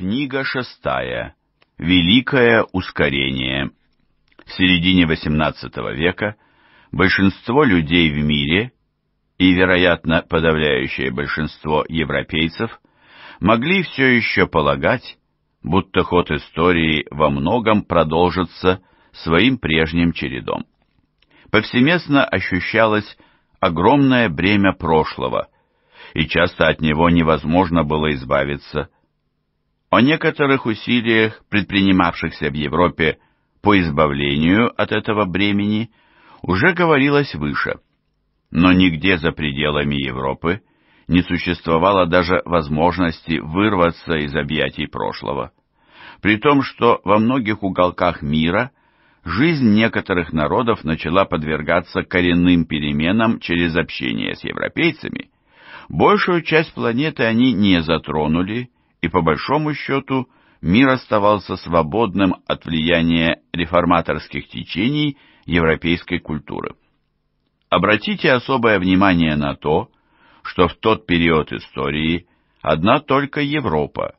Книга шестая. Великое ускорение. В середине XVIII века большинство людей в мире и, вероятно, подавляющее большинство европейцев могли все еще полагать, будто ход истории во многом продолжится своим прежним чередом. Повсеместно ощущалось огромное бремя прошлого, и часто от него невозможно было избавиться – о некоторых усилиях, предпринимавшихся в Европе по избавлению от этого бремени, уже говорилось выше. Но нигде за пределами Европы не существовало даже возможности вырваться из объятий прошлого. При том, что во многих уголках мира жизнь некоторых народов начала подвергаться коренным переменам через общение с европейцами, большую часть планеты они не затронули и по большому счету мир оставался свободным от влияния реформаторских течений европейской культуры. Обратите особое внимание на то, что в тот период истории одна только Европа,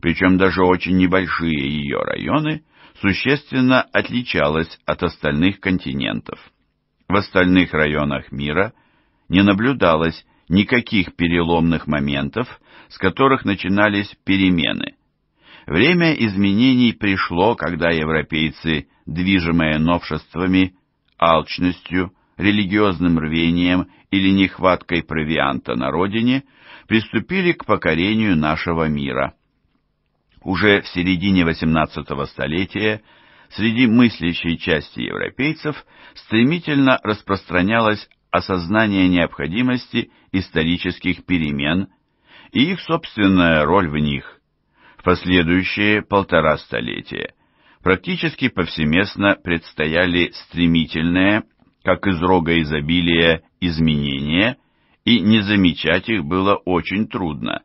причем даже очень небольшие ее районы, существенно отличалась от остальных континентов. В остальных районах мира не наблюдалось никаких переломных моментов, с которых начинались перемены. Время изменений пришло, когда европейцы, движимые новшествами, алчностью, религиозным рвением или нехваткой провианта на родине, приступили к покорению нашего мира. Уже в середине XVIII столетия среди мыслящей части европейцев стремительно распространялась осознание необходимости исторических перемен и их собственная роль в них. В последующие полтора столетия практически повсеместно предстояли стремительные, как из рога изобилия, изменения, и не замечать их было очень трудно,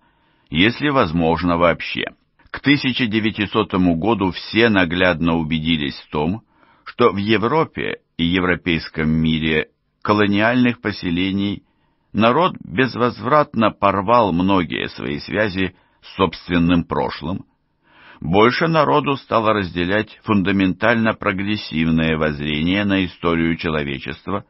если возможно вообще. К 1900 году все наглядно убедились в том, что в Европе и европейском мире колониальных поселений народ безвозвратно порвал многие свои связи с собственным прошлым. Больше народу стало разделять фундаментально прогрессивное воззрение на историю человечества.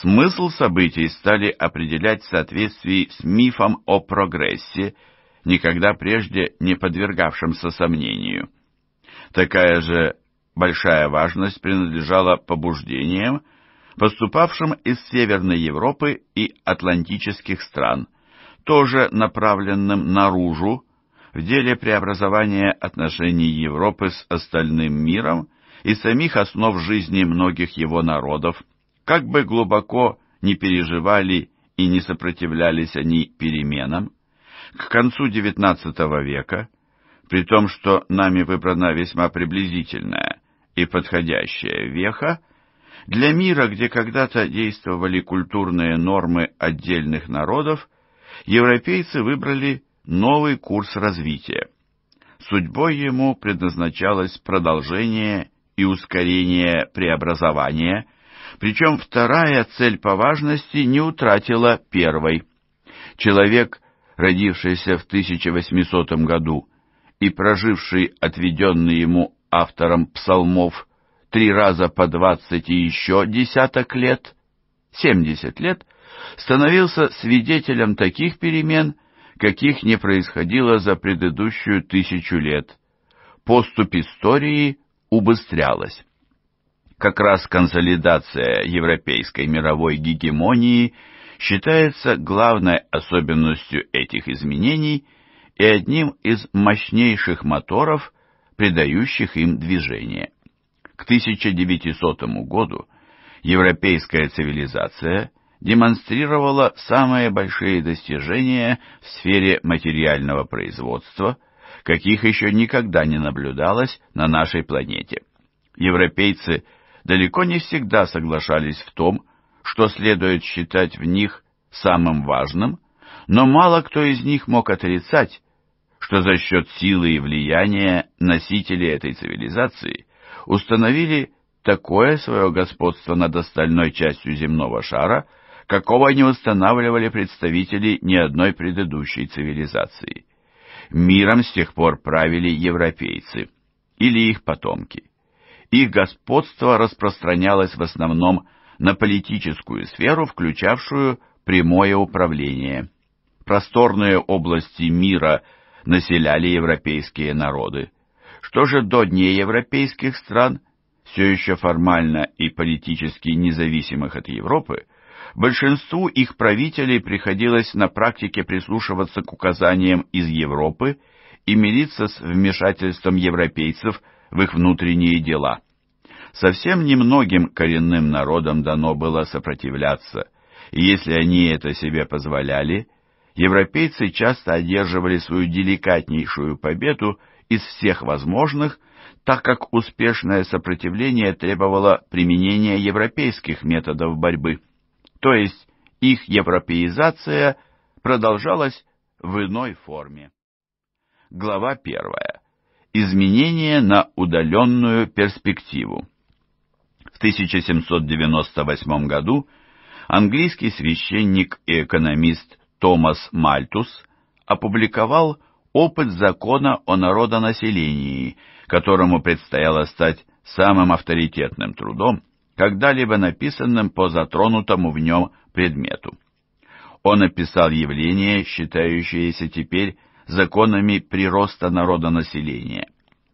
Смысл событий стали определять в соответствии с мифом о прогрессе, никогда прежде не подвергавшимся сомнению. Такая же большая важность принадлежала побуждениям, поступавшим из Северной Европы и Атлантических стран, тоже направленным наружу в деле преобразования отношений Европы с остальным миром и самих основ жизни многих его народов, как бы глубоко не переживали и не сопротивлялись они переменам, к концу XIX века, при том, что нами выбрана весьма приблизительная и подходящая веха, для мира, где когда-то действовали культурные нормы отдельных народов, европейцы выбрали новый курс развития. Судьбой ему предназначалось продолжение и ускорение преобразования, причем вторая цель по важности не утратила первой. Человек, родившийся в 1800 году и проживший отведенный ему автором псалмов три раза по двадцать и еще десяток лет, семьдесят лет, становился свидетелем таких перемен, каких не происходило за предыдущую тысячу лет. Поступ истории убыстрялась. Как раз консолидация европейской мировой гегемонии считается главной особенностью этих изменений и одним из мощнейших моторов, придающих им движение. К 1900 году европейская цивилизация демонстрировала самые большие достижения в сфере материального производства, каких еще никогда не наблюдалось на нашей планете. Европейцы далеко не всегда соглашались в том, что следует считать в них самым важным, но мало кто из них мог отрицать, что за счет силы и влияния носителей этой цивилизации установили такое свое господство над остальной частью земного шара, какого не устанавливали представители ни одной предыдущей цивилизации. Миром с тех пор правили европейцы или их потомки. Их господство распространялось в основном на политическую сферу, включавшую прямое управление. Просторные области мира населяли европейские народы. Что же до неевропейских стран, все еще формально и политически независимых от Европы, большинству их правителей приходилось на практике прислушиваться к указаниям из Европы и мириться с вмешательством европейцев в их внутренние дела. Совсем немногим коренным народам дано было сопротивляться, и если они это себе позволяли, европейцы часто одерживали свою деликатнейшую победу из всех возможных, так как успешное сопротивление требовало применения европейских методов борьбы, то есть их европеизация продолжалась в иной форме. Глава первая. Изменения на удаленную перспективу. В 1798 году английский священник и экономист Томас Мальтус опубликовал опыт закона о народонаселении, которому предстояло стать самым авторитетным трудом, когда-либо написанным по затронутому в нем предмету. Он описал явления, считающиеся теперь законами прироста народонаселения.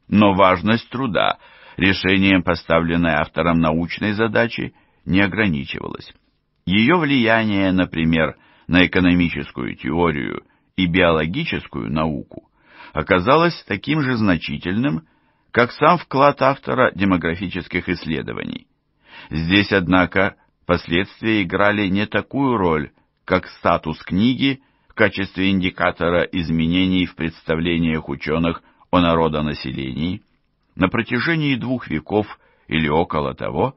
Но важность труда, решением поставленной автором научной задачи, не ограничивалась. Ее влияние, например, на экономическую теорию – и биологическую науку оказалось таким же значительным, как сам вклад автора демографических исследований. Здесь, однако, последствия играли не такую роль, как статус книги в качестве индикатора изменений в представлениях ученых о народонаселении. На протяжении двух веков или около того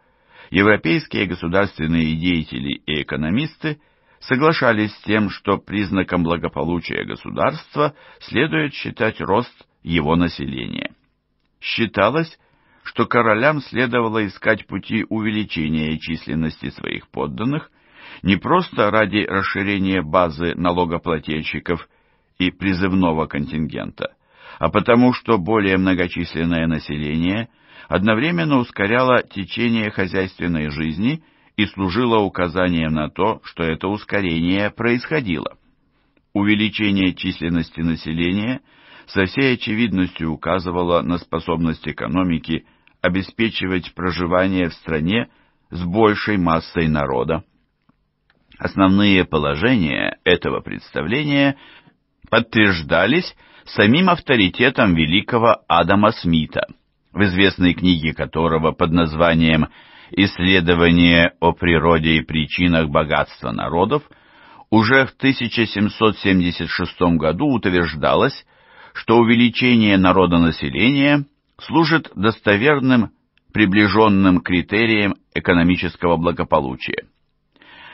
европейские государственные деятели и экономисты – соглашались с тем, что признаком благополучия государства следует считать рост его населения. Считалось, что королям следовало искать пути увеличения численности своих подданных не просто ради расширения базы налогоплательщиков и призывного контингента, а потому что более многочисленное население одновременно ускоряло течение хозяйственной жизни и и служило указанием на то, что это ускорение происходило. Увеличение численности населения со всей очевидностью указывало на способность экономики обеспечивать проживание в стране с большей массой народа. Основные положения этого представления подтверждались самим авторитетом великого Адама Смита, в известной книге которого под названием «Связь» исследование о природе и причинах богатства народов, уже в 1776 году утверждалось, что увеличение народонаселения служит достоверным приближенным критерием экономического благополучия.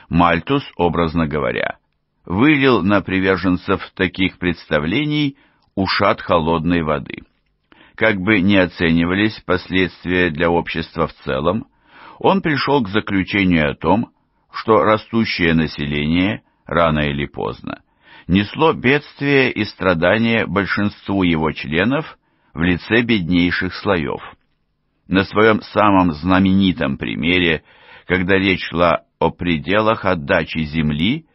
Мальтус, образно говоря, вылил на приверженцев таких представлений ушат холодной воды. Как бы ни оценивались последствия для общества в целом, он пришел к заключению о том, что растущее население, рано или поздно, несло бедствие и страдания большинству его членов в лице беднейших слоев. На своем самом знаменитом примере, когда речь шла о пределах отдачи земли,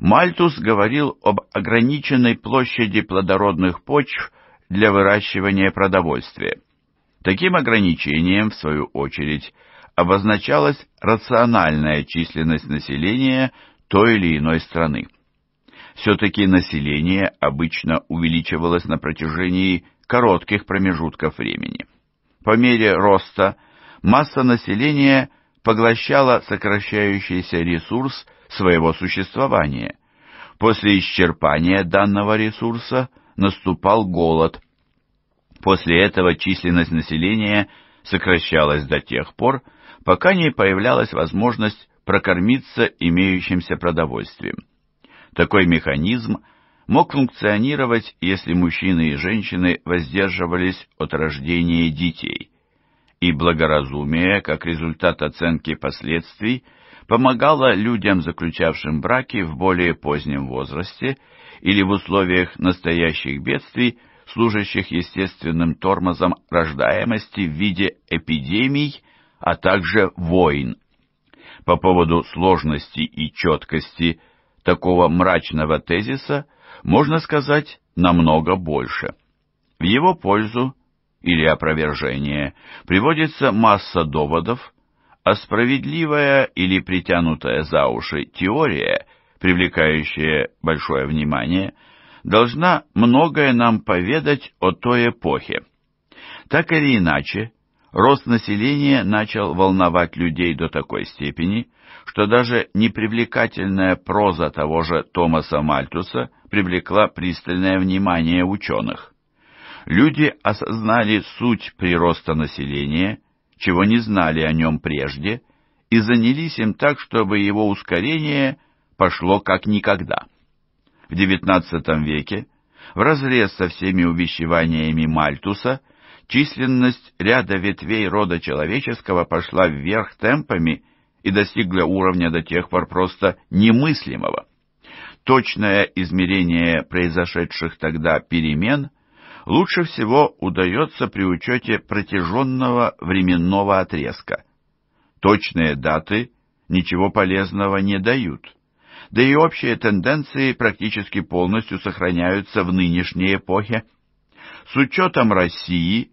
Мальтус говорил об ограниченной площади плодородных почв для выращивания продовольствия. Таким ограничением, в свою очередь, обозначалась рациональная численность населения той или иной страны. Все-таки население обычно увеличивалось на протяжении коротких промежутков времени. По мере роста масса населения поглощала сокращающийся ресурс своего существования. После исчерпания данного ресурса наступал голод. После этого численность населения сокращалась до тех пор, пока не появлялась возможность прокормиться имеющимся продовольствием. Такой механизм мог функционировать, если мужчины и женщины воздерживались от рождения детей. И благоразумие, как результат оценки последствий, помогало людям, заключавшим браки в более позднем возрасте или в условиях настоящих бедствий, служащих естественным тормозом рождаемости в виде эпидемий а также войн. По поводу сложности и четкости такого мрачного тезиса можно сказать намного больше. В его пользу или опровержение приводится масса доводов, а справедливая или притянутая за уши теория, привлекающая большое внимание, должна многое нам поведать о той эпохе. Так или иначе, Рост населения начал волновать людей до такой степени, что даже непривлекательная проза того же Томаса Мальтуса привлекла пристальное внимание ученых. Люди осознали суть прироста населения, чего не знали о нем прежде, и занялись им так, чтобы его ускорение пошло как никогда. В XIX веке, вразрез со всеми увещеваниями Мальтуса – численность ряда ветвей рода человеческого пошла вверх темпами и достигла уровня до тех пор просто немыслимого. Точное измерение произошедших тогда перемен лучше всего удается при учете протяженного временного отрезка. Точные даты ничего полезного не дают, да и общие тенденции практически полностью сохраняются в нынешней эпохе, с учетом России,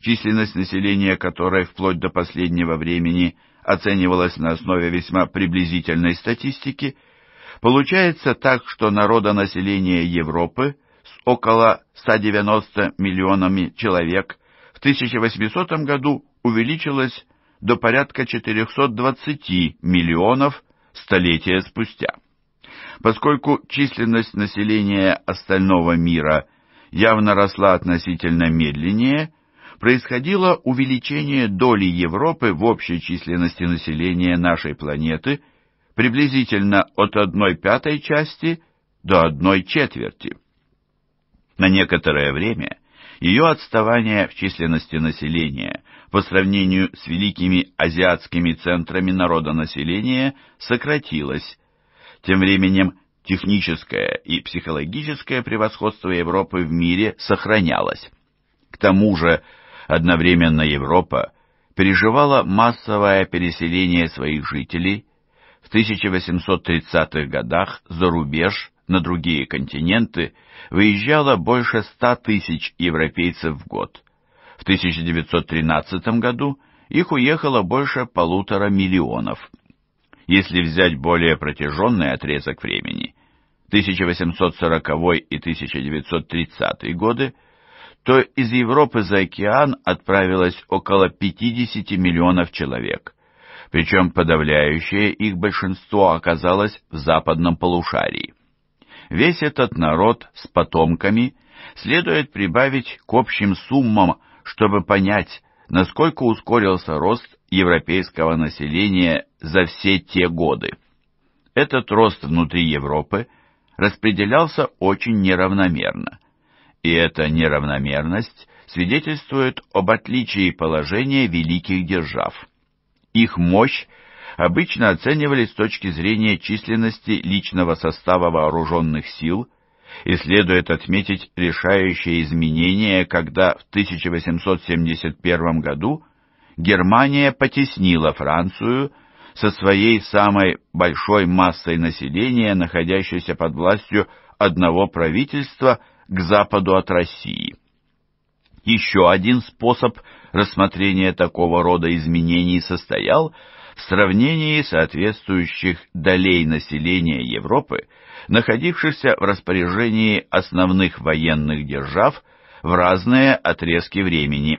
численность населения которой вплоть до последнего времени оценивалась на основе весьма приблизительной статистики, получается так, что народонаселение Европы с около 190 миллионами человек в 1800 году увеличилось до порядка 420 миллионов столетия спустя. Поскольку численность населения остального мира – явно росла относительно медленнее, происходило увеличение доли Европы в общей численности населения нашей планеты приблизительно от одной пятой части до одной четверти. На некоторое время ее отставание в численности населения по сравнению с великими азиатскими центрами народонаселения сократилось. Тем временем техническое и психологическое превосходство Европы в мире сохранялось. К тому же, одновременно Европа переживала массовое переселение своих жителей в 1830-х годах за рубеж на другие континенты выезжало больше 100 тысяч европейцев в год. В 1913 году их уехало больше полутора миллионов. Если взять более протяженный отрезок времени, 1840 и 1930 годы, то из Европы за океан отправилось около 50 миллионов человек, причем подавляющее их большинство оказалось в западном полушарии. Весь этот народ с потомками следует прибавить к общим суммам, чтобы понять, насколько ускорился рост европейского населения за все те годы. Этот рост внутри Европы распределялся очень неравномерно. И эта неравномерность свидетельствует об отличии положения великих держав. Их мощь обычно оценивали с точки зрения численности личного состава вооруженных сил, и следует отметить решающее изменение, когда в 1871 году Германия потеснила Францию – со своей самой большой массой населения, находящейся под властью одного правительства к западу от России. Еще один способ рассмотрения такого рода изменений состоял в сравнении соответствующих долей населения Европы, находившихся в распоряжении основных военных держав в разные отрезки времени.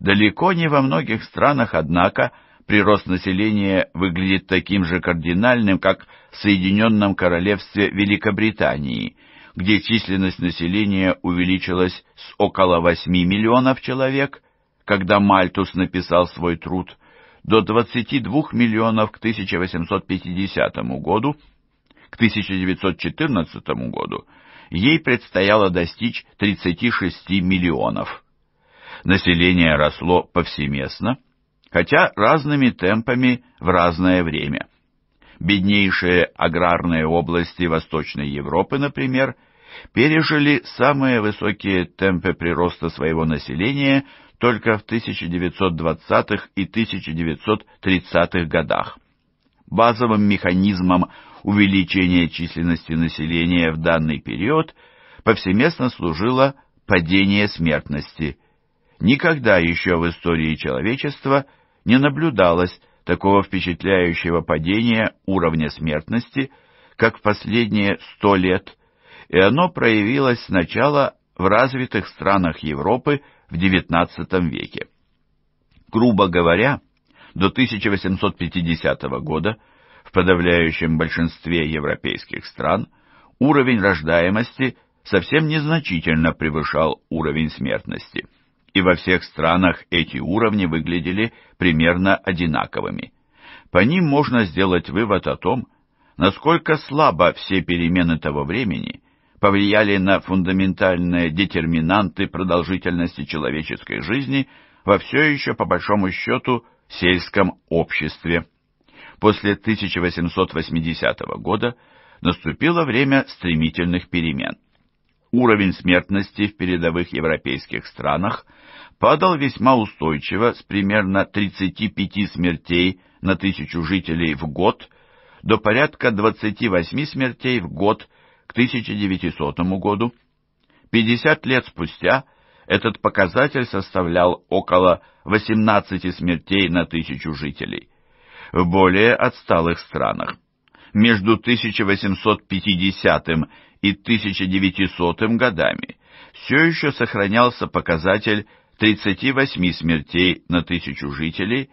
Далеко не во многих странах, однако, прирост населения выглядит таким же кардинальным, как в Соединенном Королевстве Великобритании, где численность населения увеличилась с около 8 миллионов человек, когда Мальтус написал свой труд, до 22 миллионов к 1850 году, к 1914 году ей предстояло достичь 36 миллионов население росло повсеместно, хотя разными темпами в разное время. Беднейшие аграрные области Восточной Европы, например, пережили самые высокие темпы прироста своего населения только в 1920-х и 1930-х годах. Базовым механизмом увеличения численности населения в данный период повсеместно служило падение смертности – Никогда еще в истории человечества не наблюдалось такого впечатляющего падения уровня смертности, как в последние сто лет, и оно проявилось сначала в развитых странах Европы в XIX веке. Грубо говоря, до 1850 года в подавляющем большинстве европейских стран уровень рождаемости совсем незначительно превышал уровень смертности – и во всех странах эти уровни выглядели примерно одинаковыми. По ним можно сделать вывод о том, насколько слабо все перемены того времени повлияли на фундаментальные детерминанты продолжительности человеческой жизни во все еще, по большому счету, сельском обществе. После 1880 года наступило время стремительных перемен. Уровень смертности в передовых европейских странах – падал весьма устойчиво с примерно 35 смертей на тысячу жителей в год до порядка 28 смертей в год к 1900 году. 50 лет спустя этот показатель составлял около 18 смертей на тысячу жителей. В более отсталых странах между 1850 и 1900 годами все еще сохранялся показатель 38 смертей на тысячу жителей,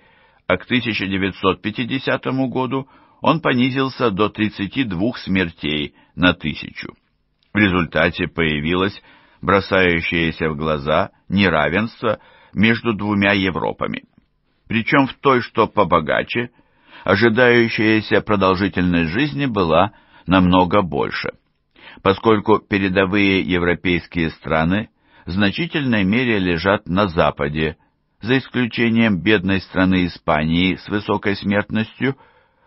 а к 1950 году он понизился до 32 смертей на тысячу. В результате появилось бросающееся в глаза неравенство между двумя Европами. Причем в той, что побогаче, ожидающаяся продолжительность жизни была намного больше, поскольку передовые европейские страны в значительной мере лежат на Западе, за исключением бедной страны Испании с высокой смертностью,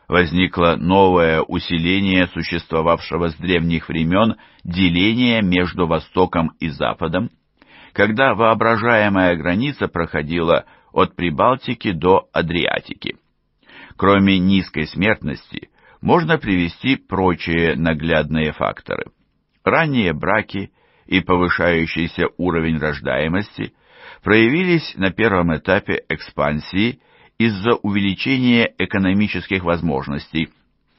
возникло новое усиление существовавшего с древних времен деления между Востоком и Западом, когда воображаемая граница проходила от Прибалтики до Адриатики. Кроме низкой смертности, можно привести прочие наглядные факторы. Ранние браки, и повышающийся уровень рождаемости проявились на первом этапе экспансии из-за увеличения экономических возможностей,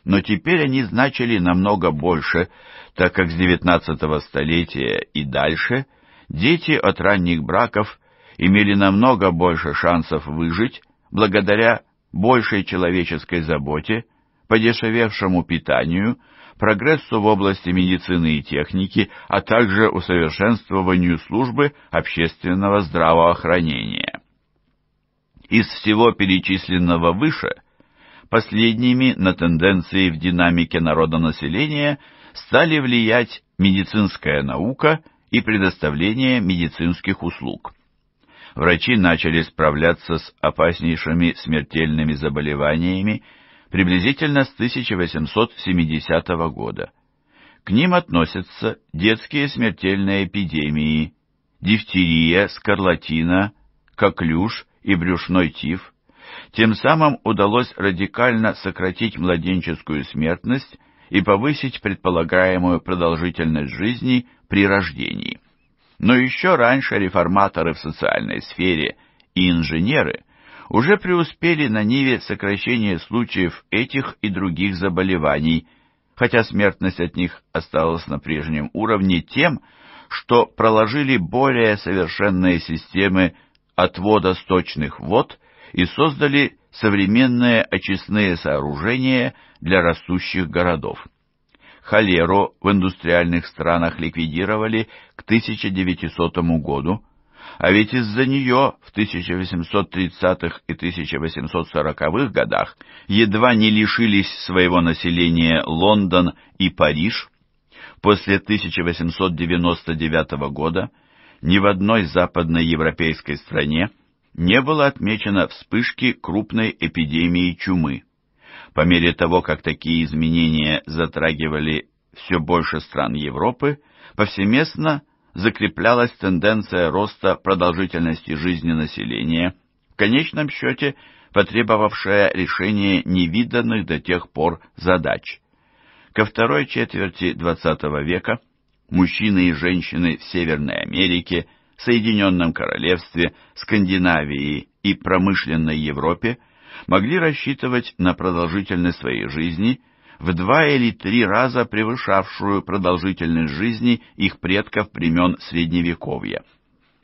но теперь они значили намного больше, так как с XIX столетия и дальше дети от ранних браков имели намного больше шансов выжить благодаря большей человеческой заботе, подешевевшему питанию, прогрессу в области медицины и техники, а также усовершенствованию службы общественного здравоохранения. Из всего перечисленного выше, последними на тенденции в динамике народонаселения стали влиять медицинская наука и предоставление медицинских услуг врачи начали справляться с опаснейшими смертельными заболеваниями приблизительно с 1870 года. К ним относятся детские смертельные эпидемии, дифтерия, скарлатина, коклюш и брюшной тиф. Тем самым удалось радикально сократить младенческую смертность и повысить предполагаемую продолжительность жизни при рождении. Но еще раньше реформаторы в социальной сфере и инженеры уже преуспели на Ниве сокращение случаев этих и других заболеваний, хотя смертность от них осталась на прежнем уровне тем, что проложили более совершенные системы отвода сточных вод и создали современные очистные сооружения для растущих городов. Холеру в индустриальных странах ликвидировали к 1900 году, а ведь из-за нее в 1830-х и 1840-х годах едва не лишились своего населения Лондон и Париж. После 1899 года ни в одной западной европейской стране не было отмечено вспышки крупной эпидемии чумы. По мере того, как такие изменения затрагивали все больше стран Европы, повсеместно закреплялась тенденция роста продолжительности жизни населения, в конечном счете потребовавшая решения невиданных до тех пор задач. Ко второй четверти XX века мужчины и женщины в Северной Америке, Соединенном Королевстве, Скандинавии и промышленной Европе могли рассчитывать на продолжительность своей жизни – в два или три раза превышавшую продолжительность жизни их предков времен Средневековья.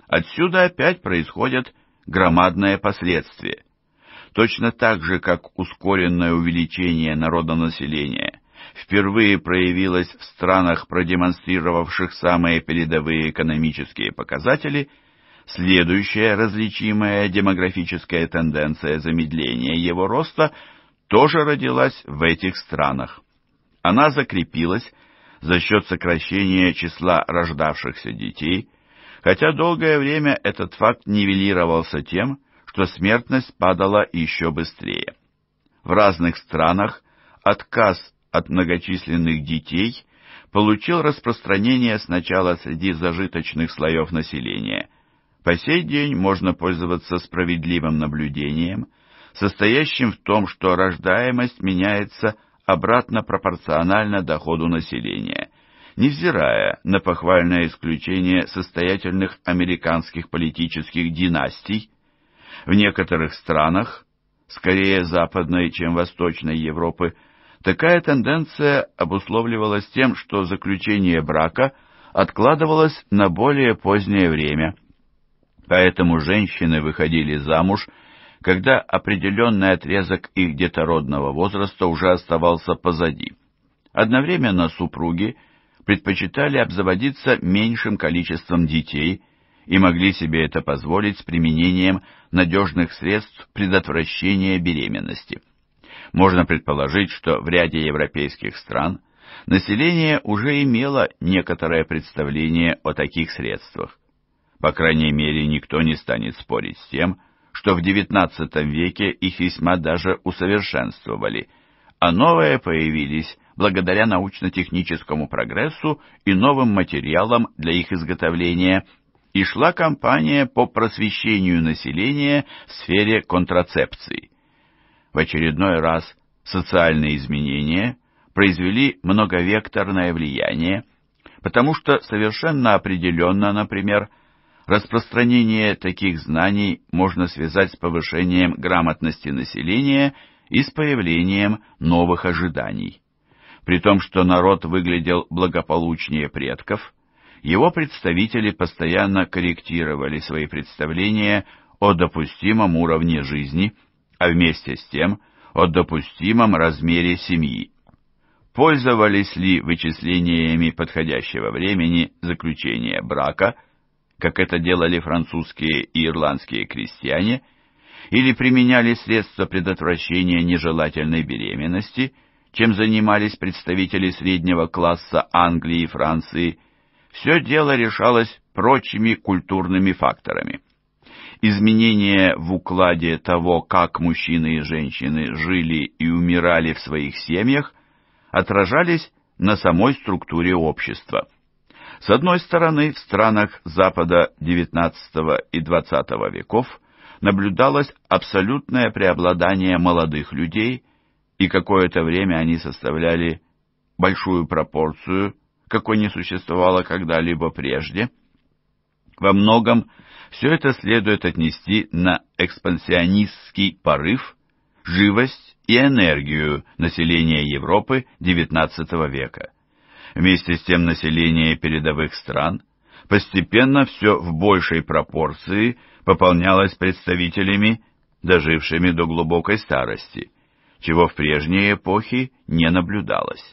Отсюда опять происходят громадные последствия. Точно так же, как ускоренное увеличение народонаселения впервые проявилось в странах, продемонстрировавших самые передовые экономические показатели, следующая различимая демографическая тенденция замедления его роста – тоже родилась в этих странах. Она закрепилась за счет сокращения числа рождавшихся детей, хотя долгое время этот факт нивелировался тем, что смертность падала еще быстрее. В разных странах отказ от многочисленных детей получил распространение сначала среди зажиточных слоев населения. По сей день можно пользоваться справедливым наблюдением – состоящим в том, что рождаемость меняется обратно пропорционально доходу населения, невзирая на похвальное исключение состоятельных американских политических династий. В некоторых странах, скорее Западной, чем Восточной Европы, такая тенденция обусловливалась тем, что заключение брака откладывалось на более позднее время. Поэтому женщины выходили замуж – когда определенный отрезок их детородного возраста уже оставался позади. Одновременно супруги предпочитали обзаводиться меньшим количеством детей и могли себе это позволить с применением надежных средств предотвращения беременности. Можно предположить, что в ряде европейских стран население уже имело некоторое представление о таких средствах. По крайней мере, никто не станет спорить с тем, что что в XIX веке их весьма даже усовершенствовали, а новые появились благодаря научно-техническому прогрессу и новым материалам для их изготовления, и шла кампания по просвещению населения в сфере контрацепции. В очередной раз социальные изменения произвели многовекторное влияние, потому что совершенно определенно, например, Распространение таких знаний можно связать с повышением грамотности населения и с появлением новых ожиданий. При том, что народ выглядел благополучнее предков, его представители постоянно корректировали свои представления о допустимом уровне жизни, а вместе с тем о допустимом размере семьи. Пользовались ли вычислениями подходящего времени заключения брака – как это делали французские и ирландские крестьяне, или применяли средства предотвращения нежелательной беременности, чем занимались представители среднего класса Англии и Франции, все дело решалось прочими культурными факторами. Изменения в укладе того, как мужчины и женщины жили и умирали в своих семьях, отражались на самой структуре общества. С одной стороны, в странах Запада XIX и XX веков наблюдалось абсолютное преобладание молодых людей, и какое-то время они составляли большую пропорцию, какой не существовало когда-либо прежде. Во многом все это следует отнести на экспансионистский порыв, живость и энергию населения Европы XIX века. Вместе с тем население передовых стран постепенно все в большей пропорции пополнялось представителями, дожившими до глубокой старости, чего в прежние эпохи не наблюдалось.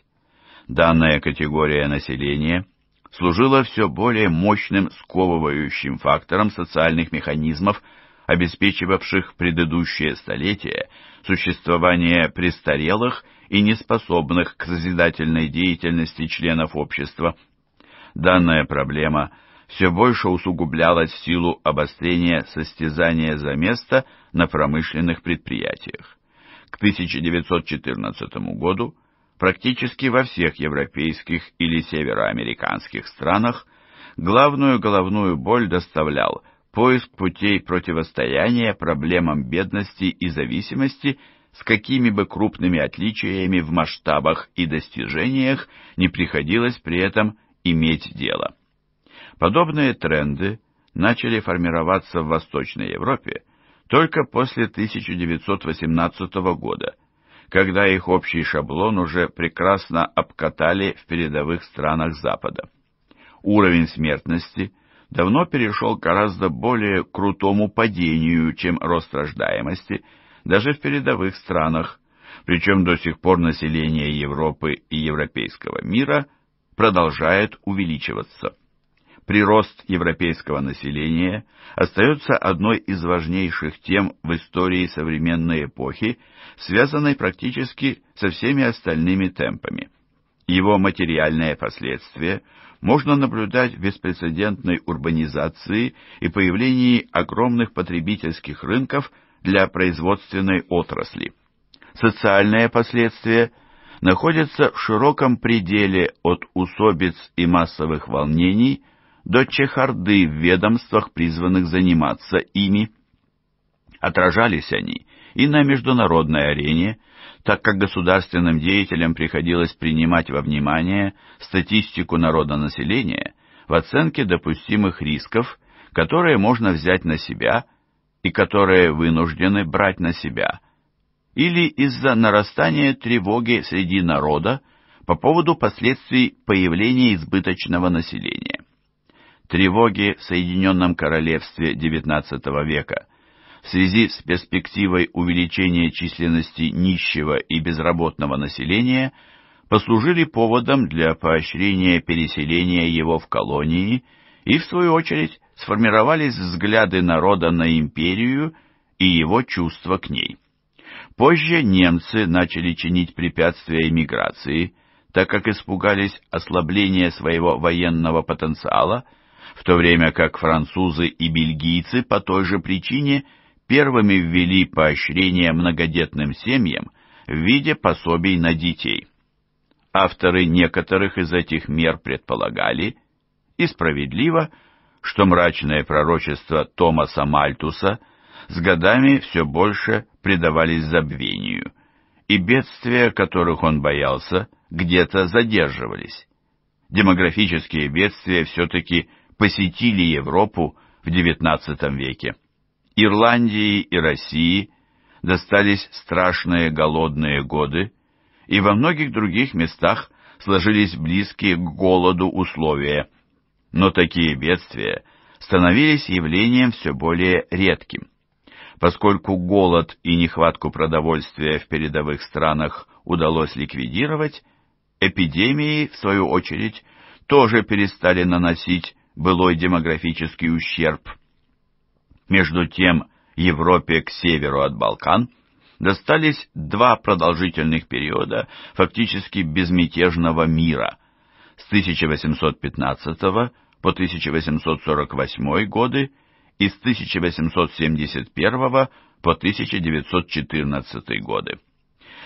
Данная категория населения служила все более мощным сковывающим фактором социальных механизмов обеспечивавших предыдущее столетие существование престарелых и неспособных к созидательной деятельности членов общества. Данная проблема все больше усугублялась в силу обострения состязания за место на промышленных предприятиях. К 1914 году практически во всех европейских или североамериканских странах главную головную боль доставлял поиск путей противостояния проблемам бедности и зависимости с какими бы крупными отличиями в масштабах и достижениях не приходилось при этом иметь дело. Подобные тренды начали формироваться в Восточной Европе только после 1918 года, когда их общий шаблон уже прекрасно обкатали в передовых странах Запада. Уровень смертности – давно перешел к гораздо более крутому падению, чем рост рождаемости, даже в передовых странах, причем до сих пор население Европы и европейского мира продолжает увеличиваться. Прирост европейского населения остается одной из важнейших тем в истории современной эпохи, связанной практически со всеми остальными темпами – его материальные последствия можно наблюдать в беспрецедентной урбанизации и появлении огромных потребительских рынков для производственной отрасли. Социальные последствия находятся в широком пределе от усобиц и массовых волнений до чехарды в ведомствах, призванных заниматься ими. Отражались они и на международной арене, так как государственным деятелям приходилось принимать во внимание статистику народонаселения в оценке допустимых рисков, которые можно взять на себя и которые вынуждены брать на себя, или из-за нарастания тревоги среди народа по поводу последствий появления избыточного населения. Тревоги в Соединенном Королевстве XIX века – в связи с перспективой увеличения численности нищего и безработного населения послужили поводом для поощрения переселения его в колонии и, в свою очередь, сформировались взгляды народа на империю и его чувства к ней. Позже немцы начали чинить препятствия эмиграции, так как испугались ослабления своего военного потенциала, в то время как французы и бельгийцы по той же причине – первыми ввели поощрение многодетным семьям в виде пособий на детей. Авторы некоторых из этих мер предполагали, и справедливо, что мрачное пророчество Томаса Мальтуса с годами все больше предавались забвению, и бедствия, которых он боялся, где-то задерживались. Демографические бедствия все-таки посетили Европу в XIX веке. Ирландии и России достались страшные голодные годы, и во многих других местах сложились близкие к голоду условия. Но такие бедствия становились явлением все более редким. Поскольку голод и нехватку продовольствия в передовых странах удалось ликвидировать, эпидемии, в свою очередь, тоже перестали наносить былой демографический ущерб – между тем, Европе к северу от Балкан достались два продолжительных периода фактически безмятежного мира. С 1815 по 1848 годы и с 1871 по 1914 годы.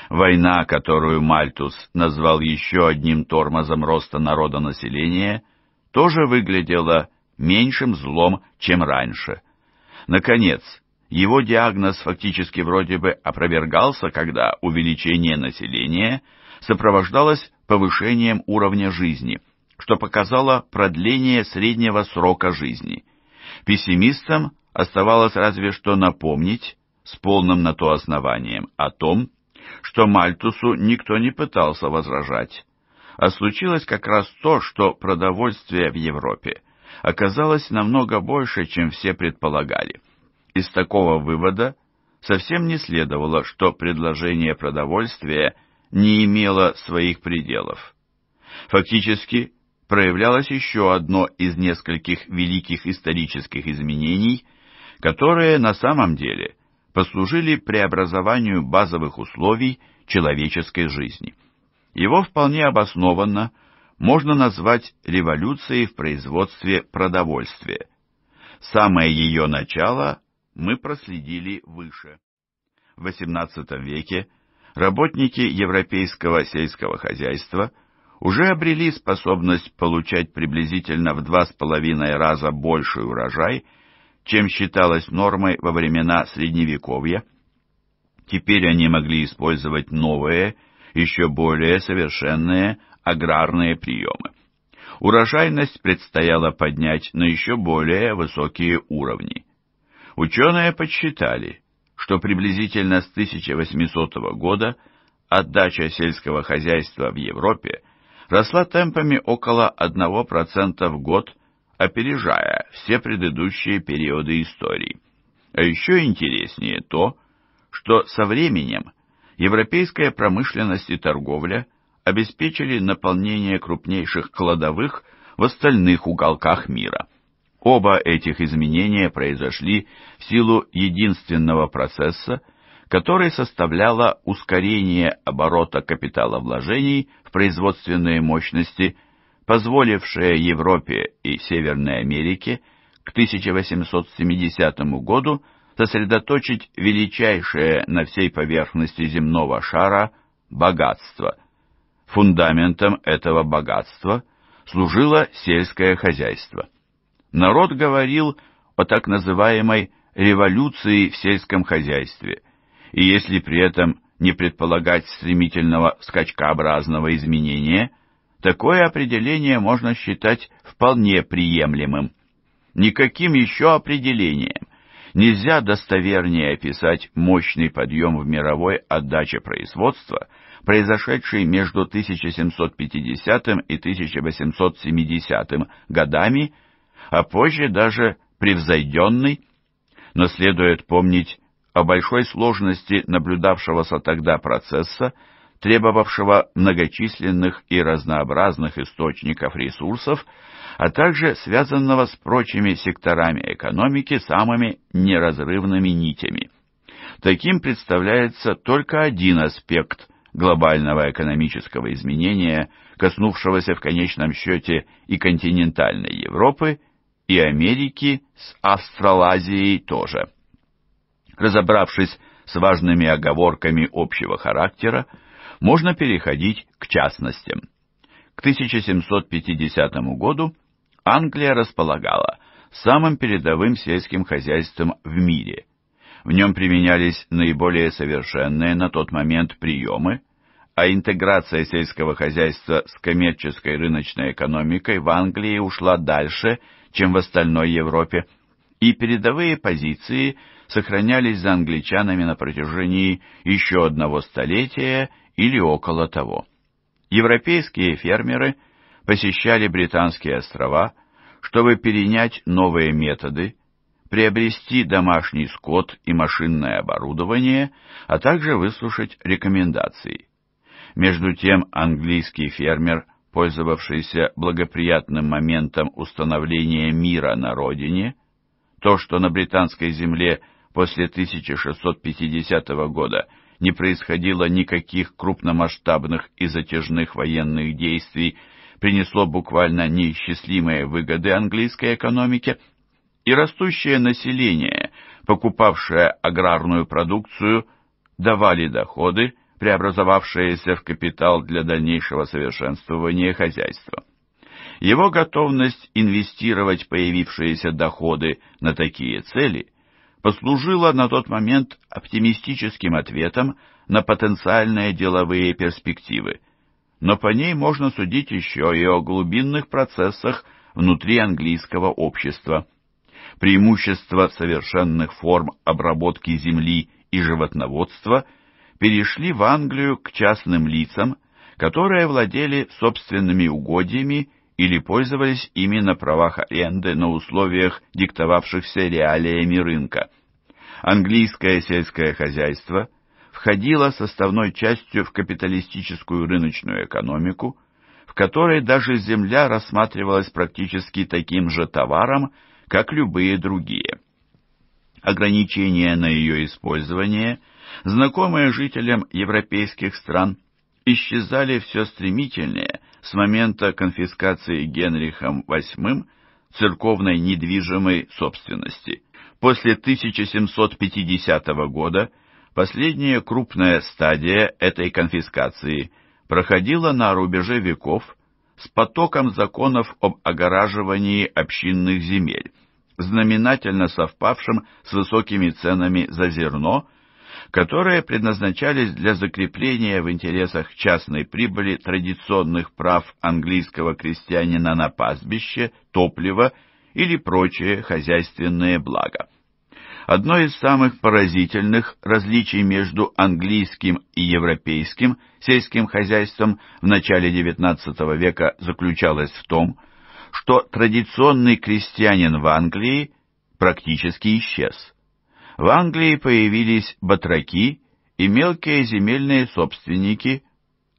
Война, которую Мальтус назвал еще одним тормозом роста народонаселения, тоже выглядела меньшим злом, чем раньше. Наконец, его диагноз фактически вроде бы опровергался, когда увеличение населения сопровождалось повышением уровня жизни, что показало продление среднего срока жизни. Пессимистам оставалось разве что напомнить, с полным на то основанием, о том, что Мальтусу никто не пытался возражать, а случилось как раз то, что продовольствие в Европе оказалось намного больше, чем все предполагали. Из такого вывода совсем не следовало, что предложение продовольствия не имело своих пределов. Фактически, проявлялось еще одно из нескольких великих исторических изменений, которые на самом деле послужили преобразованию базовых условий человеческой жизни. Его вполне обоснованно – можно назвать революцией в производстве продовольствия. Самое ее начало мы проследили выше. В XVIII веке работники европейского сельского хозяйства уже обрели способность получать приблизительно в два с половиной раза больший урожай, чем считалось нормой во времена Средневековья. Теперь они могли использовать новые, еще более совершенные аграрные приемы. Урожайность предстояло поднять на еще более высокие уровни. Ученые подсчитали, что приблизительно с 1800 года отдача сельского хозяйства в Европе росла темпами около 1% в год, опережая все предыдущие периоды истории. А еще интереснее то, что со временем европейская промышленность и торговля – обеспечили наполнение крупнейших кладовых в остальных уголках мира. Оба этих изменения произошли в силу единственного процесса, который составляло ускорение оборота капитала вложений в производственные мощности, позволившее Европе и Северной Америке к 1870 году сосредоточить величайшее на всей поверхности земного шара богатство – Фундаментом этого богатства служило сельское хозяйство. Народ говорил о так называемой революции в сельском хозяйстве, и если при этом не предполагать стремительного скачкообразного изменения, такое определение можно считать вполне приемлемым. Никаким еще определением нельзя достовернее описать мощный подъем в мировой отдаче производства – произошедший между 1750 и 1870 годами, а позже даже превзойденный, но следует помнить о большой сложности наблюдавшегося тогда процесса, требовавшего многочисленных и разнообразных источников ресурсов, а также связанного с прочими секторами экономики самыми неразрывными нитями. Таким представляется только один аспект глобального экономического изменения, коснувшегося в конечном счете и континентальной Европы, и Америки с Австралазией тоже. Разобравшись с важными оговорками общего характера, можно переходить к частностям. К 1750 году Англия располагала самым передовым сельским хозяйством в мире. В нем применялись наиболее совершенные на тот момент приемы, а интеграция сельского хозяйства с коммерческой рыночной экономикой в Англии ушла дальше, чем в остальной Европе, и передовые позиции сохранялись за англичанами на протяжении еще одного столетия или около того. Европейские фермеры посещали британские острова, чтобы перенять новые методы, приобрести домашний скот и машинное оборудование, а также выслушать рекомендации. Между тем английский фермер, пользовавшийся благоприятным моментом установления мира на родине, то, что на британской земле после 1650 года не происходило никаких крупномасштабных и затяжных военных действий, принесло буквально неисчислимые выгоды английской экономике, и растущее население, покупавшее аграрную продукцию, давали доходы, преобразовавшееся в капитал для дальнейшего совершенствования хозяйства. Его готовность инвестировать появившиеся доходы на такие цели послужила на тот момент оптимистическим ответом на потенциальные деловые перспективы, но по ней можно судить еще и о глубинных процессах внутри английского общества. Преимущество совершенных форм обработки земли и животноводства – перешли в Англию к частным лицам, которые владели собственными угодьями или пользовались ими на правах аренды на условиях, диктовавшихся реалиями рынка. Английское сельское хозяйство входило составной частью в капиталистическую рыночную экономику, в которой даже земля рассматривалась практически таким же товаром, как любые другие. Ограничения на ее использование – знакомые жителям европейских стран, исчезали все стремительнее с момента конфискации Генрихом VIII церковной недвижимой собственности. После 1750 года последняя крупная стадия этой конфискации проходила на рубеже веков с потоком законов об огораживании общинных земель, знаменательно совпавшим с высокими ценами за зерно которые предназначались для закрепления в интересах частной прибыли традиционных прав английского крестьянина на пастбище, топливо или прочие хозяйственные блага. Одно из самых поразительных различий между английским и европейским сельским хозяйством в начале XIX века заключалось в том, что традиционный крестьянин в Англии практически исчез. В Англии появились батраки и мелкие земельные собственники,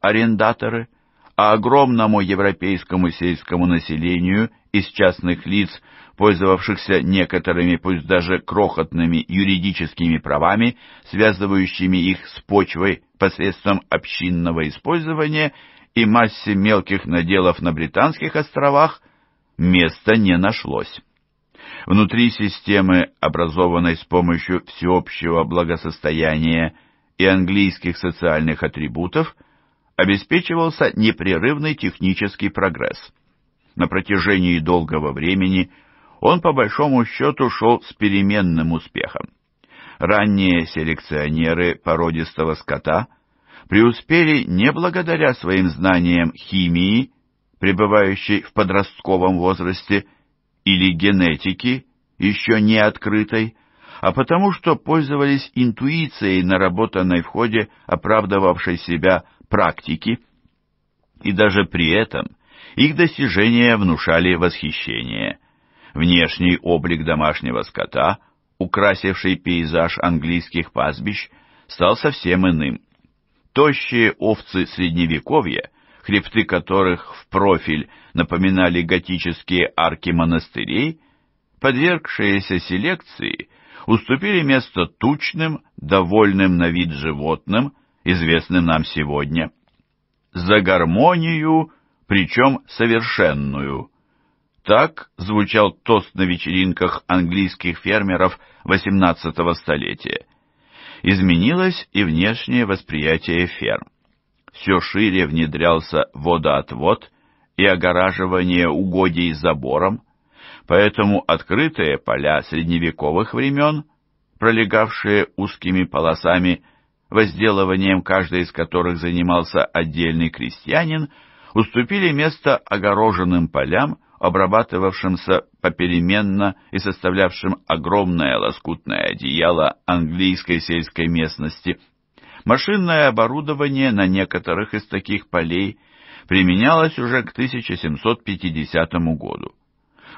арендаторы, а огромному европейскому сельскому населению из частных лиц, пользовавшихся некоторыми, пусть даже крохотными юридическими правами, связывающими их с почвой посредством общинного использования и массе мелких наделов на Британских островах, места не нашлось. Внутри системы, образованной с помощью всеобщего благосостояния и английских социальных атрибутов, обеспечивался непрерывный технический прогресс. На протяжении долгого времени он по большому счету шел с переменным успехом. Ранние селекционеры породистого скота преуспели не благодаря своим знаниям химии, пребывающей в подростковом возрасте, или генетики, еще не открытой, а потому что пользовались интуицией, наработанной в ходе оправдывавшей себя практики. И даже при этом их достижения внушали восхищение. Внешний облик домашнего скота, украсивший пейзаж английских пастбищ, стал совсем иным. Тощие овцы средневековья хребты которых в профиль напоминали готические арки монастырей, подвергшиеся селекции, уступили место тучным, довольным на вид животным, известным нам сегодня. «За гармонию, причем совершенную». Так звучал тост на вечеринках английских фермеров XVIII столетия. Изменилось и внешнее восприятие ферм все шире внедрялся водоотвод и огораживание угодий забором, поэтому открытые поля средневековых времен, пролегавшие узкими полосами, возделыванием каждой из которых занимался отдельный крестьянин, уступили место огороженным полям, обрабатывавшимся попеременно и составлявшим огромное лоскутное одеяло английской сельской местности – Машинное оборудование на некоторых из таких полей применялось уже к 1750 году.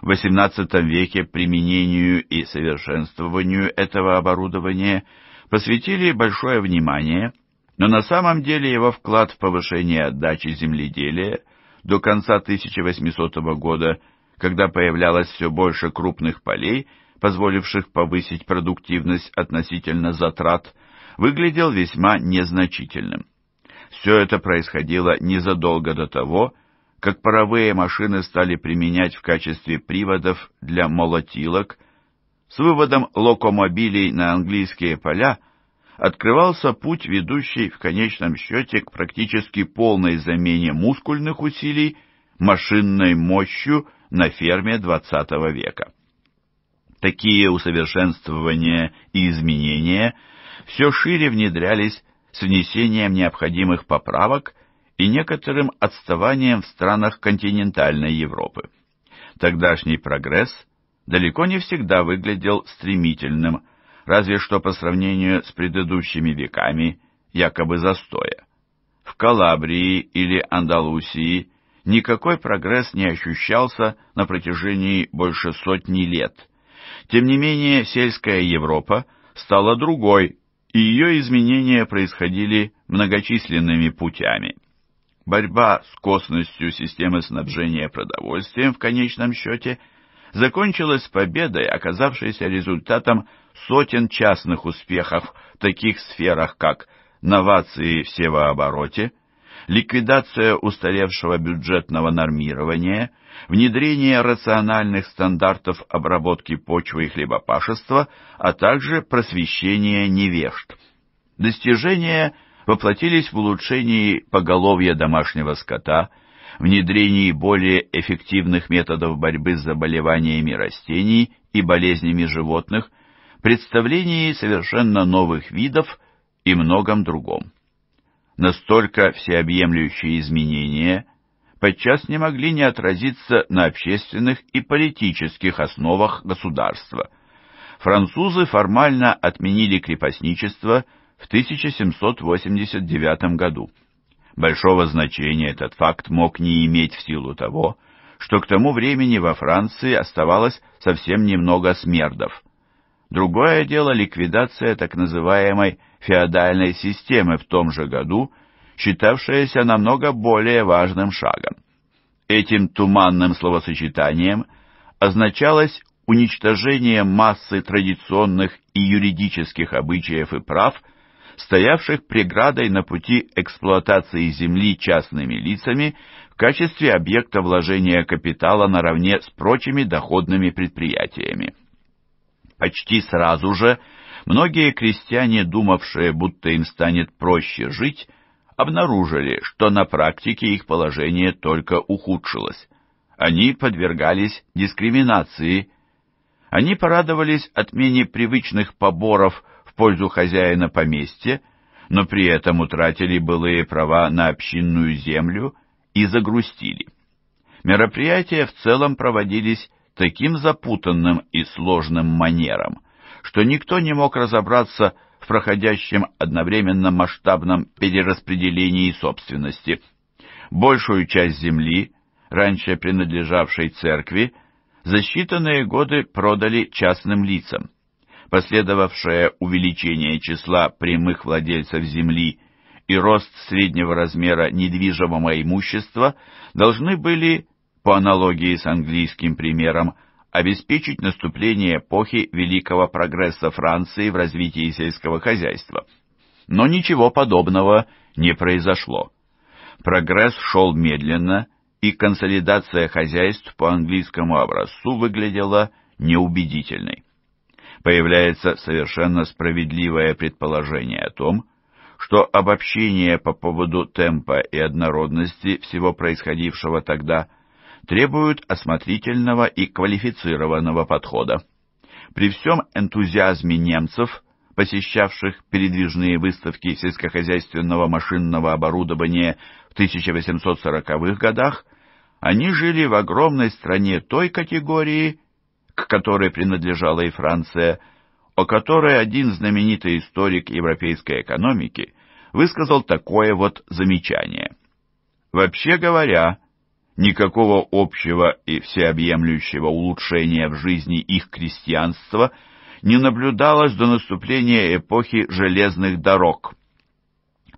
В XVIII веке применению и совершенствованию этого оборудования посвятили большое внимание, но на самом деле его вклад в повышение отдачи земледелия до конца 1800 года, когда появлялось все больше крупных полей, позволивших повысить продуктивность относительно затрат – выглядел весьма незначительным. Все это происходило незадолго до того, как паровые машины стали применять в качестве приводов для молотилок. С выводом локомобилей на английские поля открывался путь, ведущий в конечном счете к практически полной замене мускульных усилий машинной мощью на ферме XX века. Такие усовершенствования и изменения – все шире внедрялись с внесением необходимых поправок и некоторым отставанием в странах континентальной Европы. Тогдашний прогресс далеко не всегда выглядел стремительным, разве что по сравнению с предыдущими веками якобы застоя. В Калабрии или Андалусии никакой прогресс не ощущался на протяжении больше сотни лет. Тем не менее, сельская Европа стала другой и ее изменения происходили многочисленными путями. Борьба с косностью системы снабжения продовольствием в конечном счете закончилась победой, оказавшейся результатом сотен частных успехов в таких сферах, как новации в севообороте, ликвидация устаревшего бюджетного нормирования, внедрение рациональных стандартов обработки почвы и хлебопашества, а также просвещение невежд. Достижения воплотились в улучшении поголовья домашнего скота, внедрении более эффективных методов борьбы с заболеваниями растений и болезнями животных, представлении совершенно новых видов и многом другом. Настолько всеобъемлющие изменения подчас не могли не отразиться на общественных и политических основах государства. Французы формально отменили крепостничество в 1789 году. Большого значения этот факт мог не иметь в силу того, что к тому времени во Франции оставалось совсем немного смердов. Другое дело ликвидация так называемой феодальной системы в том же году, считавшееся намного более важным шагом. Этим туманным словосочетанием означалось уничтожение массы традиционных и юридических обычаев и прав, стоявших преградой на пути эксплуатации земли частными лицами в качестве объекта вложения капитала наравне с прочими доходными предприятиями. Почти сразу же многие крестьяне, думавшие, будто им станет проще жить, обнаружили, что на практике их положение только ухудшилось. Они подвергались дискриминации. Они порадовались отмене привычных поборов в пользу хозяина поместья, но при этом утратили былые права на общинную землю и загрустили. Мероприятия в целом проводились таким запутанным и сложным манером, что никто не мог разобраться в проходящем одновременно масштабном перераспределении собственности. Большую часть земли, раньше принадлежавшей церкви, за считанные годы продали частным лицам. Последовавшее увеличение числа прямых владельцев земли и рост среднего размера недвижимого имущества должны были, по аналогии с английским примером, обеспечить наступление эпохи великого прогресса Франции в развитии сельского хозяйства. Но ничего подобного не произошло. Прогресс шел медленно, и консолидация хозяйств по английскому образцу выглядела неубедительной. Появляется совершенно справедливое предположение о том, что обобщение по поводу темпа и однородности всего происходившего тогда – требуют осмотрительного и квалифицированного подхода. При всем энтузиазме немцев, посещавших передвижные выставки сельскохозяйственного машинного оборудования в 1840-х годах, они жили в огромной стране той категории, к которой принадлежала и Франция, о которой один знаменитый историк европейской экономики высказал такое вот замечание. Вообще говоря, никакого общего и всеобъемлющего улучшения в жизни их крестьянства не наблюдалось до наступления эпохи железных дорог.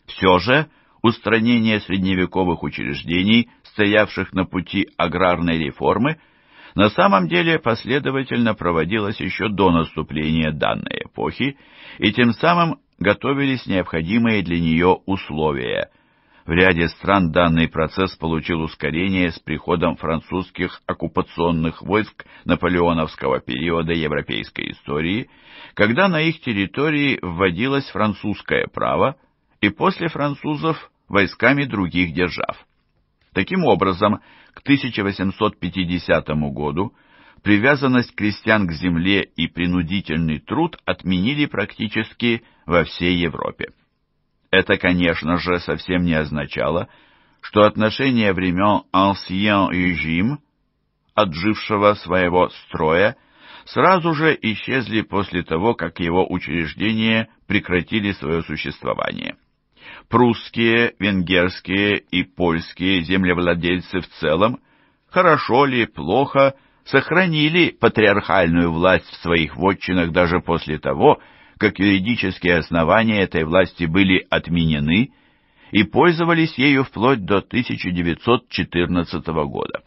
Все же устранение средневековых учреждений, стоявших на пути аграрной реформы, на самом деле последовательно проводилось еще до наступления данной эпохи, и тем самым готовились необходимые для нее условия – в ряде стран данный процесс получил ускорение с приходом французских оккупационных войск наполеоновского периода европейской истории, когда на их территории вводилось французское право и после французов войсками других держав. Таким образом, к 1850 году привязанность крестьян к земле и принудительный труд отменили практически во всей Европе. Это, конечно же, совсем не означало, что отношения времен «Ancien Режим», отжившего своего строя, сразу же исчезли после того, как его учреждения прекратили свое существование. Прусские, венгерские и польские землевладельцы в целом, хорошо ли, плохо, сохранили патриархальную власть в своих вотчинах даже после того, как юридические основания этой власти были отменены и пользовались ею вплоть до 1914 года.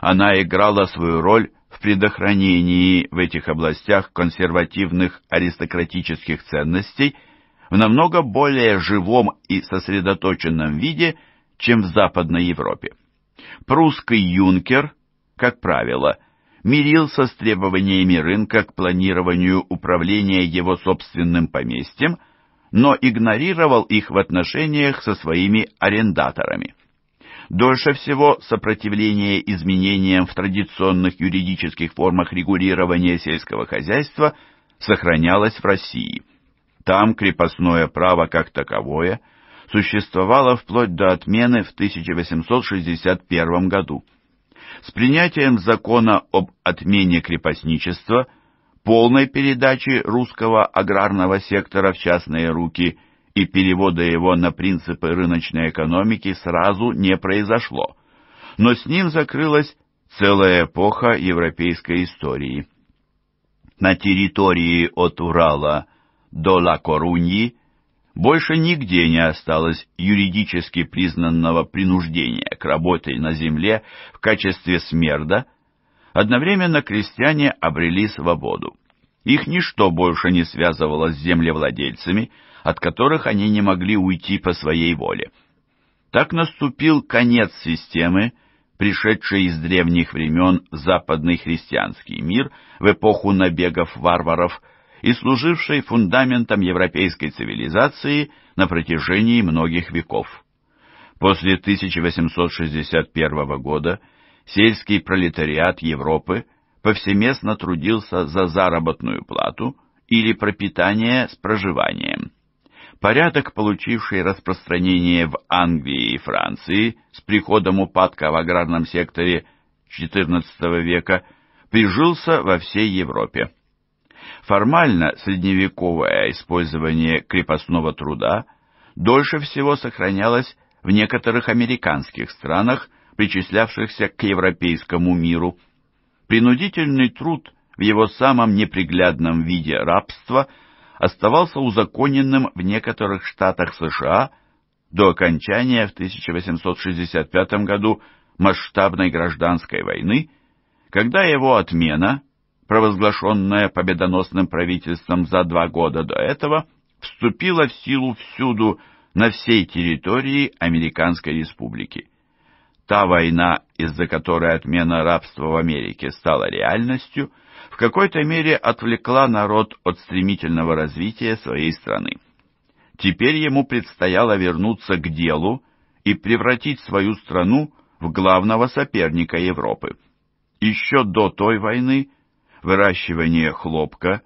Она играла свою роль в предохранении в этих областях консервативных аристократических ценностей в намного более живом и сосредоточенном виде, чем в Западной Европе. Прусский юнкер, как правило, – мирился с требованиями рынка к планированию управления его собственным поместьем, но игнорировал их в отношениях со своими арендаторами. Дольше всего сопротивление изменениям в традиционных юридических формах регулирования сельского хозяйства сохранялось в России. Там крепостное право как таковое существовало вплоть до отмены в 1861 году. С принятием закона об отмене крепостничества, полной передачи русского аграрного сектора в частные руки и перевода его на принципы рыночной экономики сразу не произошло, но с ним закрылась целая эпоха европейской истории. На территории от Урала до Ла-Коруньи больше нигде не осталось юридически признанного принуждения к работе на земле в качестве смерда, одновременно крестьяне обрели свободу. Их ничто больше не связывало с землевладельцами, от которых они не могли уйти по своей воле. Так наступил конец системы, пришедшей из древних времен в западный христианский мир в эпоху набегов варваров – и служившей фундаментом европейской цивилизации на протяжении многих веков. После 1861 года сельский пролетариат Европы повсеместно трудился за заработную плату или пропитание с проживанием. Порядок, получивший распространение в Англии и Франции с приходом упадка в аграрном секторе XIV века, прижился во всей Европе. Формально средневековое использование крепостного труда дольше всего сохранялось в некоторых американских странах, причислявшихся к европейскому миру. Принудительный труд в его самом неприглядном виде рабства оставался узаконенным в некоторых штатах США до окончания в 1865 году масштабной гражданской войны, когда его отмена – провозглашенная победоносным правительством за два года до этого, вступила в силу всюду на всей территории Американской Республики. Та война, из-за которой отмена рабства в Америке стала реальностью, в какой-то мере отвлекла народ от стремительного развития своей страны. Теперь ему предстояло вернуться к делу и превратить свою страну в главного соперника Европы. Еще до той войны выращивание хлопка,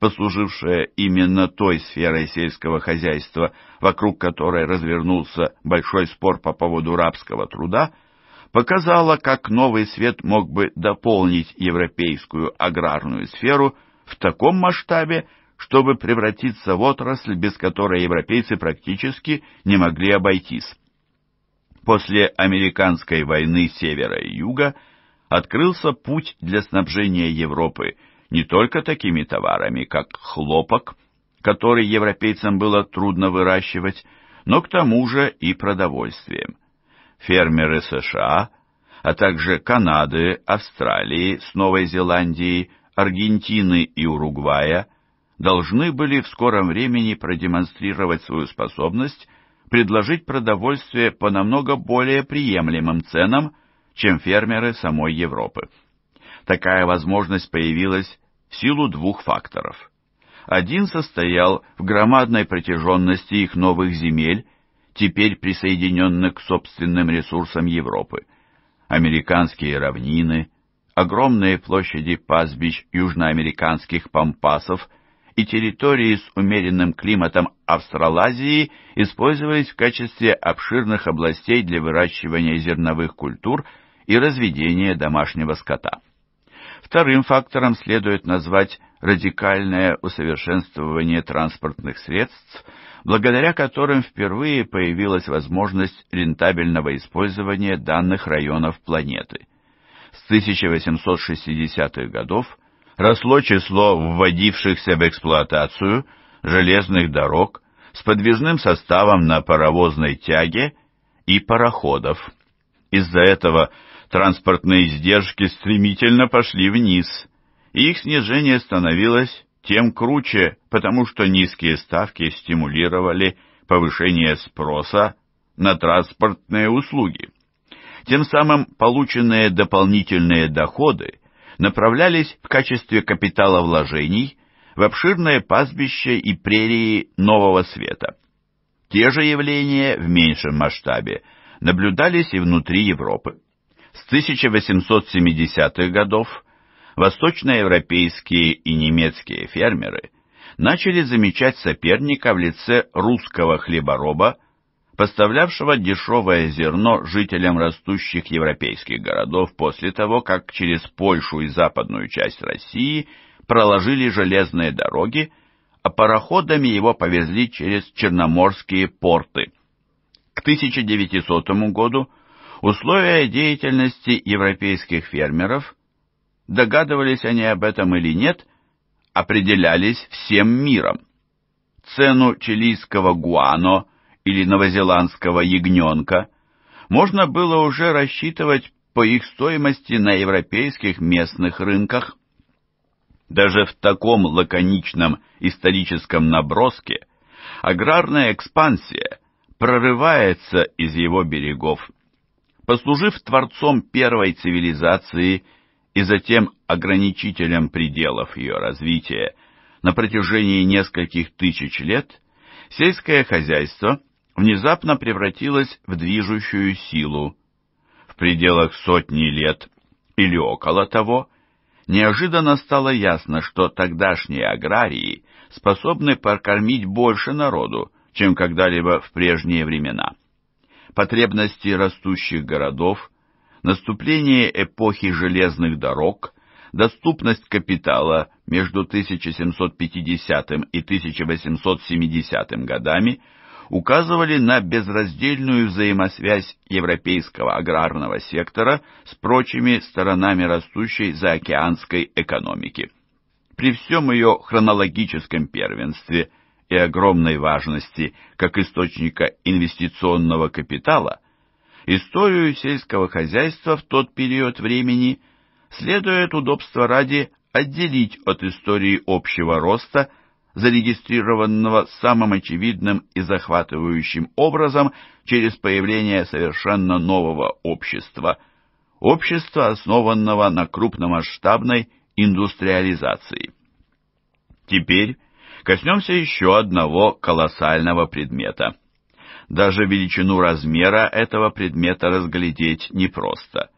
послужившее именно той сферой сельского хозяйства, вокруг которой развернулся большой спор по поводу рабского труда, показало, как новый свет мог бы дополнить европейскую аграрную сферу в таком масштабе, чтобы превратиться в отрасль, без которой европейцы практически не могли обойтись. После американской войны севера и юга – открылся путь для снабжения Европы не только такими товарами, как хлопок, который европейцам было трудно выращивать, но к тому же и продовольствием. Фермеры США, а также Канады, Австралии, с Новой Зеландии, Аргентины и Уругвая должны были в скором времени продемонстрировать свою способность предложить продовольствие по намного более приемлемым ценам, чем фермеры самой Европы. Такая возможность появилась в силу двух факторов. Один состоял в громадной протяженности их новых земель, теперь присоединенных к собственным ресурсам Европы. Американские равнины, огромные площади пастбищ южноамериканских пампасов и территории с умеренным климатом Австралазии использовались в качестве обширных областей для выращивания зерновых культур – и разведение домашнего скота. Вторым фактором следует назвать радикальное усовершенствование транспортных средств, благодаря которым впервые появилась возможность рентабельного использования данных районов планеты. С 1860-х годов росло число вводившихся в эксплуатацию железных дорог с подвижным составом на паровозной тяге и пароходов. Из-за этого Транспортные издержки стремительно пошли вниз, и их снижение становилось тем круче, потому что низкие ставки стимулировали повышение спроса на транспортные услуги. Тем самым полученные дополнительные доходы направлялись в качестве капитала вложений в обширное пастбище и прерии нового света. Те же явления в меньшем масштабе наблюдались и внутри Европы. С 1870-х годов восточноевропейские и немецкие фермеры начали замечать соперника в лице русского хлебороба, поставлявшего дешевое зерно жителям растущих европейских городов после того, как через Польшу и западную часть России проложили железные дороги, а пароходами его повезли через черноморские порты. К 1900 году Условия деятельности европейских фермеров, догадывались они об этом или нет, определялись всем миром. Цену чилийского гуано или новозеландского ягненка можно было уже рассчитывать по их стоимости на европейских местных рынках. Даже в таком лаконичном историческом наброске аграрная экспансия прорывается из его берегов. Послужив творцом первой цивилизации и затем ограничителем пределов ее развития на протяжении нескольких тысяч лет, сельское хозяйство внезапно превратилось в движущую силу. В пределах сотни лет или около того – неожиданно стало ясно, что тогдашние аграрии способны прокормить больше народу, чем когда-либо в прежние времена потребности растущих городов, наступление эпохи железных дорог, доступность капитала между 1750 и 1870 годами указывали на безраздельную взаимосвязь европейского аграрного сектора с прочими сторонами растущей заокеанской экономики. При всем ее хронологическом первенстве – и огромной важности как источника инвестиционного капитала, историю сельского хозяйства в тот период времени следует удобства ради отделить от истории общего роста, зарегистрированного самым очевидным и захватывающим образом через появление совершенно нового общества, общества, основанного на крупномасштабной индустриализации. Теперь Коснемся еще одного колоссального предмета. Даже величину размера этого предмета разглядеть непросто.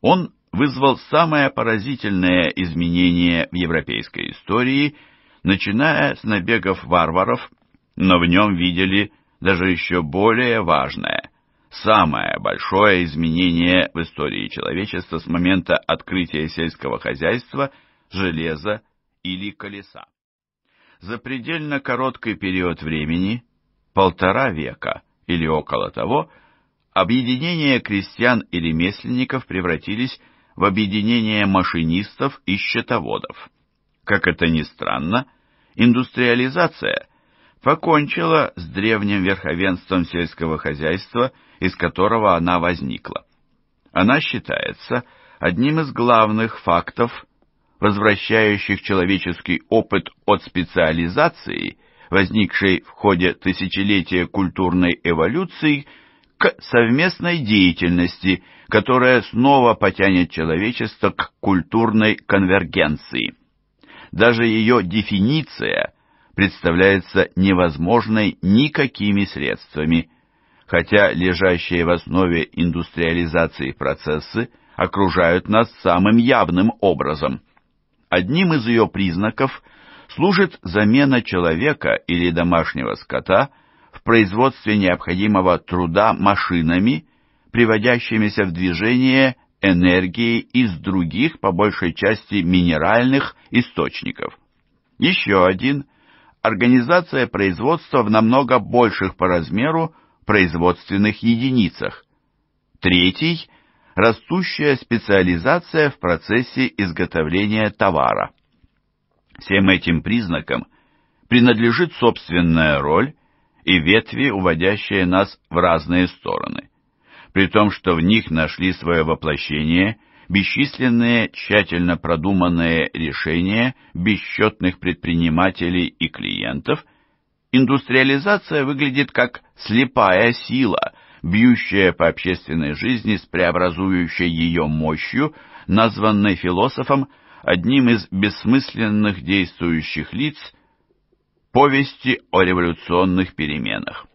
Он вызвал самое поразительное изменение в европейской истории, начиная с набегов варваров, но в нем видели даже еще более важное, самое большое изменение в истории человечества с момента открытия сельского хозяйства, железа или колеса за предельно короткий период времени, полтора века или около того, объединения крестьян и ремесленников превратились в объединение машинистов и счетоводов. Как это ни странно, индустриализация покончила с древним верховенством сельского хозяйства, из которого она возникла. Она считается одним из главных фактов возвращающих человеческий опыт от специализации, возникшей в ходе тысячелетия культурной эволюции, к совместной деятельности, которая снова потянет человечество к культурной конвергенции. Даже ее дефиниция представляется невозможной никакими средствами, хотя лежащие в основе индустриализации процессы окружают нас самым явным образом. Одним из ее признаков служит замена человека или домашнего скота в производстве необходимого труда машинами, приводящимися в движение энергии из других, по большей части, минеральных источников. Еще один – организация производства в намного больших по размеру производственных единицах. Третий – растущая специализация в процессе изготовления товара. Всем этим признакам принадлежит собственная роль и ветви, уводящие нас в разные стороны, при том, что в них нашли свое воплощение бесчисленные тщательно продуманные решения бесчетных предпринимателей и клиентов, индустриализация выглядит как слепая сила, бьющая по общественной жизни с преобразующей ее мощью, названной философом одним из бессмысленных действующих лиц повести о революционных переменах.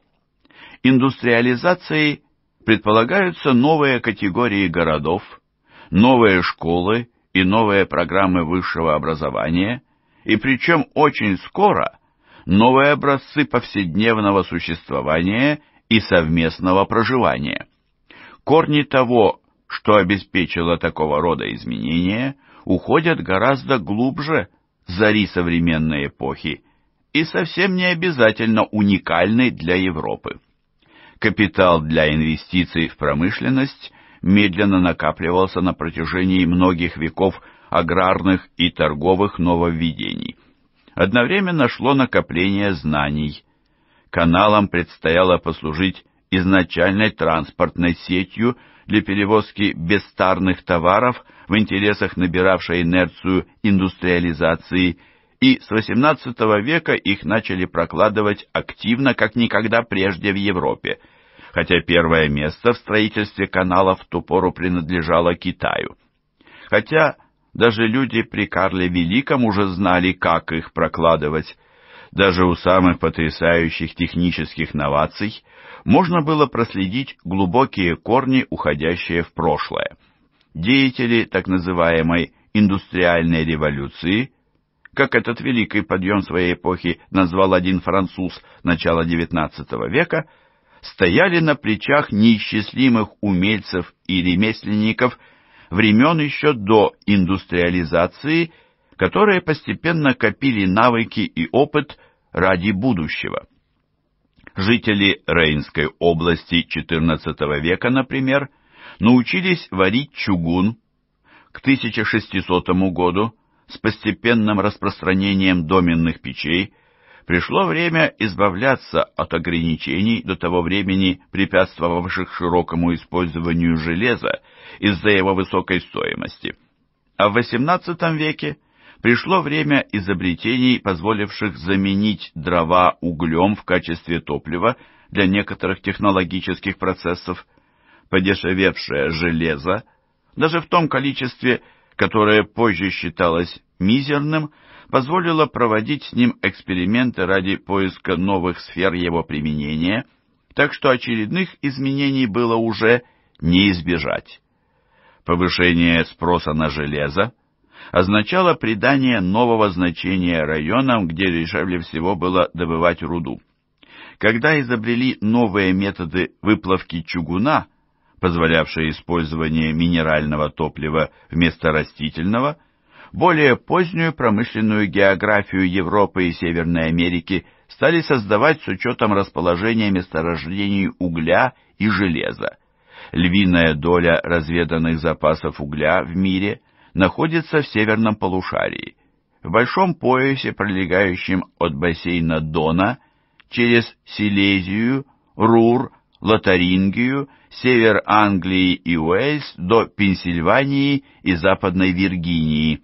Индустриализацией предполагаются новые категории городов, новые школы и новые программы высшего образования, и причем очень скоро новые образцы повседневного существования и совместного проживания. Корни того, что обеспечило такого рода изменения, уходят гораздо глубже зари современной эпохи и совсем не обязательно уникальны для Европы. Капитал для инвестиций в промышленность медленно накапливался на протяжении многих веков аграрных и торговых нововведений. Одновременно шло накопление знаний – каналам предстояло послужить изначальной транспортной сетью для перевозки бестарных товаров в интересах набиравшей инерцию индустриализации, и с XVIII века их начали прокладывать активно, как никогда прежде в Европе, хотя первое место в строительстве каналов в ту пору принадлежало Китаю. Хотя даже люди при Карле Великом уже знали, как их прокладывать – даже у самых потрясающих технических новаций можно было проследить глубокие корни, уходящие в прошлое. Деятели так называемой индустриальной революции, как этот великий подъем своей эпохи назвал один француз начала XIX века, стояли на плечах неисчислимых умельцев и ремесленников времен еще до индустриализации которые постепенно копили навыки и опыт ради будущего. Жители Рейнской области XIV века, например, научились варить чугун. К 1600 году с постепенным распространением доменных печей пришло время избавляться от ограничений, до того времени препятствовавших широкому использованию железа из-за его высокой стоимости. А в XVIII веке – пришло время изобретений, позволивших заменить дрова углем в качестве топлива для некоторых технологических процессов. Подешевевшее железо, даже в том количестве, которое позже считалось мизерным, позволило проводить с ним эксперименты ради поиска новых сфер его применения, так что очередных изменений было уже не избежать. Повышение спроса на железо, означало придание нового значения районам, где дешевле всего было добывать руду. Когда изобрели новые методы выплавки чугуна, позволявшие использование минерального топлива вместо растительного, более позднюю промышленную географию Европы и Северной Америки стали создавать с учетом расположения месторождений угля и железа. Львиная доля разведанных запасов угля в мире находится в северном полушарии, в большом поясе, пролегающем от бассейна Дона через Силезию, Рур, Лотарингию, север Англии и Уэльс до Пенсильвании и Западной Виргинии.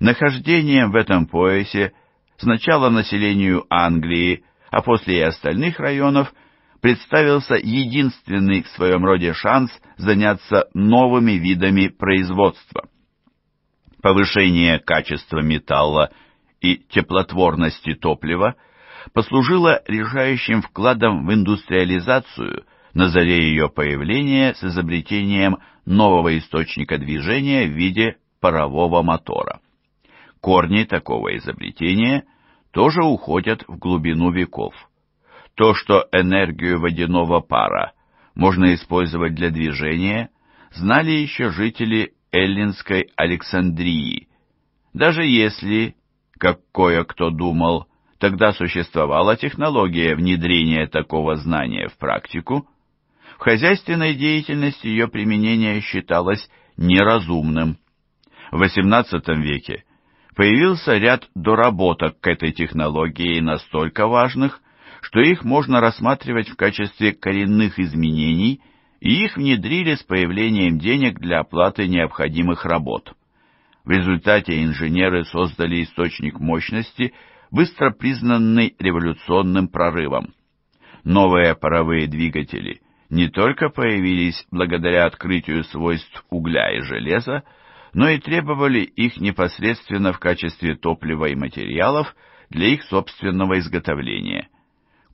Нахождением в этом поясе сначала населению Англии, а после и остальных районов представился единственный в своем роде шанс заняться новыми видами производства повышение качества металла и теплотворности топлива послужило решающим вкладом в индустриализацию на заре ее появления с изобретением нового источника движения в виде парового мотора. Корни такого изобретения тоже уходят в глубину веков. То, что энергию водяного пара можно использовать для движения, знали еще жители эллинской Александрии, даже если, как кое-кто думал, тогда существовала технология внедрения такого знания в практику, в хозяйственной деятельности ее применение считалось неразумным. В XVIII веке появился ряд доработок к этой технологии настолько важных, что их можно рассматривать в качестве коренных изменений – и их внедрили с появлением денег для оплаты необходимых работ. В результате инженеры создали источник мощности, быстро признанный революционным прорывом. Новые паровые двигатели не только появились благодаря открытию свойств угля и железа, но и требовали их непосредственно в качестве топлива и материалов для их собственного изготовления.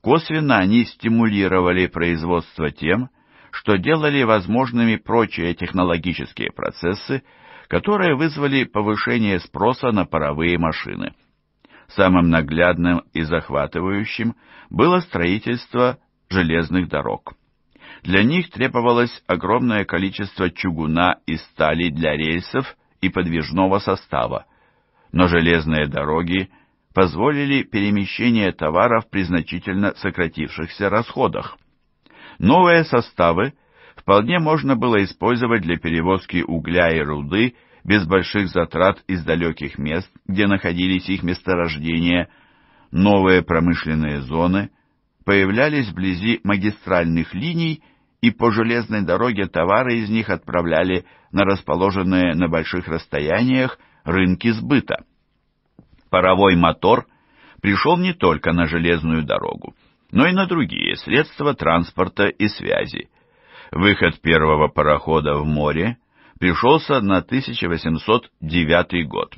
Косвенно они стимулировали производство тем, что, что делали возможными прочие технологические процессы, которые вызвали повышение спроса на паровые машины. Самым наглядным и захватывающим было строительство железных дорог. Для них требовалось огромное количество чугуна и стали для рельсов и подвижного состава, но железные дороги позволили перемещение товаров при значительно сократившихся расходах. Новые составы вполне можно было использовать для перевозки угля и руды без больших затрат из далеких мест, где находились их месторождения. Новые промышленные зоны появлялись вблизи магистральных линий, и по железной дороге товары из них отправляли на расположенные на больших расстояниях рынки сбыта. Паровой мотор пришел не только на железную дорогу но и на другие средства транспорта и связи. Выход первого парохода в море пришелся на 1809 год.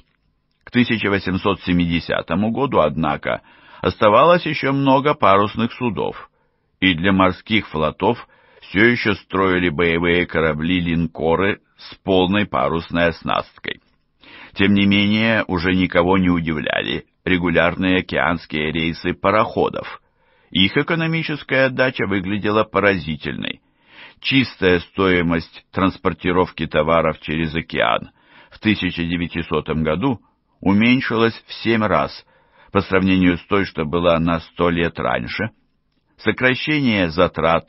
К 1870 году, однако, оставалось еще много парусных судов, и для морских флотов все еще строили боевые корабли-линкоры с полной парусной оснасткой. Тем не менее, уже никого не удивляли регулярные океанские рейсы пароходов. Их экономическая отдача выглядела поразительной. Чистая стоимость транспортировки товаров через океан в 1900 году уменьшилась в 7 раз по сравнению с той, что была на 100 лет раньше. Сокращение затрат,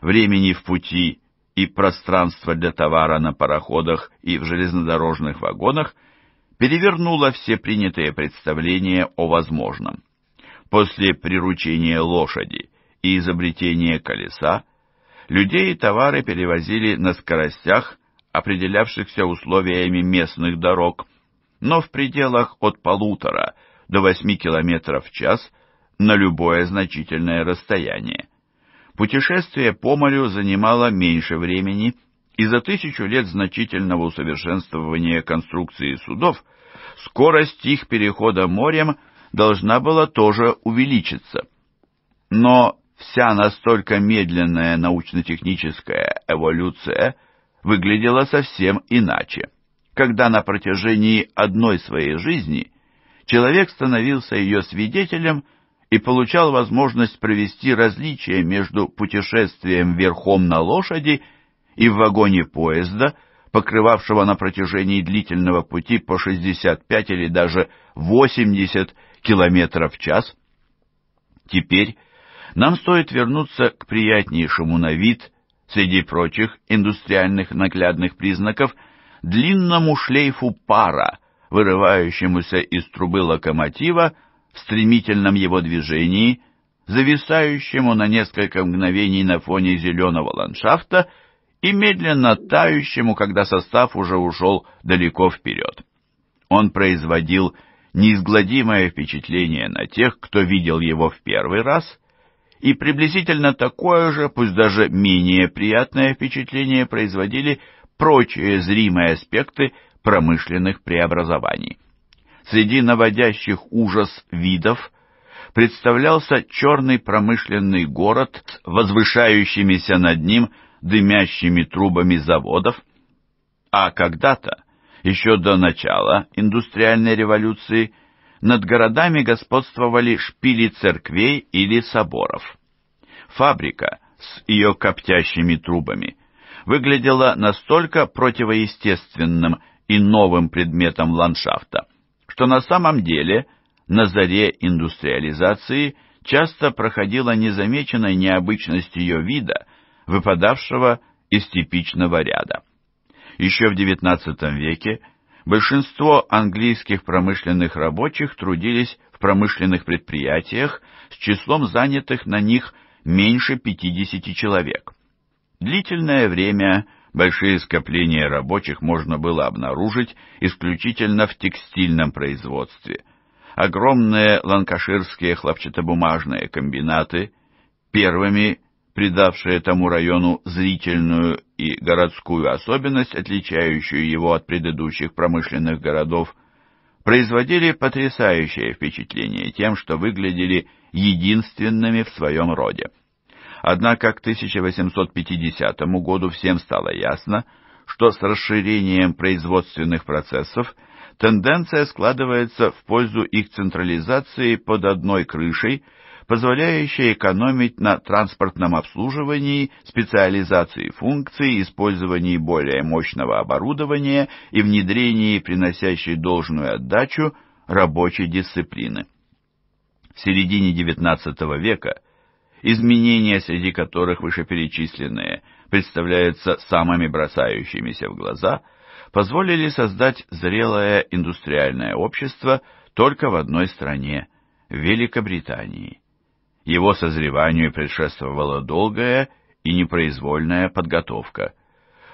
времени в пути и пространства для товара на пароходах и в железнодорожных вагонах перевернуло все принятые представления о возможном. После приручения лошади и изобретения колеса людей и товары перевозили на скоростях, определявшихся условиями местных дорог, но в пределах от полутора до восьми километров в час на любое значительное расстояние. Путешествие по морю занимало меньше времени, и за тысячу лет значительного усовершенствования конструкции судов скорость их перехода морем – должна была тоже увеличиться. Но вся настолько медленная научно-техническая эволюция выглядела совсем иначе, когда на протяжении одной своей жизни человек становился ее свидетелем и получал возможность провести различие между путешествием верхом на лошади и в вагоне поезда, покрывавшего на протяжении длительного пути по 65 или даже 80 км в час. Теперь нам стоит вернуться к приятнейшему на вид, среди прочих индустриальных наглядных признаков, длинному шлейфу пара, вырывающемуся из трубы локомотива в стремительном его движении, зависающему на несколько мгновений на фоне зеленого ландшафта и медленно тающему, когда состав уже ушел далеко вперед. Он производил неизгладимое впечатление на тех, кто видел его в первый раз, и приблизительно такое же, пусть даже менее приятное впечатление производили прочие зримые аспекты промышленных преобразований. Среди наводящих ужас видов представлялся черный промышленный город с возвышающимися над ним дымящими трубами заводов, а когда-то еще до начала индустриальной революции над городами господствовали шпили церквей или соборов. Фабрика с ее коптящими трубами выглядела настолько противоестественным и новым предметом ландшафта, что на самом деле на заре индустриализации часто проходила незамеченной необычность ее вида, выпадавшего из типичного ряда. Еще в XIX веке большинство английских промышленных рабочих трудились в промышленных предприятиях с числом занятых на них меньше 50 человек. Длительное время большие скопления рабочих можно было обнаружить исключительно в текстильном производстве. Огромные ланкаширские хлопчатобумажные комбинаты, первыми придавшие тому району зрительную и городскую особенность, отличающую его от предыдущих промышленных городов, производили потрясающее впечатление тем, что выглядели единственными в своем роде. Однако к 1850 году всем стало ясно, что с расширением производственных процессов тенденция складывается в пользу их централизации под одной крышей позволяющая экономить на транспортном обслуживании, специализации функций, использовании более мощного оборудования и внедрении приносящей должную отдачу рабочей дисциплины. В середине XIX века изменения, среди которых вышеперечисленные представляются самыми бросающимися в глаза, позволили создать зрелое индустриальное общество только в одной стране – Великобритании. Его созреванию предшествовала долгая и непроизвольная подготовка.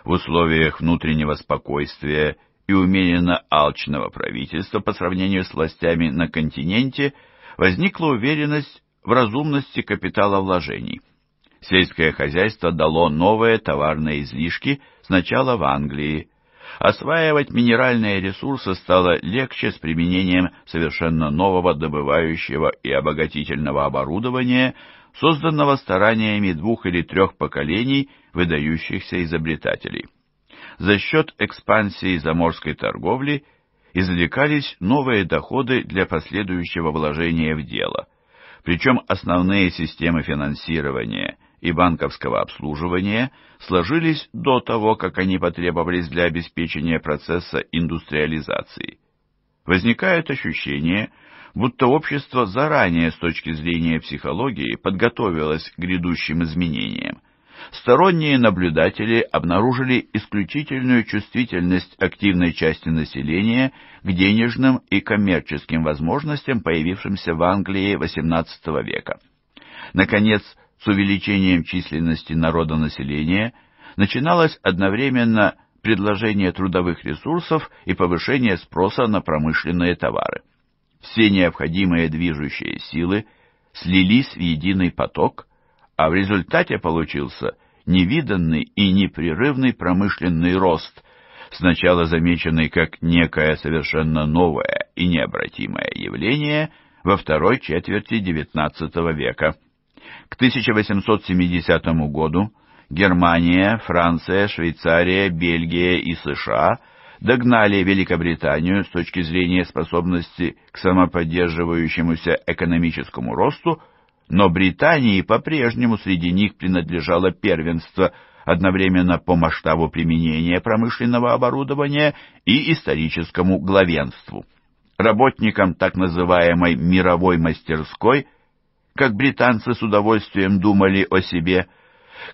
В условиях внутреннего спокойствия и умеренно алчного правительства по сравнению с властями на континенте возникла уверенность в разумности капитала вложений. Сельское хозяйство дало новые товарные излишки сначала в Англии, Осваивать минеральные ресурсы стало легче с применением совершенно нового добывающего и обогатительного оборудования, созданного стараниями двух или трех поколений выдающихся изобретателей. За счет экспансии заморской торговли извлекались новые доходы для последующего вложения в дело, причем основные системы финансирования – и банковского обслуживания сложились до того, как они потребовались для обеспечения процесса индустриализации. Возникает ощущение, будто общество заранее с точки зрения психологии подготовилось к грядущим изменениям. Сторонние наблюдатели обнаружили исключительную чувствительность активной части населения к денежным и коммерческим возможностям, появившимся в Англии XVIII века. Наконец, с увеличением численности народонаселения начиналось одновременно предложение трудовых ресурсов и повышение спроса на промышленные товары. Все необходимые движущие силы слились в единый поток, а в результате получился невиданный и непрерывный промышленный рост, сначала замеченный как некое совершенно новое и необратимое явление во второй четверти XIX века. К 1870 году Германия, Франция, Швейцария, Бельгия и США догнали Великобританию с точки зрения способности к самоподдерживающемуся экономическому росту, но Британии по-прежнему среди них принадлежало первенство одновременно по масштабу применения промышленного оборудования и историческому главенству. Работникам так называемой «мировой мастерской» – как британцы с удовольствием думали о себе,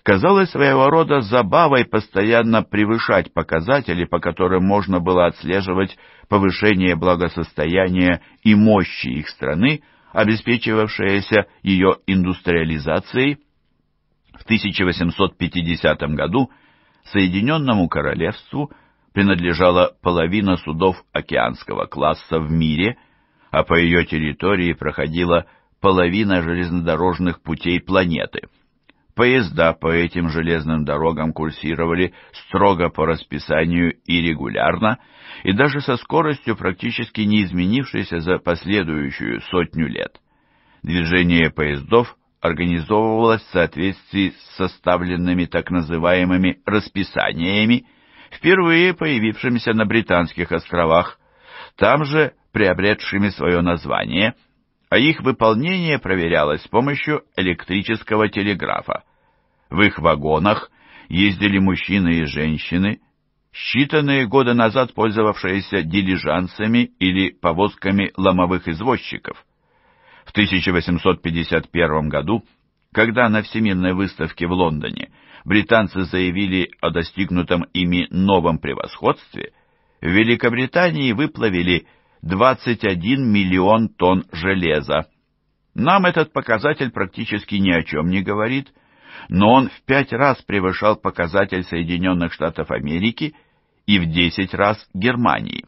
казалось своего рода забавой постоянно превышать показатели, по которым можно было отслеживать повышение благосостояния и мощи их страны, обеспечивавшееся ее индустриализацией. В 1850 году Соединенному Королевству принадлежала половина судов океанского класса в мире, а по ее территории проходило половина железнодорожных путей планеты. Поезда по этим железным дорогам курсировали строго по расписанию и регулярно, и даже со скоростью, практически не изменившейся за последующую сотню лет. Движение поездов организовывалось в соответствии с составленными так называемыми «расписаниями», впервые появившимися на Британских островах, там же приобретшими свое название – а их выполнение проверялось с помощью электрического телеграфа. В их вагонах ездили мужчины и женщины, считанные годы назад пользовавшиеся дилижансами или повозками ломовых извозчиков. В 1851 году, когда на Всемирной выставке в Лондоне британцы заявили о достигнутом ими новом превосходстве, в Великобритании выплавили 21 миллион тонн железа. Нам этот показатель практически ни о чем не говорит, но он в пять раз превышал показатель Соединенных Штатов Америки и в десять раз Германии.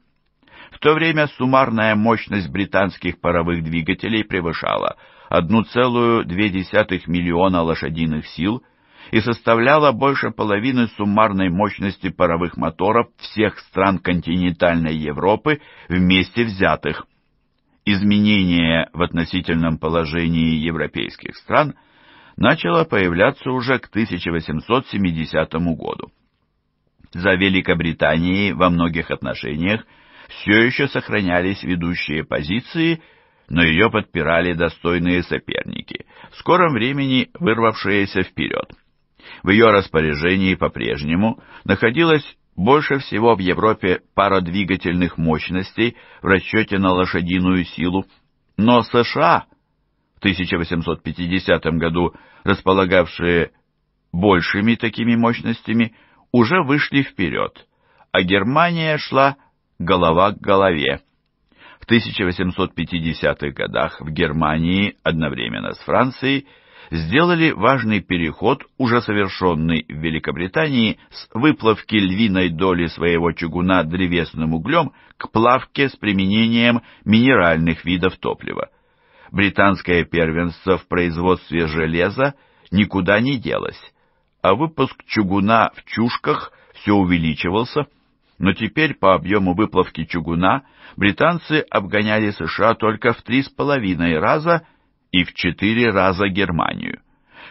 В то время суммарная мощность британских паровых двигателей превышала 1,2 миллиона лошадиных сил – и составляла больше половины суммарной мощности паровых моторов всех стран континентальной Европы вместе взятых. Изменение в относительном положении европейских стран начало появляться уже к 1870 году. За Великобританией во многих отношениях все еще сохранялись ведущие позиции – но ее подпирали достойные соперники, в скором времени вырвавшиеся вперед. В ее распоряжении по-прежнему находилось больше всего в Европе пародвигательных мощностей в расчете на лошадиную силу, но США, в 1850 году располагавшие большими такими мощностями, уже вышли вперед, а Германия шла голова к голове. В 1850-х годах в Германии одновременно с Францией сделали важный переход, уже совершенный в Великобритании, с выплавки львиной доли своего чугуна древесным углем к плавке с применением минеральных видов топлива. Британское первенство в производстве железа никуда не делось, а выпуск чугуна в чушках все увеличивался, но теперь по объему выплавки чугуна британцы обгоняли США только в три с половиной раза – и в четыре раза Германию.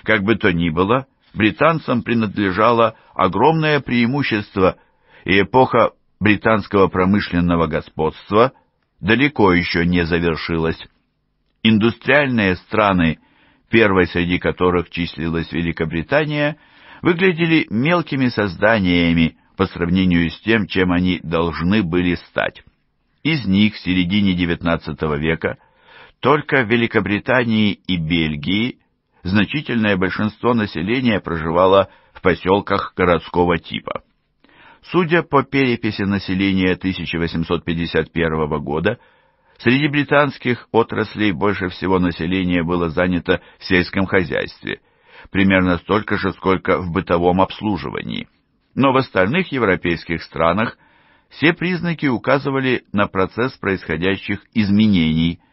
Как бы то ни было, британцам принадлежало огромное преимущество, и эпоха британского промышленного господства далеко еще не завершилась. Индустриальные страны, первой среди которых числилась Великобритания, выглядели мелкими созданиями по сравнению с тем, чем они должны были стать. Из них в середине XIX века – только в Великобритании и Бельгии значительное большинство населения проживало в поселках городского типа. Судя по переписи населения 1851 года, среди британских отраслей больше всего населения было занято в сельском хозяйстве, примерно столько же, сколько в бытовом обслуживании. Но в остальных европейских странах все признаки указывали на процесс происходящих изменений –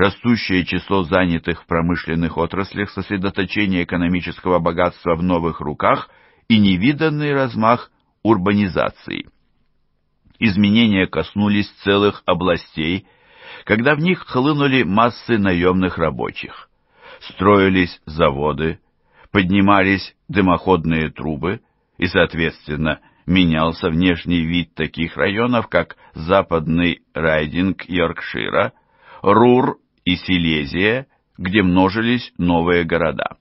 растущее число занятых в промышленных отраслях, сосредоточение экономического богатства в новых руках и невиданный размах урбанизации. Изменения коснулись целых областей, когда в них хлынули массы наемных рабочих. Строились заводы, поднимались дымоходные трубы и, соответственно, менялся внешний вид таких районов, как Западный Райдинг Йоркшира, Рур и Силезия, где множились новые города.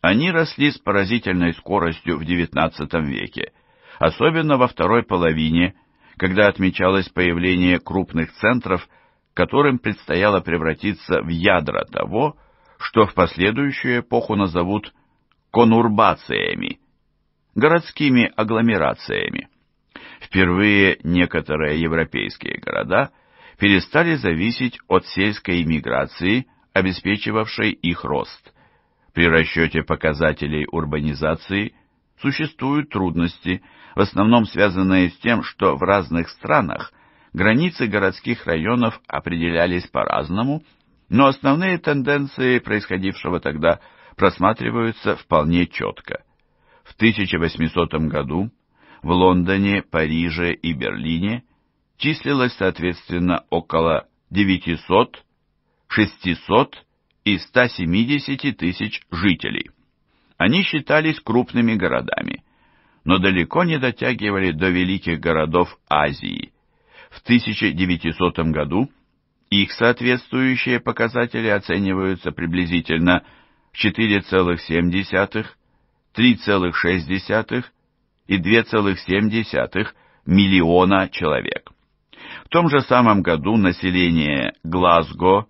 Они росли с поразительной скоростью в XIX веке, особенно во второй половине, когда отмечалось появление крупных центров, которым предстояло превратиться в ядра того, что в последующую эпоху назовут конурбациями, городскими агломерациями. Впервые некоторые европейские города – перестали зависеть от сельской иммиграции, обеспечивавшей их рост. При расчете показателей урбанизации существуют трудности, в основном связанные с тем, что в разных странах границы городских районов определялись по-разному, но основные тенденции происходившего тогда просматриваются вполне четко. В 1800 году в Лондоне, Париже и Берлине числилось, соответственно, около 900, 600 и 170 тысяч жителей. Они считались крупными городами, но далеко не дотягивали до великих городов Азии. В 1900 году их соответствующие показатели оцениваются приблизительно в 4,7, 3,6 и 2,7 миллиона человек. В том же самом году население Глазго,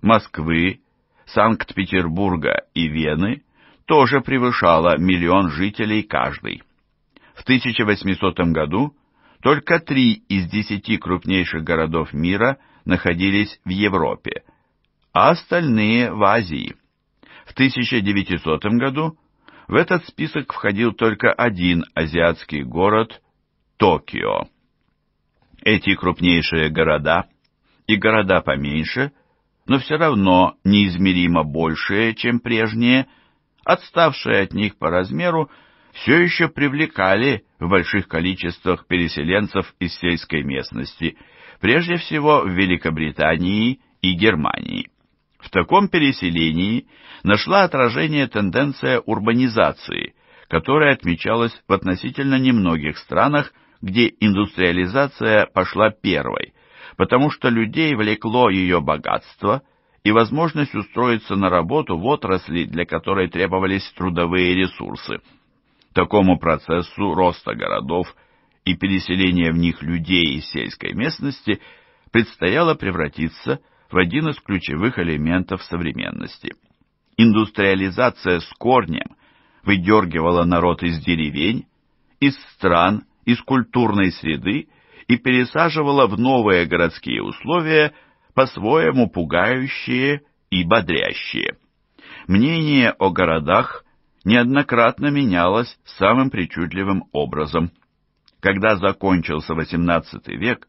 Москвы, Санкт-Петербурга и Вены тоже превышало миллион жителей каждый. В 1800 году только три из десяти крупнейших городов мира находились в Европе, а остальные в Азии. В 1900 году в этот список входил только один азиатский город – Токио. Эти крупнейшие города и города поменьше, но все равно неизмеримо большие, чем прежние, отставшие от них по размеру, все еще привлекали в больших количествах переселенцев из сельской местности, прежде всего в Великобритании и Германии. В таком переселении нашла отражение тенденция урбанизации, которая отмечалась в относительно немногих странах где индустриализация пошла первой, потому что людей влекло ее богатство и возможность устроиться на работу в отрасли, для которой требовались трудовые ресурсы. Такому процессу роста городов и переселения в них людей из сельской местности предстояло превратиться в один из ключевых элементов современности. Индустриализация с корнем выдергивала народ из деревень, из стран из культурной среды и пересаживала в новые городские условия, по-своему пугающие и бодрящие. Мнение о городах неоднократно менялось самым причудливым образом. Когда закончился XVIII век,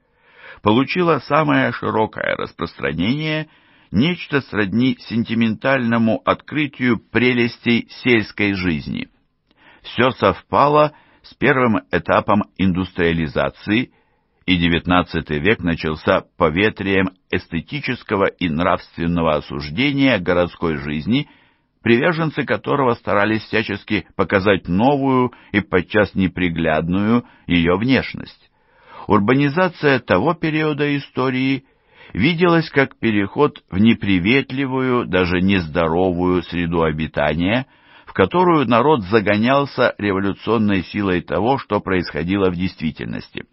получило самое широкое распространение нечто сродни сентиментальному открытию прелестей сельской жизни. Все совпало с с первым этапом индустриализации, и XIX век начался поветрием эстетического и нравственного осуждения городской жизни, приверженцы которого старались всячески показать новую и подчас неприглядную ее внешность. Урбанизация того периода истории виделась как переход в неприветливую, даже нездоровую среду обитания – в которую народ загонялся революционной силой того, что происходило в действительности.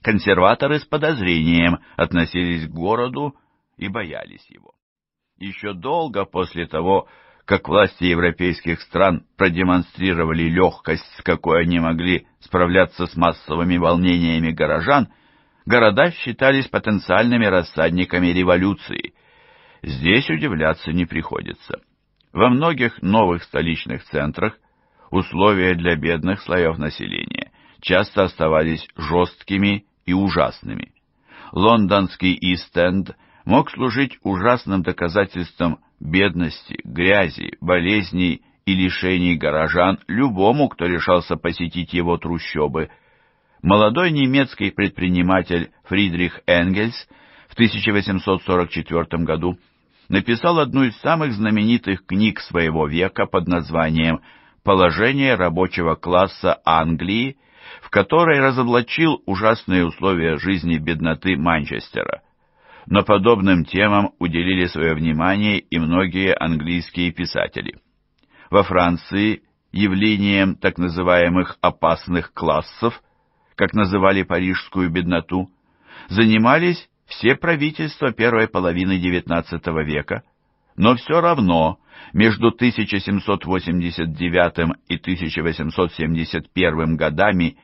Консерваторы с подозрением относились к городу и боялись его. Еще долго после того, как власти европейских стран продемонстрировали легкость, с какой они могли справляться с массовыми волнениями горожан, города считались потенциальными рассадниками революции. Здесь удивляться не приходится. Во многих новых столичных центрах условия для бедных слоев населения часто оставались жесткими и ужасными. Лондонский Ист-Энд мог служить ужасным доказательством бедности, грязи, болезней и лишений горожан любому, кто решался посетить его трущобы. Молодой немецкий предприниматель Фридрих Энгельс в 1844 году написал одну из самых знаменитых книг своего века под названием «Положение рабочего класса Англии», в которой разоблачил ужасные условия жизни бедноты Манчестера. Но подобным темам уделили свое внимание и многие английские писатели. Во Франции явлением так называемых «опасных классов», как называли парижскую бедноту, занимались все правительства первой половины XIX века, но все равно между 1789 и 1871 годами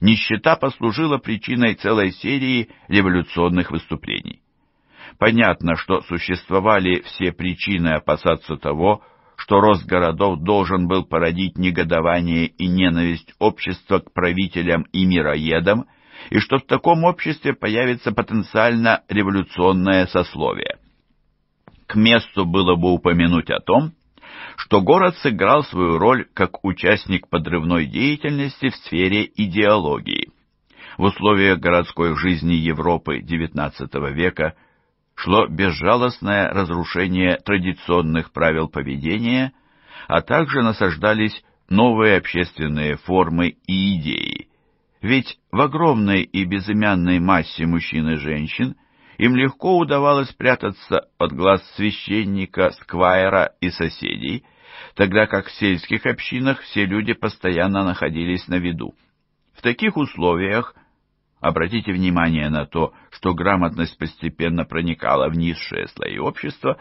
нищета послужила причиной целой серии революционных выступлений. Понятно, что существовали все причины опасаться того, что рост городов должен был породить негодование и ненависть общества к правителям и мироедам – и что в таком обществе появится потенциально революционное сословие. К месту было бы упомянуть о том, что город сыграл свою роль как участник подрывной деятельности в сфере идеологии. В условиях городской жизни Европы XIX века шло безжалостное разрушение традиционных правил поведения, а также насаждались новые общественные формы и идеи, ведь в огромной и безымянной массе мужчин и женщин им легко удавалось спрятаться от глаз священника, сквайра и соседей, тогда как в сельских общинах все люди постоянно находились на виду. В таких условиях Обратите внимание на то, что грамотность постепенно проникала в низшие слои общества,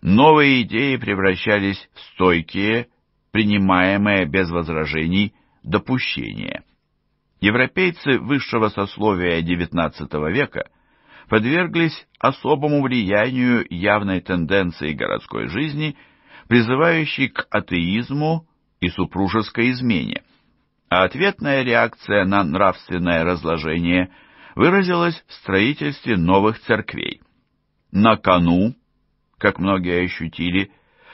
новые идеи превращались в стойкие, принимаемые без возражений, допущения. Европейцы высшего сословия XIX века подверглись особому влиянию явной тенденции городской жизни, призывающей к атеизму и супружеской измене. А ответная реакция на нравственное разложение выразилась в строительстве новых церквей. На кону, как многие ощутили,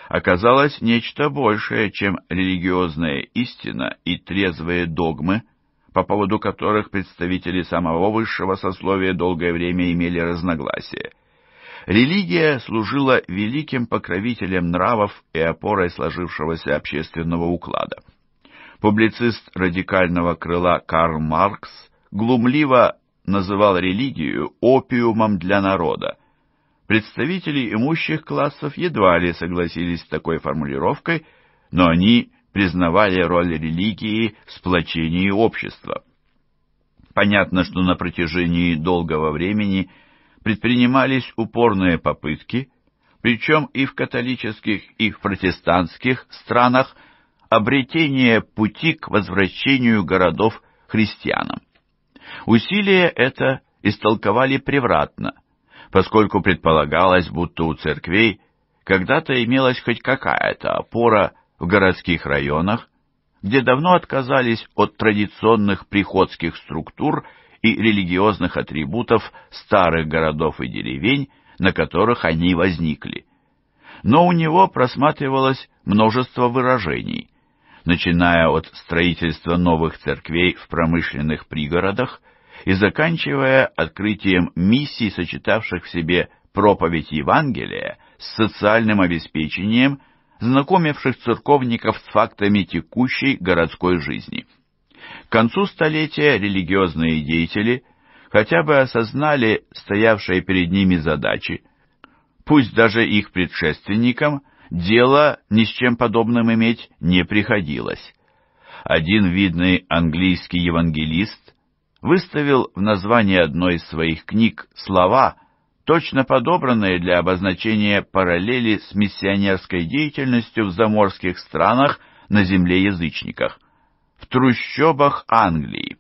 оказалось нечто большее, чем религиозная истина и трезвые догмы – по поводу которых представители самого высшего сословия долгое время имели разногласия. Религия служила великим покровителем нравов и опорой сложившегося общественного уклада. Публицист радикального крыла Карл Маркс глумливо называл религию опиумом для народа. Представители имущих классов едва ли согласились с такой формулировкой, но они признавали роль религии в сплочении общества. Понятно, что на протяжении долгого времени предпринимались упорные попытки, причем и в католических, и в протестантских странах, обретение пути к возвращению городов христианам. Усилие это истолковали превратно, поскольку предполагалось, будто у церквей когда-то имелась хоть какая-то опора в городских районах, где давно отказались от традиционных приходских структур и религиозных атрибутов старых городов и деревень, на которых они возникли. Но у него просматривалось множество выражений, начиная от строительства новых церквей в промышленных пригородах и заканчивая открытием миссий, сочетавших в себе проповедь Евангелия с социальным обеспечением – знакомивших церковников с фактами текущей городской жизни. К концу столетия религиозные деятели хотя бы осознали стоявшие перед ними задачи, пусть даже их предшественникам дело ни с чем подобным иметь не приходилось. Один видный английский евангелист выставил в названии одной из своих книг слова – точно подобранные для обозначения параллели с миссионерской деятельностью в заморских странах на земле язычниках, в трущобах Англии.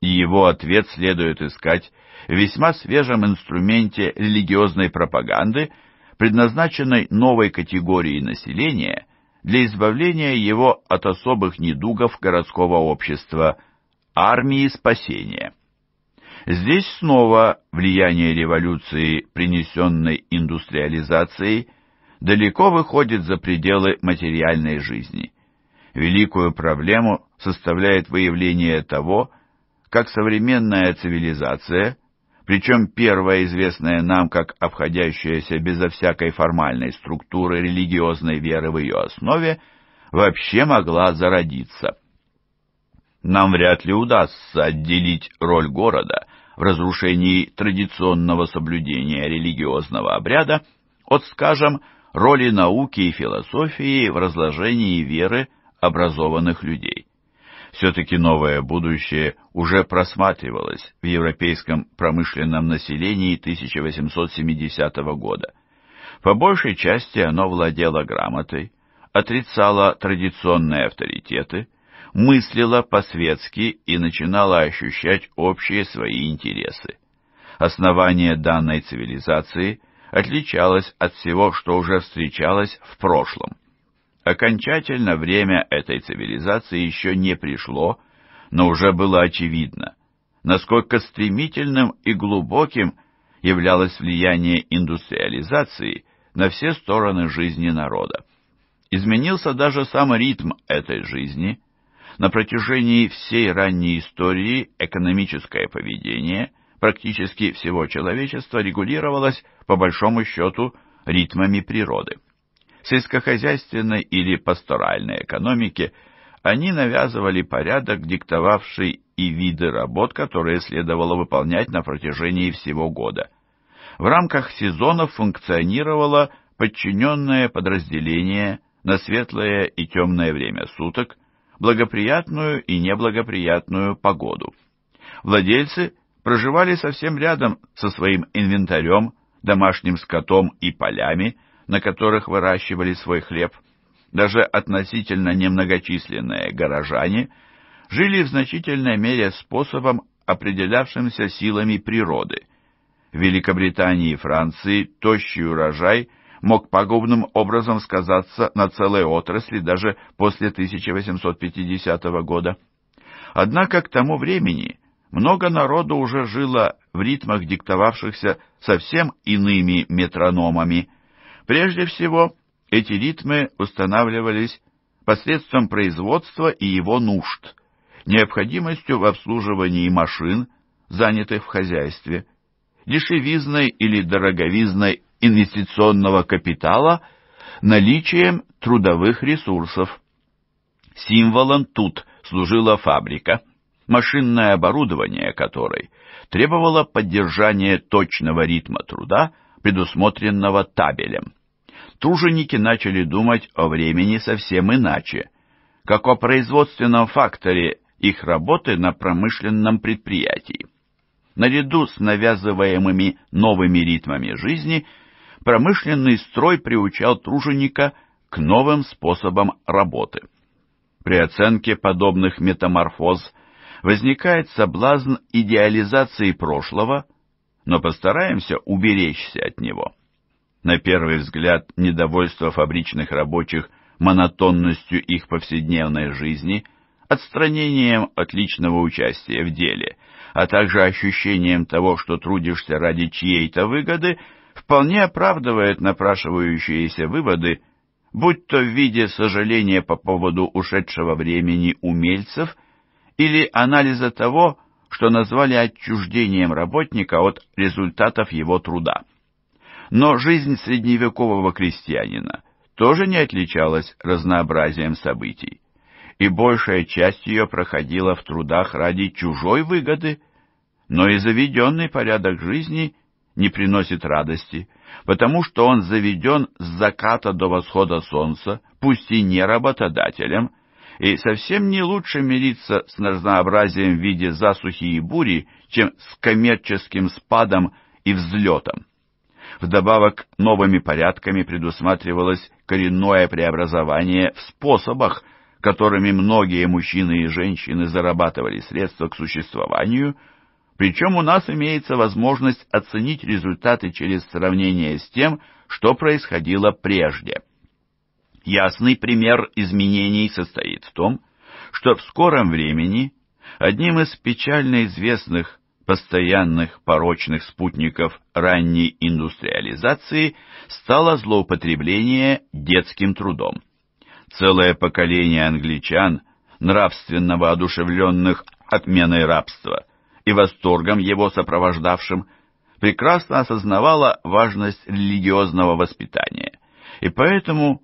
его ответ следует искать в весьма свежем инструменте религиозной пропаганды, предназначенной новой категории населения для избавления его от особых недугов городского общества – армии спасения. Здесь снова влияние революции, принесенной индустриализацией, далеко выходит за пределы материальной жизни. Великую проблему составляет выявление того, как современная цивилизация, причем первая известная нам как обходящаяся безо всякой формальной структуры религиозной веры в ее основе, вообще могла зародиться. Нам вряд ли удастся отделить роль города в разрушении традиционного соблюдения религиозного обряда от, скажем, роли науки и философии в разложении веры образованных людей. Все-таки новое будущее уже просматривалось в европейском промышленном населении 1870 года. По большей части оно владело грамотой, отрицало традиционные авторитеты – мыслила по-светски и начинала ощущать общие свои интересы. Основание данной цивилизации отличалось от всего, что уже встречалось в прошлом. Окончательно время этой цивилизации еще не пришло, но уже было очевидно, насколько стремительным и глубоким являлось влияние индустриализации на все стороны жизни народа. Изменился даже сам ритм этой жизни, на протяжении всей ранней истории экономическое поведение практически всего человечества регулировалось, по большому счету, ритмами природы. В сельскохозяйственной или пасторальной экономике они навязывали порядок, диктовавший и виды работ, которые следовало выполнять на протяжении всего года. В рамках сезонов функционировало подчиненное подразделение на светлое и темное время суток, благоприятную и неблагоприятную погоду. Владельцы проживали совсем рядом со своим инвентарем, домашним скотом и полями, на которых выращивали свой хлеб. Даже относительно немногочисленные горожане жили в значительной мере способом, определявшимся силами природы. В Великобритании и Франции тощий урожай – мог пагубным образом сказаться на целой отрасли даже после 1850 года. Однако к тому времени много народу уже жило в ритмах, диктовавшихся совсем иными метрономами. Прежде всего, эти ритмы устанавливались посредством производства и его нужд, необходимостью в обслуживании машин, занятых в хозяйстве, дешевизной или дороговизной инвестиционного капитала наличием трудовых ресурсов. Символом тут служила фабрика, машинное оборудование которой требовало поддержания точного ритма труда, предусмотренного табелем. Труженики начали думать о времени совсем иначе, как о производственном факторе их работы на промышленном предприятии. Наряду с навязываемыми новыми ритмами жизни – промышленный строй приучал труженика к новым способам работы. При оценке подобных метаморфоз возникает соблазн идеализации прошлого, но постараемся уберечься от него. На первый взгляд, недовольство фабричных рабочих монотонностью их повседневной жизни, отстранением от личного участия в деле, а также ощущением того, что трудишься ради чьей-то выгоды – вполне оправдывает напрашивающиеся выводы, будь то в виде сожаления по поводу ушедшего времени умельцев или анализа того, что назвали отчуждением работника от результатов его труда. Но жизнь средневекового крестьянина тоже не отличалась разнообразием событий, и большая часть ее проходила в трудах ради чужой выгоды, но и заведенный порядок жизни – не приносит радости, потому что он заведен с заката до восхода солнца, пусть и не работодателем, и совсем не лучше мириться с разнообразием в виде засухи и бури, чем с коммерческим спадом и взлетом. Вдобавок, новыми порядками предусматривалось коренное преобразование в способах, которыми многие мужчины и женщины зарабатывали средства к существованию – причем у нас имеется возможность оценить результаты через сравнение с тем, что происходило прежде. Ясный пример изменений состоит в том, что в скором времени одним из печально известных постоянных порочных спутников ранней индустриализации стало злоупотребление детским трудом. Целое поколение англичан, нравственно воодушевленных отменой рабства, и восторгом его сопровождавшим, прекрасно осознавала важность религиозного воспитания, и поэтому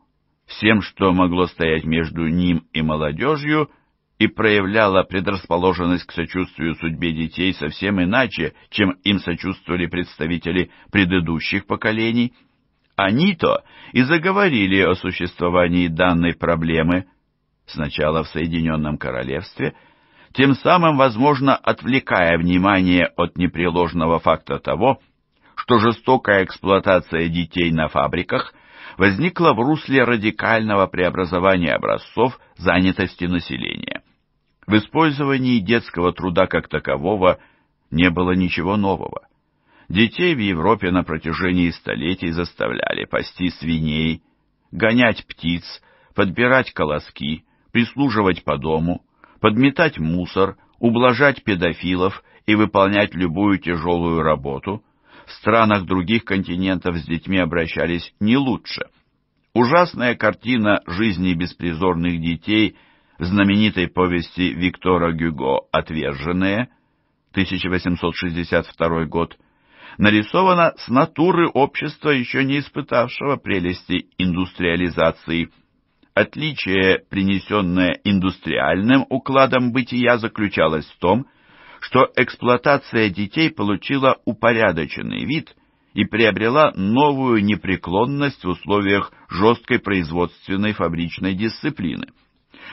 всем, что могло стоять между ним и молодежью, и проявляла предрасположенность к сочувствию судьбе детей совсем иначе, чем им сочувствовали представители предыдущих поколений. Они-то и заговорили о существовании данной проблемы, сначала в Соединенном Королевстве – тем самым, возможно, отвлекая внимание от непреложного факта того, что жестокая эксплуатация детей на фабриках возникла в русле радикального преобразования образцов занятости населения. В использовании детского труда как такового не было ничего нового. Детей в Европе на протяжении столетий заставляли пасти свиней, гонять птиц, подбирать колоски, прислуживать по дому – подметать мусор, ублажать педофилов и выполнять любую тяжелую работу, в странах других континентов с детьми обращались не лучше. Ужасная картина жизни беспризорных детей в знаменитой повести Виктора Гюго «Отверженные» 1862 год нарисована с натуры общества, еще не испытавшего прелести индустриализации – Отличие, принесенное индустриальным укладом бытия, заключалось в том, что эксплуатация детей получила упорядоченный вид и приобрела новую непреклонность в условиях жесткой производственной фабричной дисциплины.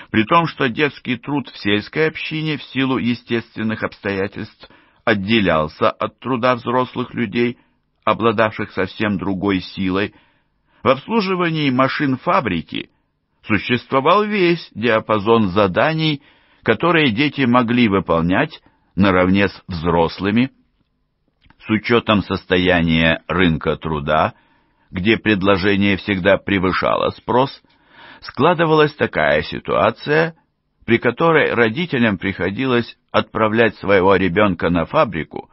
При том, что детский труд в сельской общине в силу естественных обстоятельств отделялся от труда взрослых людей, обладавших совсем другой силой, в обслуживании машин фабрики – существовал весь диапазон заданий, которые дети могли выполнять наравне с взрослыми. С учетом состояния рынка труда, где предложение всегда превышало спрос, складывалась такая ситуация, при которой родителям приходилось отправлять своего ребенка на фабрику,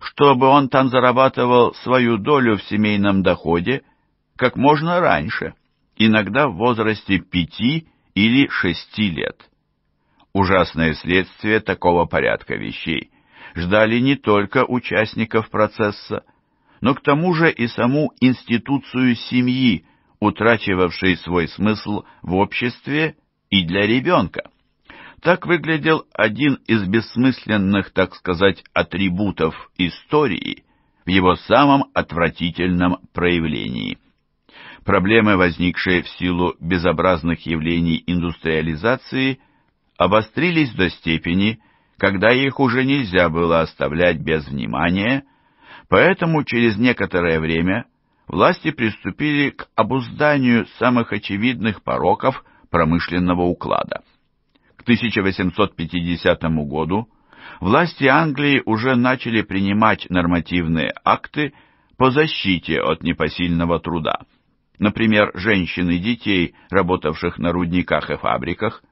чтобы он там зарабатывал свою долю в семейном доходе как можно раньше иногда в возрасте пяти или шести лет. Ужасные следствия такого порядка вещей ждали не только участников процесса, но к тому же и саму институцию семьи, утрачивавшей свой смысл в обществе и для ребенка. Так выглядел один из бессмысленных, так сказать, атрибутов истории в его самом отвратительном проявлении – Проблемы, возникшие в силу безобразных явлений индустриализации, обострились до степени, когда их уже нельзя было оставлять без внимания, поэтому через некоторое время власти приступили к обузданию самых очевидных пороков промышленного уклада. К 1850 году власти Англии уже начали принимать нормативные акты по защите от непосильного труда например, женщин и детей, работавших на рудниках и фабриках,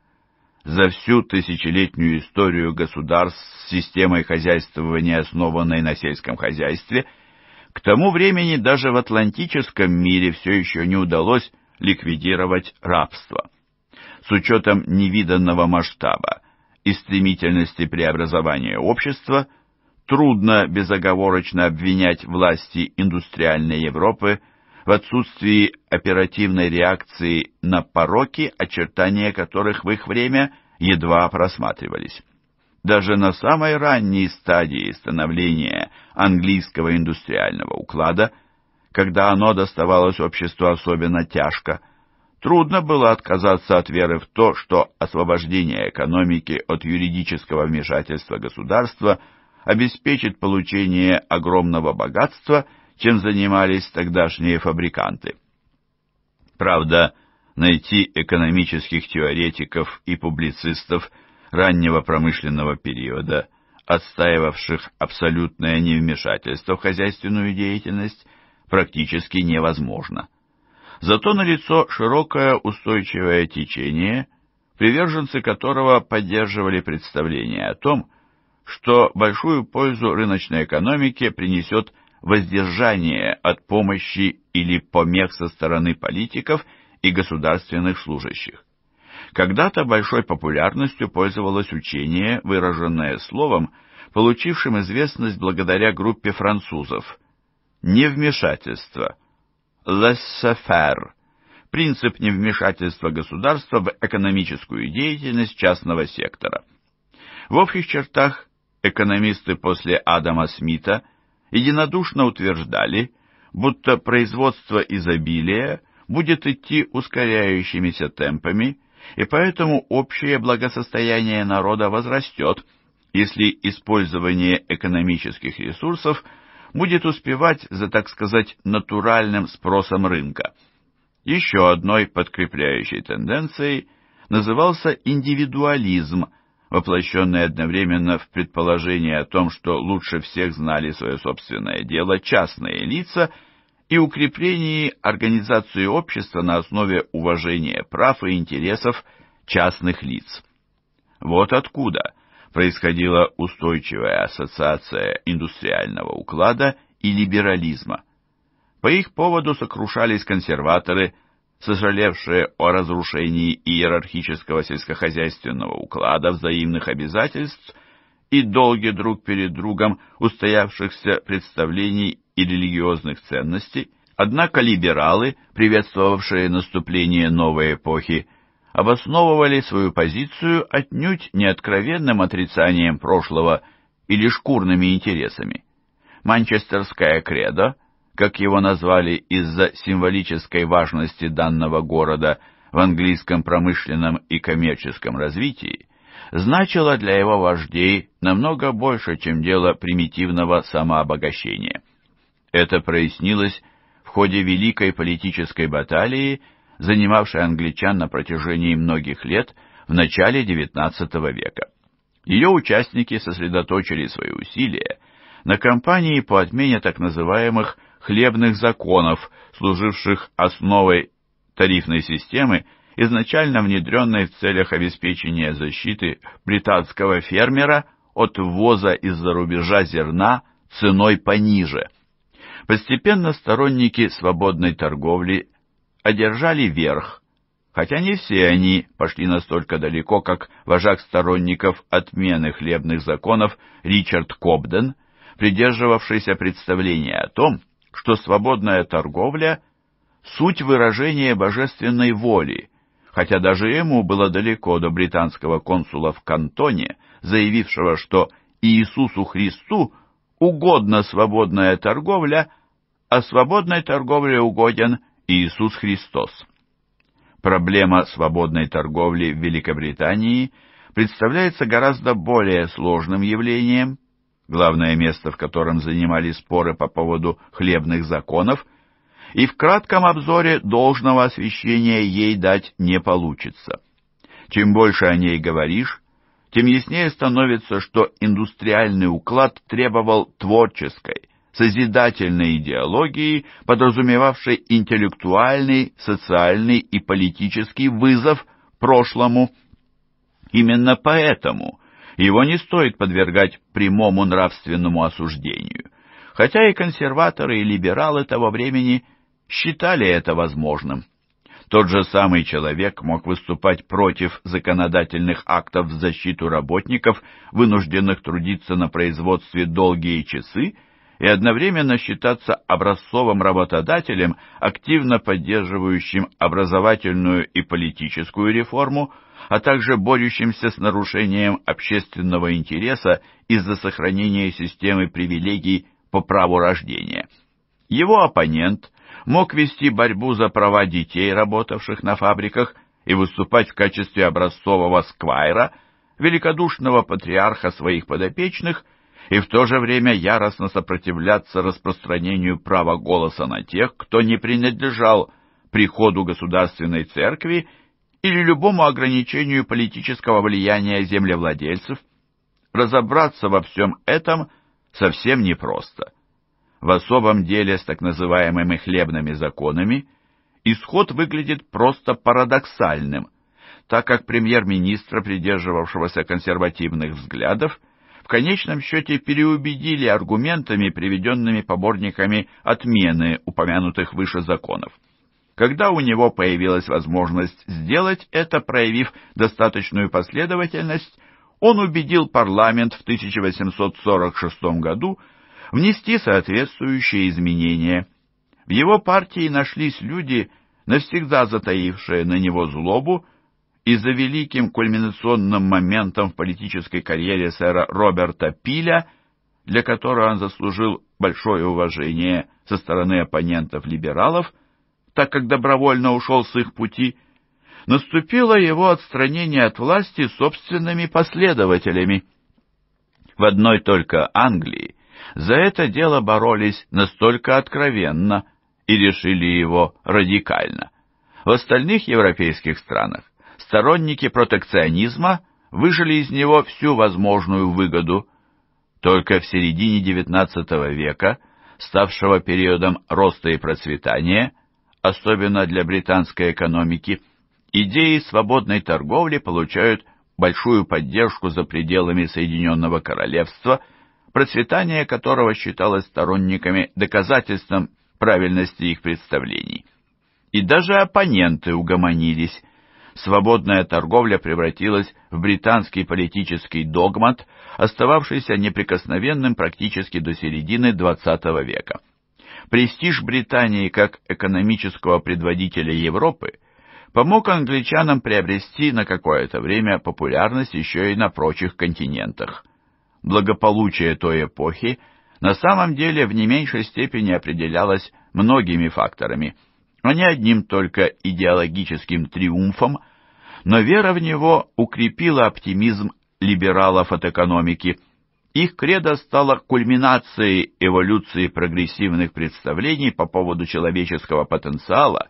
за всю тысячелетнюю историю государств с системой хозяйствования, основанной на сельском хозяйстве, к тому времени даже в атлантическом мире все еще не удалось ликвидировать рабство. С учетом невиданного масштаба и стремительности преобразования общества, трудно безоговорочно обвинять власти индустриальной Европы в отсутствии оперативной реакции на пороки, очертания которых в их время едва просматривались. Даже на самой ранней стадии становления английского индустриального уклада, когда оно доставалось обществу особенно тяжко, трудно было отказаться от веры в то, что освобождение экономики от юридического вмешательства государства обеспечит получение огромного богатства – чем занимались тогдашние фабриканты. Правда, найти экономических теоретиков и публицистов раннего промышленного периода, отстаивавших абсолютное невмешательство в хозяйственную деятельность, практически невозможно. Зато налицо широкое устойчивое течение, приверженцы которого поддерживали представление о том, что большую пользу рыночной экономике принесет воздержание от помощи или помех со стороны политиков и государственных служащих. Когда-то большой популярностью пользовалось учение, выраженное словом, получившим известность благодаря группе французов. Невмешательство. Laissez-faire. Принцип невмешательства государства в экономическую деятельность частного сектора. В общих чертах экономисты после Адама Смита – единодушно утверждали, будто производство изобилия будет идти ускоряющимися темпами, и поэтому общее благосостояние народа возрастет, если использование экономических ресурсов будет успевать за, так сказать, натуральным спросом рынка. Еще одной подкрепляющей тенденцией назывался индивидуализм – воплощенные одновременно в предположение о том, что лучше всех знали свое собственное дело частные лица, и укреплении организации общества на основе уважения прав и интересов частных лиц. Вот откуда происходила устойчивая ассоциация индустриального уклада и либерализма. По их поводу сокрушались консерваторы – сожалевшие о разрушении иерархического сельскохозяйственного уклада взаимных обязательств и долге друг перед другом устоявшихся представлений и религиозных ценностей, однако либералы, приветствовавшие наступление новой эпохи, обосновывали свою позицию отнюдь не откровенным отрицанием прошлого или шкурными интересами. Манчестерская кредо – как его назвали из-за символической важности данного города в английском промышленном и коммерческом развитии, значило для его вождей намного больше, чем дело примитивного самообогащения. Это прояснилось в ходе великой политической баталии, занимавшей англичан на протяжении многих лет в начале XIX века. Ее участники сосредоточили свои усилия на кампании по отмене так называемых хлебных законов, служивших основой тарифной системы, изначально внедренной в целях обеспечения защиты британского фермера от ввоза из-за рубежа зерна ценой пониже. Постепенно сторонники свободной торговли одержали верх, хотя не все они пошли настолько далеко, как вожак сторонников отмены хлебных законов Ричард Кобден, придерживавшийся представления о том, что свободная торговля – суть выражения божественной воли, хотя даже ему было далеко до британского консула в Кантоне, заявившего, что Иисусу Христу угодна свободная торговля, а свободной торговле угоден Иисус Христос. Проблема свободной торговли в Великобритании представляется гораздо более сложным явлением – главное место в котором занимали споры по поводу хлебных законов, и в кратком обзоре должного освещения ей дать не получится. Чем больше о ней говоришь, тем яснее становится, что индустриальный уклад требовал творческой, созидательной идеологии, подразумевавшей интеллектуальный, социальный и политический вызов прошлому. Именно поэтому – его не стоит подвергать прямому нравственному осуждению, хотя и консерваторы и либералы того времени считали это возможным. Тот же самый человек мог выступать против законодательных актов в защиту работников, вынужденных трудиться на производстве долгие часы, и одновременно считаться образцовым работодателем, активно поддерживающим образовательную и политическую реформу, а также борющимся с нарушением общественного интереса из-за сохранения системы привилегий по праву рождения. Его оппонент мог вести борьбу за права детей, работавших на фабриках, и выступать в качестве образцового сквайра, великодушного патриарха своих подопечных – и в то же время яростно сопротивляться распространению права голоса на тех, кто не принадлежал приходу государственной церкви или любому ограничению политического влияния землевладельцев, разобраться во всем этом совсем непросто. В особом деле с так называемыми хлебными законами исход выглядит просто парадоксальным, так как премьер-министра, придерживавшегося консервативных взглядов, в конечном счете переубедили аргументами, приведенными поборниками отмены упомянутых выше законов. Когда у него появилась возможность сделать это, проявив достаточную последовательность, он убедил парламент в 1846 году внести соответствующие изменения. В его партии нашлись люди, навсегда затаившие на него злобу, и за великим кульминационным моментом в политической карьере сэра Роберта Пиля, для которого он заслужил большое уважение со стороны оппонентов либералов, так как добровольно ушел с их пути, наступило его отстранение от власти собственными последователями. В одной только Англии за это дело боролись настолько откровенно и решили его радикально. В остальных европейских странах сторонники протекционизма выжили из него всю возможную выгоду. Только в середине XIX века, ставшего периодом роста и процветания, особенно для британской экономики, идеи свободной торговли получают большую поддержку за пределами Соединенного Королевства, процветание которого считалось сторонниками доказательством правильности их представлений. И даже оппоненты угомонились свободная торговля превратилась в британский политический догмат, остававшийся неприкосновенным практически до середины XX века. Престиж Британии как экономического предводителя Европы помог англичанам приобрести на какое-то время популярность еще и на прочих континентах. Благополучие той эпохи на самом деле в не меньшей степени определялось многими факторами – но не одним только идеологическим триумфом, но вера в него укрепила оптимизм либералов от экономики. Их кредо стало кульминацией эволюции прогрессивных представлений по поводу человеческого потенциала,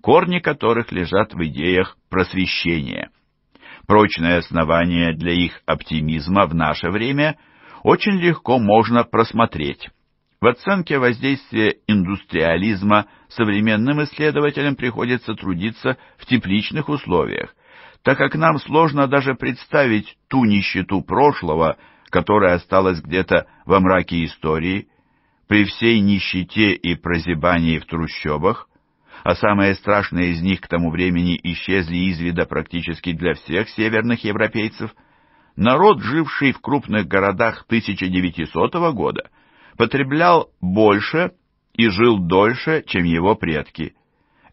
корни которых лежат в идеях просвещения. Прочное основание для их оптимизма в наше время очень легко можно просмотреть. В оценке воздействия индустриализма современным исследователям приходится трудиться в тепличных условиях, так как нам сложно даже представить ту нищету прошлого, которая осталась где-то во мраке истории, при всей нищете и прозябании в трущобах, а самые страшные из них к тому времени исчезли из вида практически для всех северных европейцев, народ, живший в крупных городах 1900 года, потреблял больше и жил дольше, чем его предки.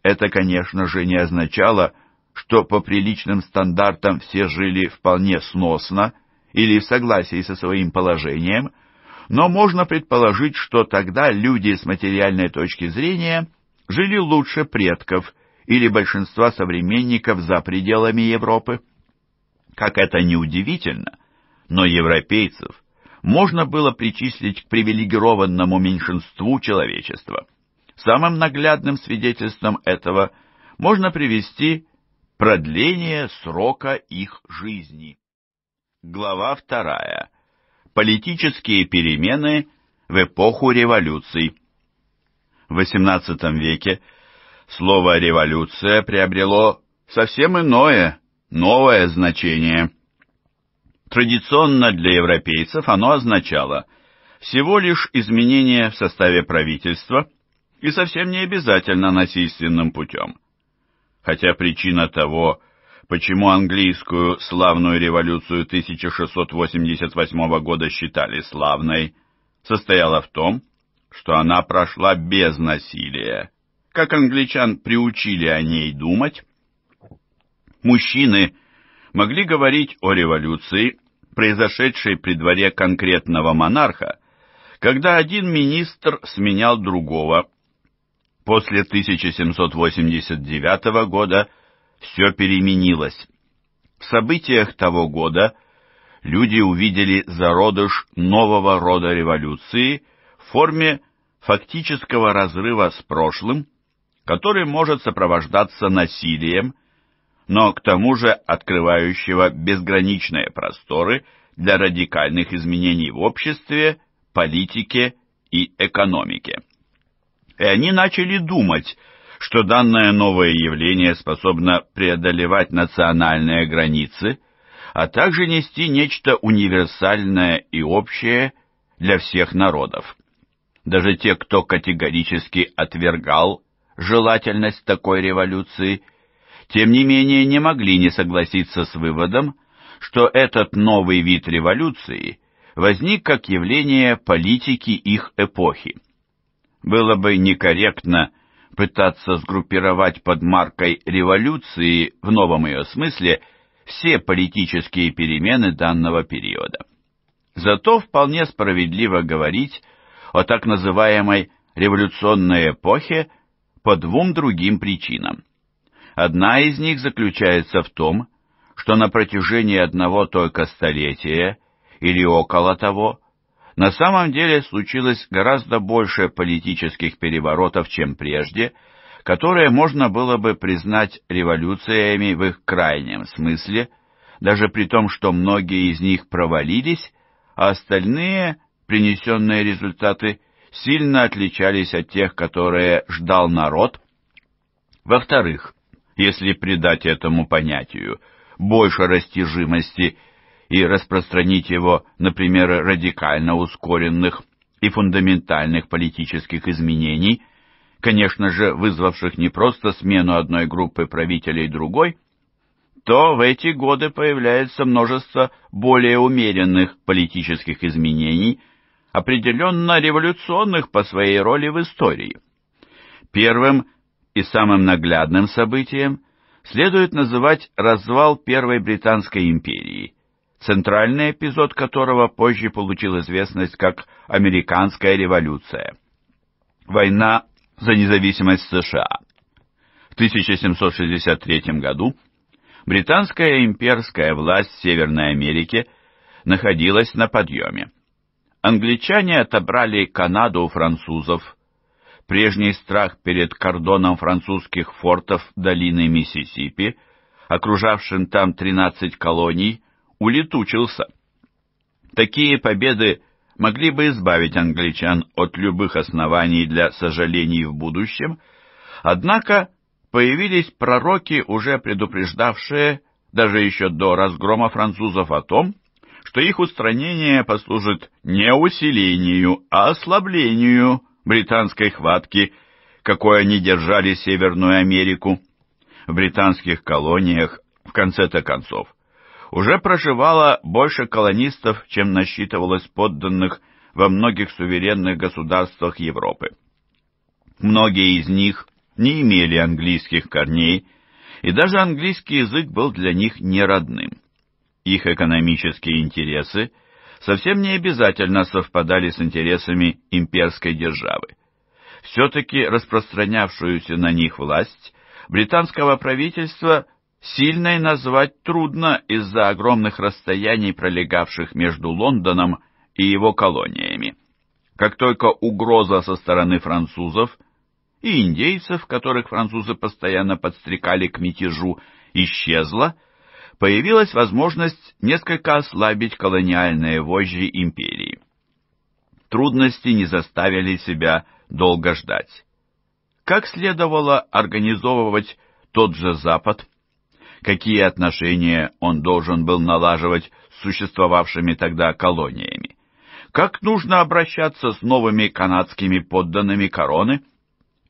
Это, конечно же, не означало, что по приличным стандартам все жили вполне сносно или в согласии со своим положением, но можно предположить, что тогда люди с материальной точки зрения жили лучше предков или большинства современников за пределами Европы. Как это ни удивительно, но европейцев, можно было причислить к привилегированному меньшинству человечества. Самым наглядным свидетельством этого можно привести продление срока их жизни. Глава вторая. Политические перемены в эпоху революций. В XVIII веке слово «революция» приобрело совсем иное, новое значение – Традиционно для европейцев оно означало всего лишь изменение в составе правительства и совсем не обязательно насильственным путем. Хотя причина того, почему английскую славную революцию 1688 года считали славной, состояла в том, что она прошла без насилия. Как англичан приучили о ней думать, мужчины могли говорить о революции произошедшей при дворе конкретного монарха, когда один министр сменял другого. После 1789 года все переменилось. В событиях того года люди увидели зародыш нового рода революции в форме фактического разрыва с прошлым, который может сопровождаться насилием, но к тому же открывающего безграничные просторы для радикальных изменений в обществе, политике и экономике. И они начали думать, что данное новое явление способно преодолевать национальные границы, а также нести нечто универсальное и общее для всех народов. Даже те, кто категорически отвергал желательность такой революции, тем не менее не могли не согласиться с выводом, что этот новый вид революции возник как явление политики их эпохи. Было бы некорректно пытаться сгруппировать под маркой революции в новом ее смысле все политические перемены данного периода. Зато вполне справедливо говорить о так называемой революционной эпохе по двум другим причинам. Одна из них заключается в том, что на протяжении одного только столетия или около того на самом деле случилось гораздо больше политических переворотов, чем прежде, которые можно было бы признать революциями в их крайнем смысле, даже при том, что многие из них провалились, а остальные, принесенные результаты, сильно отличались от тех, которые ждал народ. Во-вторых, если придать этому понятию больше растяжимости и распространить его на примеры радикально ускоренных и фундаментальных политических изменений, конечно же, вызвавших не просто смену одной группы правителей другой, то в эти годы появляется множество более умеренных политических изменений, определенно революционных по своей роли в истории. Первым – и самым наглядным событием следует называть развал Первой Британской империи, центральный эпизод которого позже получил известность как «Американская революция». Война за независимость США. В 1763 году британская имперская власть в Северной Америке находилась на подъеме. Англичане отобрали Канаду у французов, Прежний страх перед кордоном французских фортов долины Миссисипи, окружавшим там 13 колоний, улетучился. Такие победы могли бы избавить англичан от любых оснований для сожалений в будущем, однако появились пророки, уже предупреждавшие, даже еще до разгрома французов, о том, что их устранение послужит не усилению, а ослаблению британской хватки, какой они держали Северную Америку. В британских колониях, в конце-то концов, уже проживало больше колонистов, чем насчитывалось подданных во многих суверенных государствах Европы. Многие из них не имели английских корней, и даже английский язык был для них неродным. Их экономические интересы – совсем не обязательно совпадали с интересами имперской державы. Все-таки распространявшуюся на них власть британского правительства сильной назвать трудно из-за огромных расстояний, пролегавших между Лондоном и его колониями. Как только угроза со стороны французов и индейцев, которых французы постоянно подстрекали к мятежу, исчезла – появилась возможность несколько ослабить колониальные вожжи империи. Трудности не заставили себя долго ждать. Как следовало организовывать тот же Запад? Какие отношения он должен был налаживать с существовавшими тогда колониями? Как нужно обращаться с новыми канадскими подданными короны?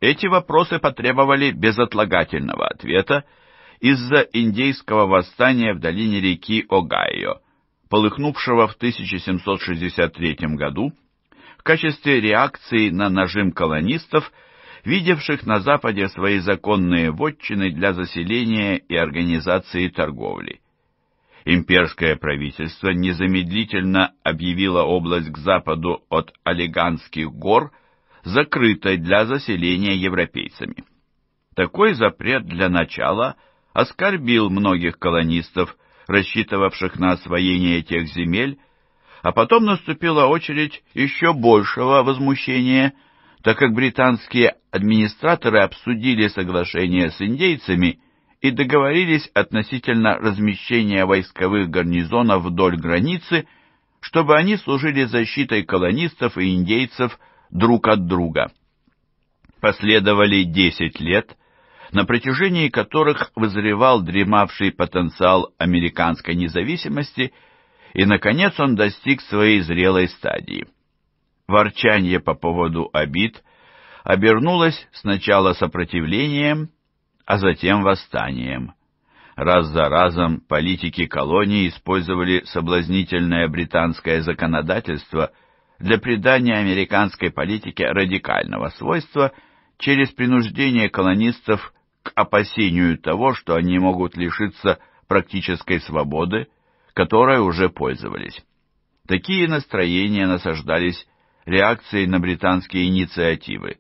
Эти вопросы потребовали безотлагательного ответа, из-за индейского восстания в долине реки Огайо, полыхнувшего в 1763 году в качестве реакции на нажим колонистов, видевших на Западе свои законные вотчины для заселения и организации торговли. Имперское правительство незамедлительно объявило область к западу от Олиганских гор закрытой для заселения европейцами. Такой запрет для начала – оскорбил многих колонистов, рассчитывавших на освоение этих земель, а потом наступила очередь еще большего возмущения, так как британские администраторы обсудили соглашение с индейцами и договорились относительно размещения войсковых гарнизонов вдоль границы, чтобы они служили защитой колонистов и индейцев друг от друга. Последовали десять лет, на протяжении которых вызревал дремавший потенциал американской независимости, и, наконец, он достиг своей зрелой стадии. Ворчание по поводу обид обернулось сначала сопротивлением, а затем восстанием. Раз за разом политики колонии использовали соблазнительное британское законодательство для придания американской политике радикального свойства через принуждение колонистов к опасению того, что они могут лишиться практической свободы, которой уже пользовались. Такие настроения насаждались реакцией на британские инициативы.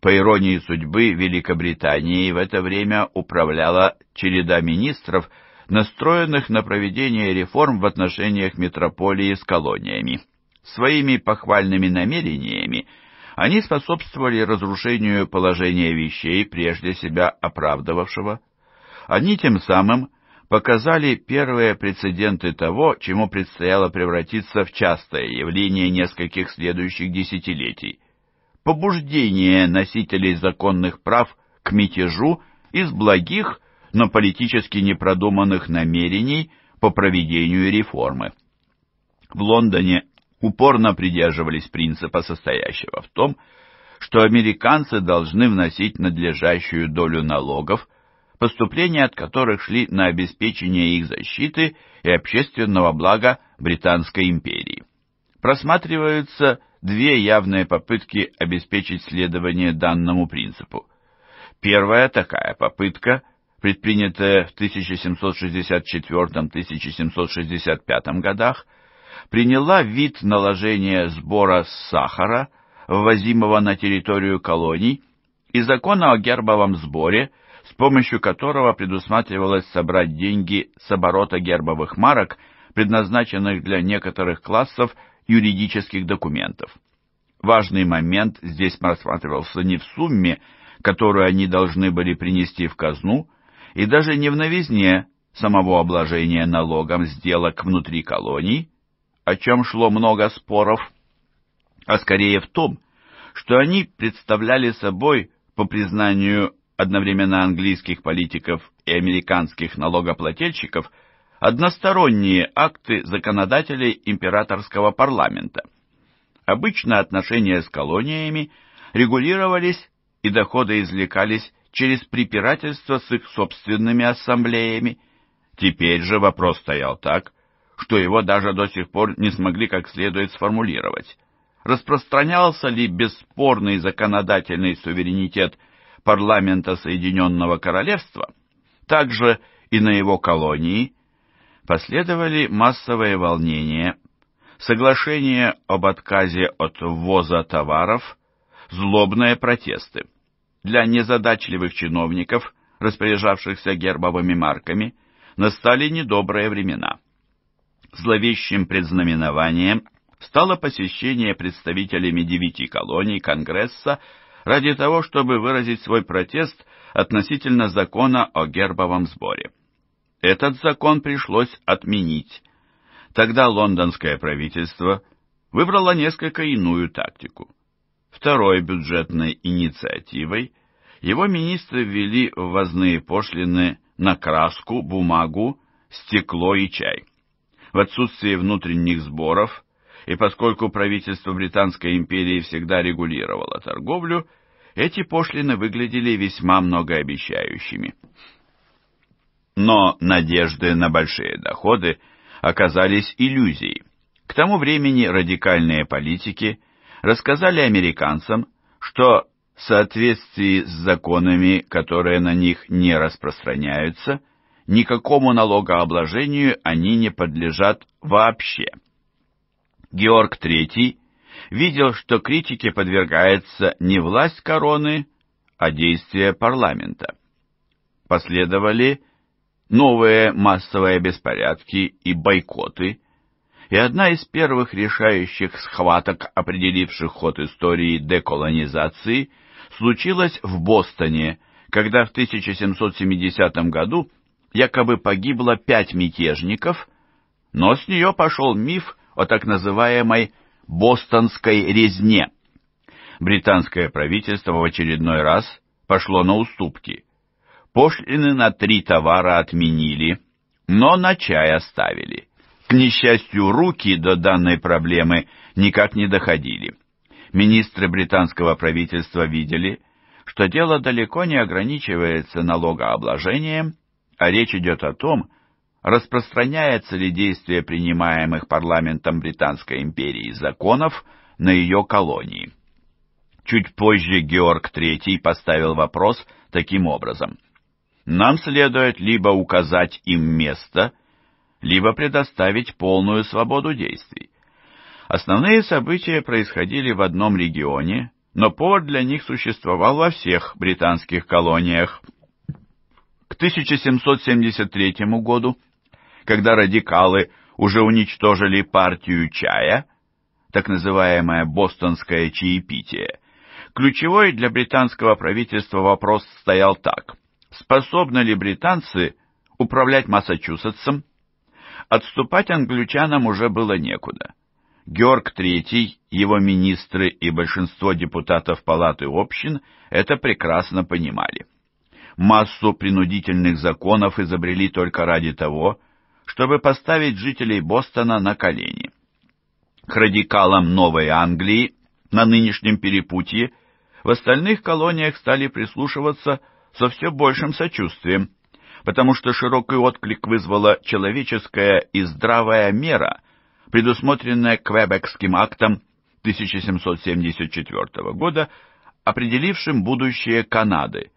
По иронии судьбы, Великобританией в это время управляла череда министров, настроенных на проведение реформ в отношениях метрополии с колониями. Своими похвальными намерениями – они способствовали разрушению положения вещей, прежде себя оправдывавшего. Они тем самым показали первые прецеденты того, чему предстояло превратиться в частое явление нескольких следующих десятилетий – побуждение носителей законных прав к мятежу из благих, но политически непродуманных намерений по проведению реформы. В Лондоне упорно придерживались принципа, состоящего в том, что американцы должны вносить надлежащую долю налогов, поступления от которых шли на обеспечение их защиты и общественного блага Британской империи. Просматриваются две явные попытки обеспечить следование данному принципу. Первая такая попытка, предпринятая в 1764-1765 годах, приняла вид наложения сбора сахара, ввозимого на территорию колоний, и закона о гербовом сборе, с помощью которого предусматривалось собрать деньги с оборота гербовых марок, предназначенных для некоторых классов юридических документов. Важный момент здесь рассматривался не в сумме, которую они должны были принести в казну, и даже не в новизне самого обложения налогом сделок внутри колоний, о чем шло много споров, а скорее в том, что они представляли собой, по признанию одновременно английских политиков и американских налогоплательщиков, односторонние акты законодателей императорского парламента. Обычно отношения с колониями регулировались и доходы извлекались через препирательство с их собственными ассамблеями. Теперь же вопрос стоял так, что его даже до сих пор не смогли как следует сформулировать. Распространялся ли бесспорный законодательный суверенитет парламента Соединенного Королевства, также и на его колонии, последовали массовые волнения, соглашение об отказе от ввоза товаров, злобные протесты. Для незадачливых чиновников, распоряжавшихся гербовыми марками, настали недобрые времена зловещим предзнаменованием стало посещение представителями девяти колоний Конгресса ради того, чтобы выразить свой протест относительно закона о гербовом сборе. Этот закон пришлось отменить. Тогда лондонское правительство выбрало несколько иную тактику. Второй бюджетной инициативой его министры ввели ввозные пошлины на краску, бумагу, стекло и чай в отсутствие внутренних сборов, и поскольку правительство Британской империи всегда регулировало торговлю, эти пошлины выглядели весьма многообещающими. Но надежды на большие доходы оказались иллюзией. К тому времени радикальные политики рассказали американцам, что в соответствии с законами, которые на них не распространяются, никакому налогообложению они не подлежат вообще. Георг III видел, что критике подвергается не власть короны, а действия парламента. Последовали новые массовые беспорядки и бойкоты, и одна из первых решающих схваток, определивших ход истории деколонизации, случилась в Бостоне, когда в 1770 году якобы погибло пять мятежников, но с нее пошел миф о так называемой «бостонской резне». Британское правительство в очередной раз пошло на уступки. Пошлины на три товара отменили, но на чай оставили. К несчастью, руки до данной проблемы никак не доходили. Министры британского правительства видели, что дело далеко не ограничивается налогообложением, а речь идет о том, распространяется ли действие принимаемых парламентом Британской империи законов на ее колонии. Чуть позже Георг III поставил вопрос таким образом. Нам следует либо указать им место, либо предоставить полную свободу действий. Основные события происходили в одном регионе, но повод для них существовал во всех британских колониях. 1773 году, когда радикалы уже уничтожили партию чая, так называемое бостонское чаепитие, ключевой для британского правительства вопрос стоял так. Способны ли британцы управлять Массачусетсом? Отступать англичанам уже было некуда. Георг III, его министры и большинство депутатов Палаты общин это прекрасно понимали массу принудительных законов изобрели только ради того, чтобы поставить жителей Бостона на колени. К радикалам Новой Англии на нынешнем перепутье в остальных колониях стали прислушиваться со все большим сочувствием, потому что широкий отклик вызвала человеческая и здравая мера, предусмотренная Квебекским актом 1774 года, определившим будущее Канады,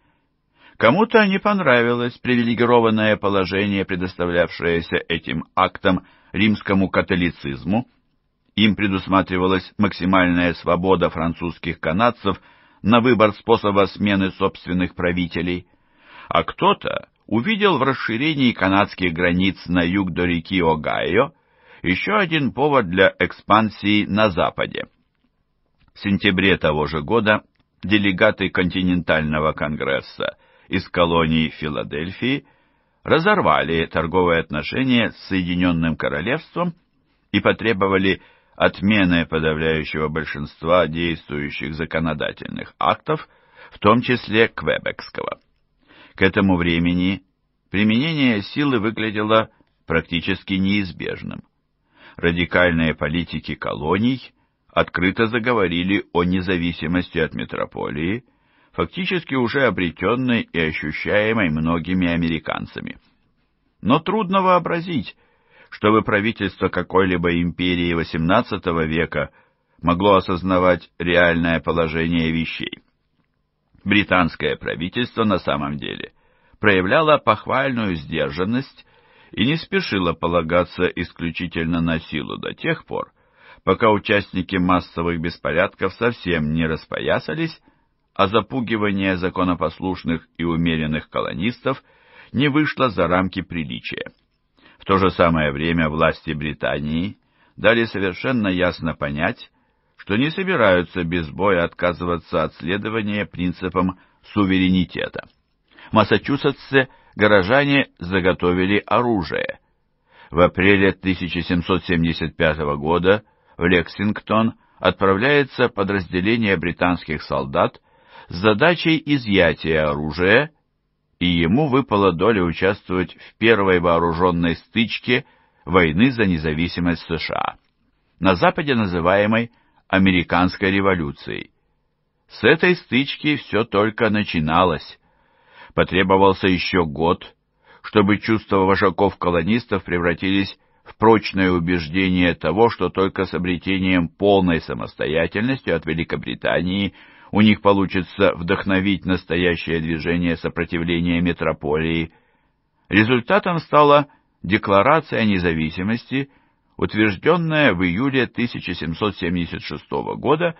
Кому-то не понравилось привилегированное положение, предоставлявшееся этим актом римскому католицизму. Им предусматривалась максимальная свобода французских канадцев на выбор способа смены собственных правителей. А кто-то увидел в расширении канадских границ на юг до реки Огайо еще один повод для экспансии на западе. В сентябре того же года делегаты континентального конгресса из колоний Филадельфии разорвали торговые отношения с Соединенным Королевством и потребовали отмены подавляющего большинства действующих законодательных актов, в том числе Квебекского. К этому времени применение силы выглядело практически неизбежным. Радикальные политики колоний открыто заговорили о независимости от метрополии – фактически уже обретенной и ощущаемой многими американцами. Но трудно вообразить, чтобы правительство какой-либо империи XVIII века могло осознавать реальное положение вещей. Британское правительство на самом деле проявляло похвальную сдержанность и не спешило полагаться исключительно на силу до тех пор, пока участники массовых беспорядков совсем не распоясались а запугивание законопослушных и умеренных колонистов не вышло за рамки приличия. В то же самое время власти Британии дали совершенно ясно понять, что не собираются без боя отказываться от следования принципам суверенитета. В горожане заготовили оружие. В апреле 1775 года в Лексингтон отправляется подразделение британских солдат с задачей изъятия оружия, и ему выпала доля участвовать в первой вооруженной стычке войны за независимость США, на Западе называемой Американской революцией. С этой стычки все только начиналось. Потребовался еще год, чтобы чувства вожаков-колонистов превратились в прочное убеждение того, что только с обретением полной самостоятельности от Великобритании – у них получится вдохновить настоящее движение сопротивления метрополии. Результатом стала Декларация независимости, утвержденная в июле 1776 года,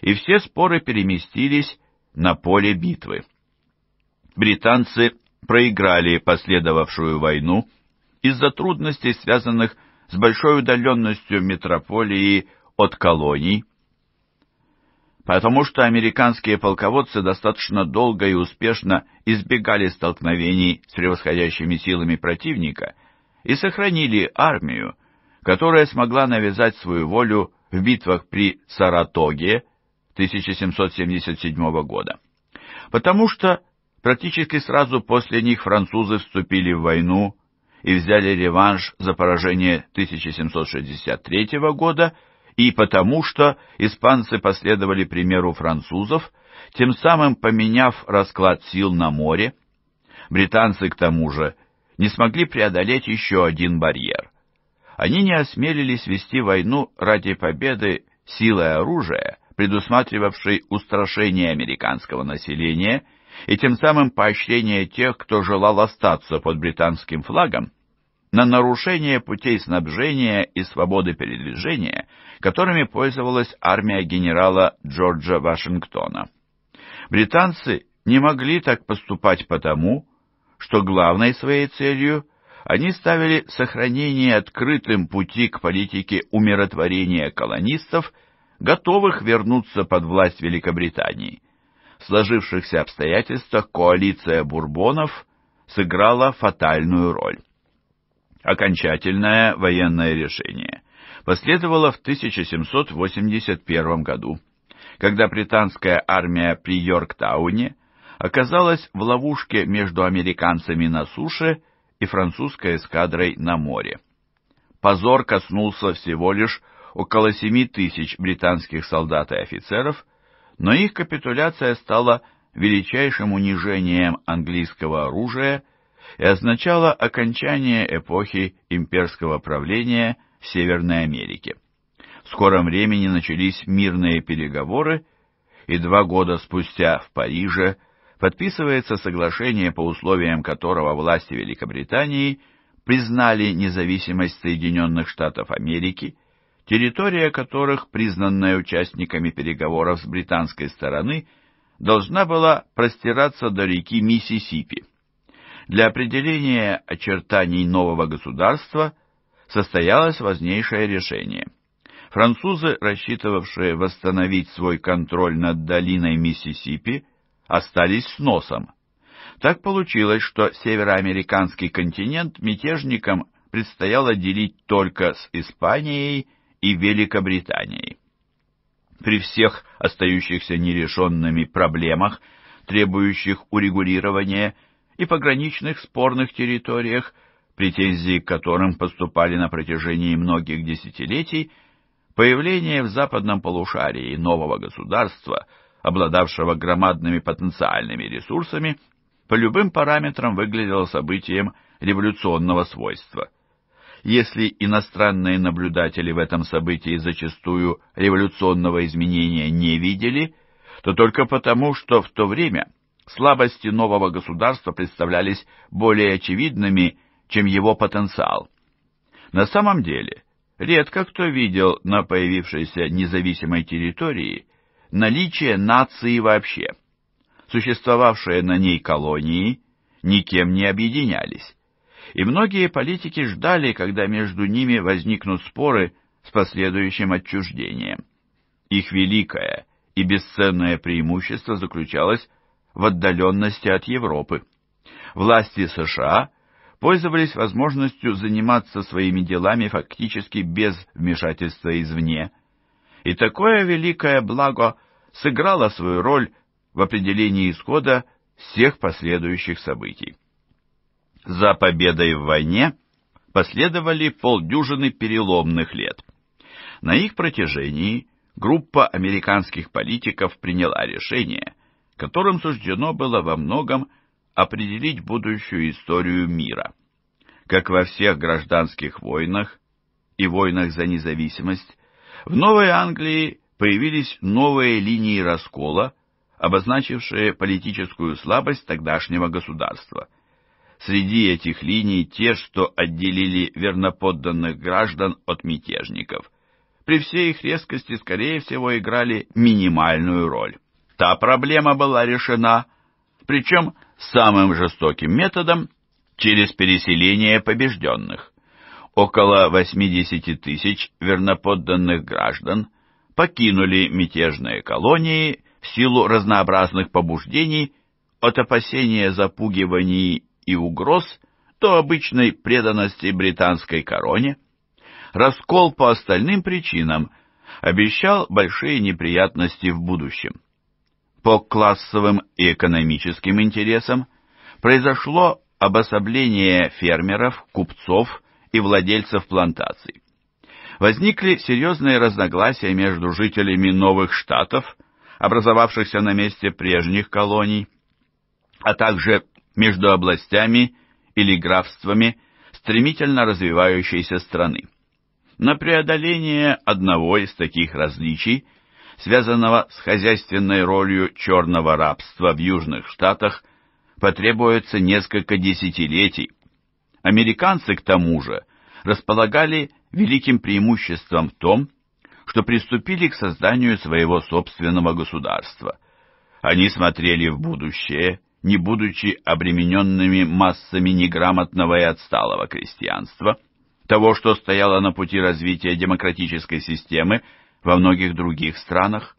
и все споры переместились на поле битвы. Британцы проиграли последовавшую войну из-за трудностей, связанных с большой удаленностью метрополии от колоний, потому что американские полководцы достаточно долго и успешно избегали столкновений с превосходящими силами противника и сохранили армию, которая смогла навязать свою волю в битвах при Саратоге 1777 года. Потому что практически сразу после них французы вступили в войну и взяли реванш за поражение 1763 года – и потому что испанцы последовали примеру французов, тем самым поменяв расклад сил на море. Британцы, к тому же, не смогли преодолеть еще один барьер. Они не осмелились вести войну ради победы силой оружия, предусматривавшей устрашение американского населения и тем самым поощрение тех, кто желал остаться под британским флагом, на нарушение путей снабжения и свободы передвижения, которыми пользовалась армия генерала Джорджа Вашингтона. Британцы не могли так поступать потому, что главной своей целью они ставили сохранение открытым пути к политике умиротворения колонистов, готовых вернуться под власть Великобритании. В сложившихся обстоятельствах коалиция бурбонов сыграла фатальную роль. Окончательное военное решение последовало в 1781 году, когда британская армия при Йорктауне оказалась в ловушке между американцами на суше и французской эскадрой на море. Позор коснулся всего лишь около 7 тысяч британских солдат и офицеров, но их капитуляция стала величайшим унижением английского оружия – и означало окончание эпохи имперского правления в Северной Америке. В скором времени начались мирные переговоры, и два года спустя в Париже подписывается соглашение, по условиям которого власти Великобритании признали независимость Соединенных Штатов Америки, территория которых, признанная участниками переговоров с британской стороны, должна была простираться до реки Миссисипи. Для определения очертаний нового государства состоялось важнейшее решение. Французы, рассчитывавшие восстановить свой контроль над долиной Миссисипи, остались с носом. Так получилось, что североамериканский континент мятежникам предстояло делить только с Испанией и Великобританией. При всех остающихся нерешенными проблемах, требующих урегулирования – и пограничных спорных территориях, претензии к которым поступали на протяжении многих десятилетий, появление в западном полушарии нового государства, обладавшего громадными потенциальными ресурсами, по любым параметрам выглядело событием революционного свойства. Если иностранные наблюдатели в этом событии зачастую революционного изменения не видели, то только потому, что в то время – Слабости нового государства представлялись более очевидными, чем его потенциал. На самом деле, редко кто видел на появившейся независимой территории наличие нации вообще. Существовавшие на ней колонии никем не объединялись, и многие политики ждали, когда между ними возникнут споры с последующим отчуждением. Их великое и бесценное преимущество заключалось в отдаленности от Европы. Власти США пользовались возможностью заниматься своими делами фактически без вмешательства извне, и такое великое благо сыграло свою роль в определении исхода всех последующих событий. За победой в войне последовали полдюжины переломных лет. На их протяжении группа американских политиков приняла решение, которым суждено было во многом определить будущую историю мира. Как во всех гражданских войнах и войнах за независимость, в Новой Англии появились новые линии раскола, обозначившие политическую слабость тогдашнего государства. Среди этих линий те, что отделили верноподданных граждан от мятежников, при всей их резкости, скорее всего, играли минимальную роль та проблема была решена, причем самым жестоким методом через переселение побежденных. Около 80 тысяч верноподданных граждан покинули мятежные колонии в силу разнообразных побуждений от опасения запугиваний и угроз до обычной преданности британской короне. Раскол по остальным причинам обещал большие неприятности в будущем по классовым и экономическим интересам произошло обособление фермеров, купцов и владельцев плантаций. Возникли серьезные разногласия между жителями новых штатов, образовавшихся на месте прежних колоний, а также между областями или графствами стремительно развивающейся страны. На преодоление одного из таких различий – связанного с хозяйственной ролью черного рабства в Южных Штатах, потребуется несколько десятилетий. Американцы, к тому же, располагали великим преимуществом в том, что приступили к созданию своего собственного государства. Они смотрели в будущее, не будучи обремененными массами неграмотного и отсталого крестьянства, того, что стояло на пути развития демократической системы во многих других странах,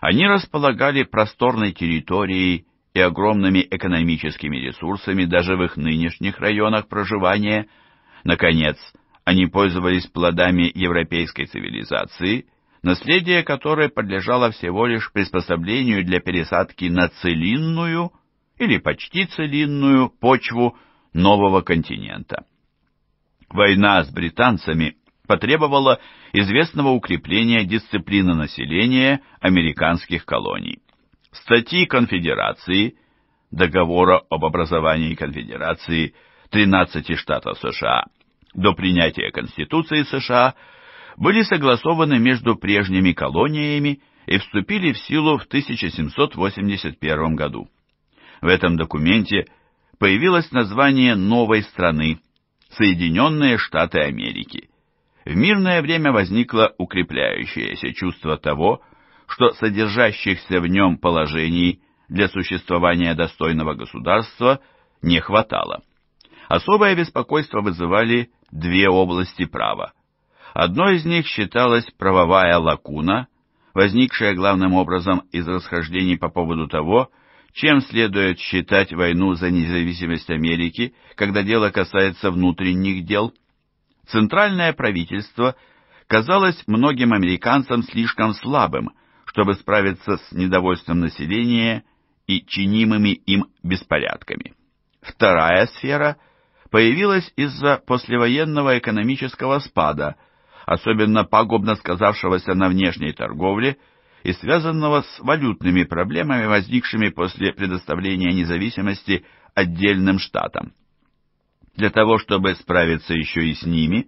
они располагали просторной территорией и огромными экономическими ресурсами даже в их нынешних районах проживания. Наконец, они пользовались плодами европейской цивилизации, наследие которой подлежало всего лишь приспособлению для пересадки на целинную или почти целинную почву нового континента. Война с британцами потребовало известного укрепления дисциплины населения американских колоний. Статьи конфедерации, договора об образовании конфедерации 13 штатов США до принятия Конституции США были согласованы между прежними колониями и вступили в силу в 1781 году. В этом документе появилось название новой страны – Соединенные Штаты Америки – в мирное время возникло укрепляющееся чувство того, что содержащихся в нем положений для существования достойного государства не хватало. Особое беспокойство вызывали две области права. Одной из них считалась правовая лакуна, возникшая главным образом из расхождений по поводу того, чем следует считать войну за независимость Америки, когда дело касается внутренних дел – Центральное правительство казалось многим американцам слишком слабым, чтобы справиться с недовольством населения и чинимыми им беспорядками. Вторая сфера появилась из-за послевоенного экономического спада, особенно пагубно сказавшегося на внешней торговле и связанного с валютными проблемами, возникшими после предоставления независимости отдельным штатам. Для того, чтобы справиться еще и с ними,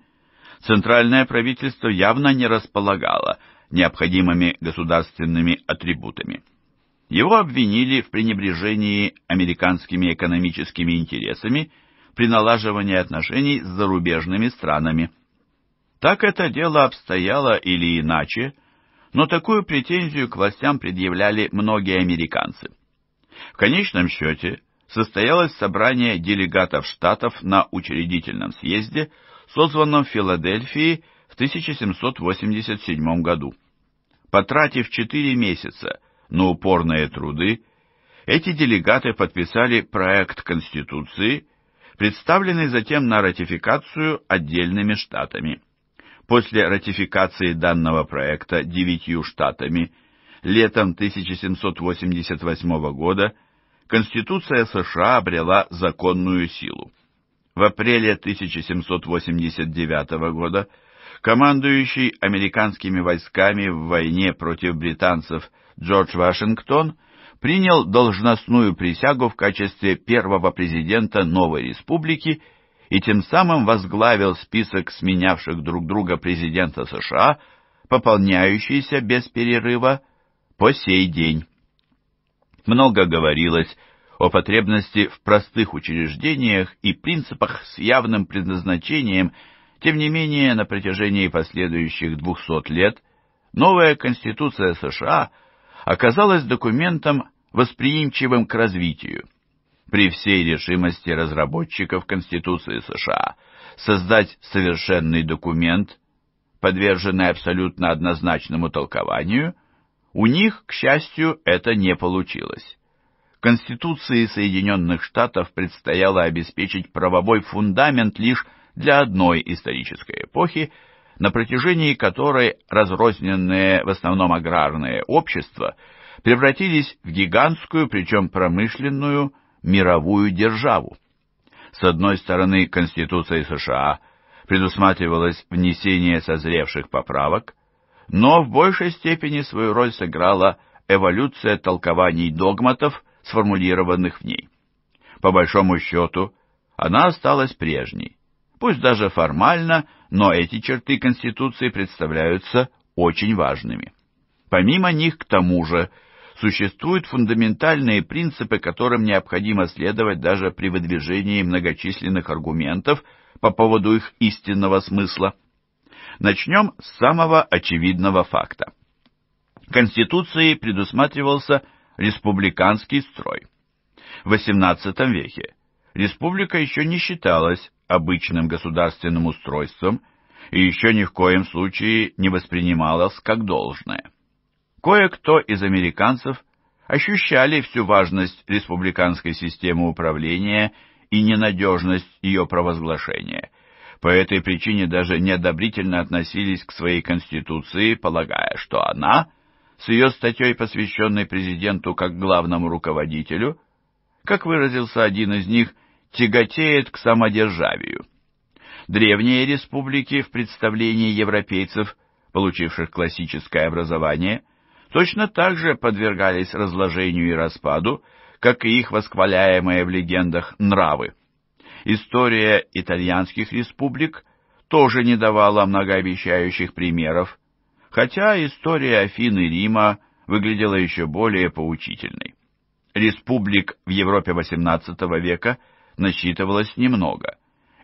центральное правительство явно не располагало необходимыми государственными атрибутами. Его обвинили в пренебрежении американскими экономическими интересами при налаживании отношений с зарубежными странами. Так это дело обстояло или иначе, но такую претензию к властям предъявляли многие американцы. В конечном счете, состоялось собрание делегатов штатов на учредительном съезде, созванном в Филадельфии в 1787 году. Потратив четыре месяца на упорные труды, эти делегаты подписали проект Конституции, представленный затем на ратификацию отдельными штатами. После ратификации данного проекта девятью штатами летом 1788 года – Конституция США обрела законную силу. В апреле 1789 года командующий американскими войсками в войне против британцев Джордж Вашингтон принял должностную присягу в качестве первого президента новой республики и тем самым возглавил список сменявших друг друга президента США, пополняющийся без перерыва по сей день много говорилось о потребности в простых учреждениях и принципах с явным предназначением, тем не менее на протяжении последующих 200 лет новая Конституция США оказалась документом, восприимчивым к развитию. При всей решимости разработчиков Конституции США создать совершенный документ, подверженный абсолютно однозначному толкованию – у них, к счастью, это не получилось. Конституции Соединенных Штатов предстояло обеспечить правовой фундамент лишь для одной исторической эпохи, на протяжении которой разрозненные, в основном аграрные, общества превратились в гигантскую, причем промышленную, мировую державу. С одной стороны, конституция США предусматривалась внесение созревших поправок, но в большей степени свою роль сыграла эволюция толкований догматов, сформулированных в ней. По большому счету, она осталась прежней. Пусть даже формально, но эти черты Конституции представляются очень важными. Помимо них, к тому же, существуют фундаментальные принципы, которым необходимо следовать даже при выдвижении многочисленных аргументов по поводу их истинного смысла – Начнем с самого очевидного факта. Конституцией предусматривался республиканский строй. В XVIII веке республика еще не считалась обычным государственным устройством и еще ни в коем случае не воспринималась как должное. Кое-кто из американцев ощущали всю важность республиканской системы управления и ненадежность ее провозглашения по этой причине даже неодобрительно относились к своей конституции, полагая, что она, с ее статьей, посвященной президенту как главному руководителю, как выразился один из них, тяготеет к самодержавию. Древние республики в представлении европейцев, получивших классическое образование, точно так же подвергались разложению и распаду, как и их восхваляемые в легендах нравы. История итальянских республик тоже не давала многообещающих примеров, хотя история Афин и Рима выглядела еще более поучительной. Республик в Европе XVIII века насчитывалось немного,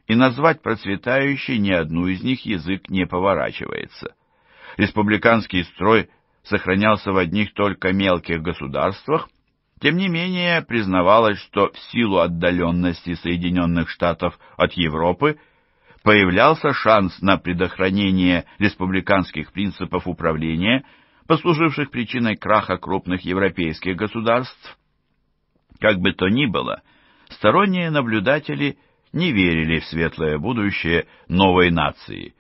и назвать процветающей ни одну из них язык не поворачивается. Республиканский строй сохранялся в одних только мелких государствах – тем не менее, признавалось, что в силу отдаленности Соединенных Штатов от Европы появлялся шанс на предохранение республиканских принципов управления, послуживших причиной краха крупных европейских государств. Как бы то ни было, сторонние наблюдатели не верили в светлое будущее новой нации.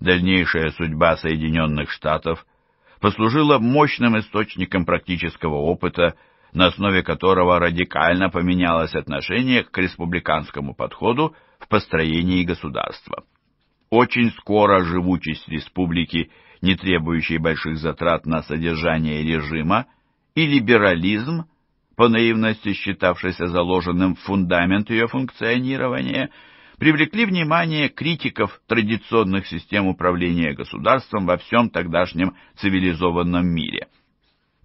Дальнейшая судьба Соединенных Штатов послужила мощным источником практического опыта на основе которого радикально поменялось отношение к республиканскому подходу в построении государства. Очень скоро живучесть республики, не требующей больших затрат на содержание режима, и либерализм, по наивности считавшийся заложенным в фундамент ее функционирования, привлекли внимание критиков традиционных систем управления государством во всем тогдашнем цивилизованном мире –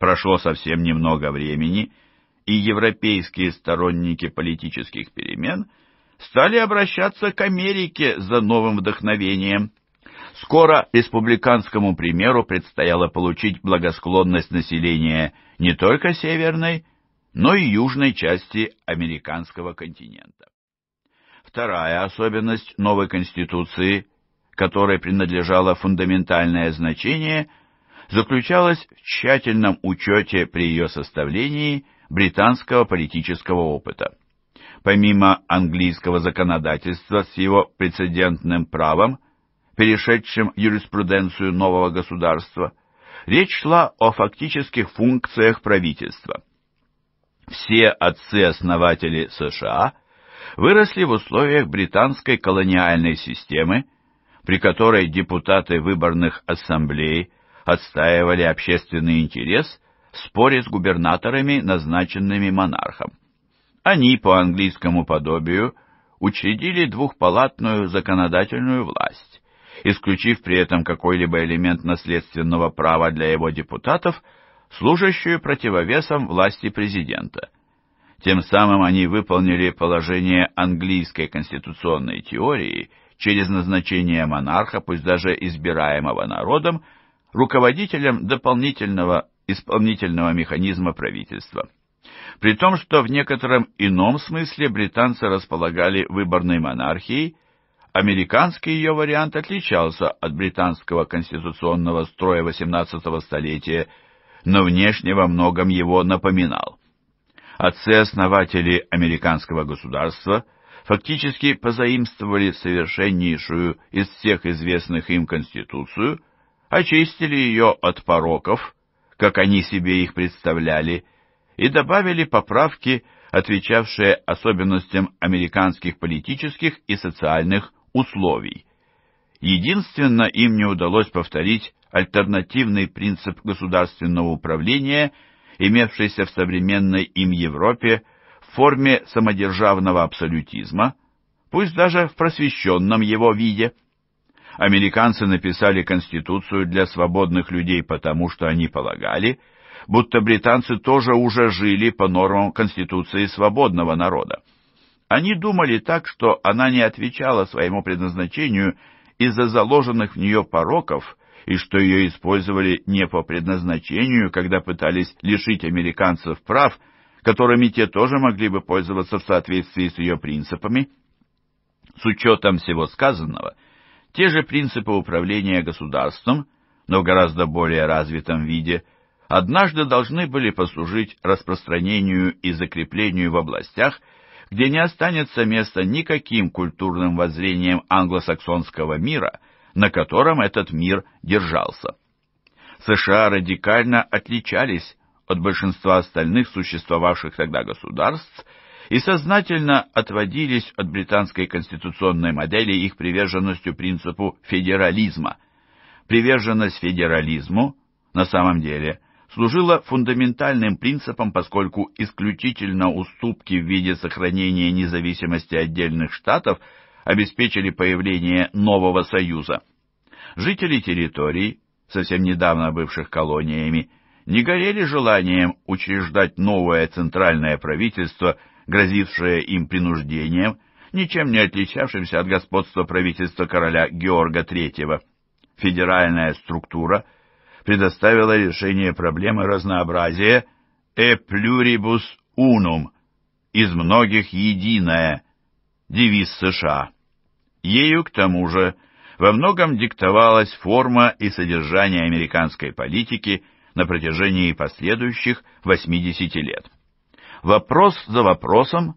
Прошло совсем немного времени, и европейские сторонники политических перемен стали обращаться к Америке за новым вдохновением. Скоро республиканскому примеру предстояло получить благосклонность населения не только северной, но и южной части американского континента. Вторая особенность новой Конституции, которой принадлежало фундаментальное значение – заключалась в тщательном учете при ее составлении британского политического опыта. Помимо английского законодательства с его прецедентным правом, перешедшим юриспруденцию нового государства, речь шла о фактических функциях правительства. Все отцы-основатели США выросли в условиях британской колониальной системы, при которой депутаты выборных ассамблей – отстаивали общественный интерес в споре с губернаторами, назначенными монархом. Они, по английскому подобию, учредили двухпалатную законодательную власть, исключив при этом какой-либо элемент наследственного права для его депутатов, служащую противовесом власти президента. Тем самым они выполнили положение английской конституционной теории через назначение монарха, пусть даже избираемого народом, руководителем дополнительного исполнительного механизма правительства. При том, что в некотором ином смысле британцы располагали выборной монархией, американский ее вариант отличался от британского конституционного строя XVIII столетия, но внешне во многом его напоминал. Отцы-основатели американского государства фактически позаимствовали совершеннейшую из всех известных им конституцию – очистили ее от пороков, как они себе их представляли, и добавили поправки, отвечавшие особенностям американских политических и социальных условий. Единственно, им не удалось повторить альтернативный принцип государственного управления, имевшийся в современной им Европе в форме самодержавного абсолютизма, пусть даже в просвещенном его виде американцы написали Конституцию для свободных людей потому, что они полагали, будто британцы тоже уже жили по нормам Конституции свободного народа. Они думали так, что она не отвечала своему предназначению из-за заложенных в нее пороков и что ее использовали не по предназначению, когда пытались лишить американцев прав, которыми те тоже могли бы пользоваться в соответствии с ее принципами. С учетом всего сказанного – те же принципы управления государством, но в гораздо более развитом виде, однажды должны были послужить распространению и закреплению в областях, где не останется места никаким культурным воззрением англосаксонского мира, на котором этот мир держался. США радикально отличались от большинства остальных существовавших тогда государств – и сознательно отводились от британской конституционной модели их приверженностью принципу федерализма. Приверженность федерализму на самом деле служила фундаментальным принципом, поскольку исключительно уступки в виде сохранения независимости отдельных штатов обеспечили появление нового союза. Жители территорий, совсем недавно бывших колониями, не горели желанием учреждать новое центральное правительство грозившее им принуждением, ничем не отличавшимся от господства правительства короля Георга III. Федеральная структура предоставила решение проблемы разнообразия «e pluribus unum» «из многих единое» девиз США. Ею, к тому же, во многом диктовалась форма и содержание американской политики на протяжении последующих 80 лет. Вопрос за вопросом,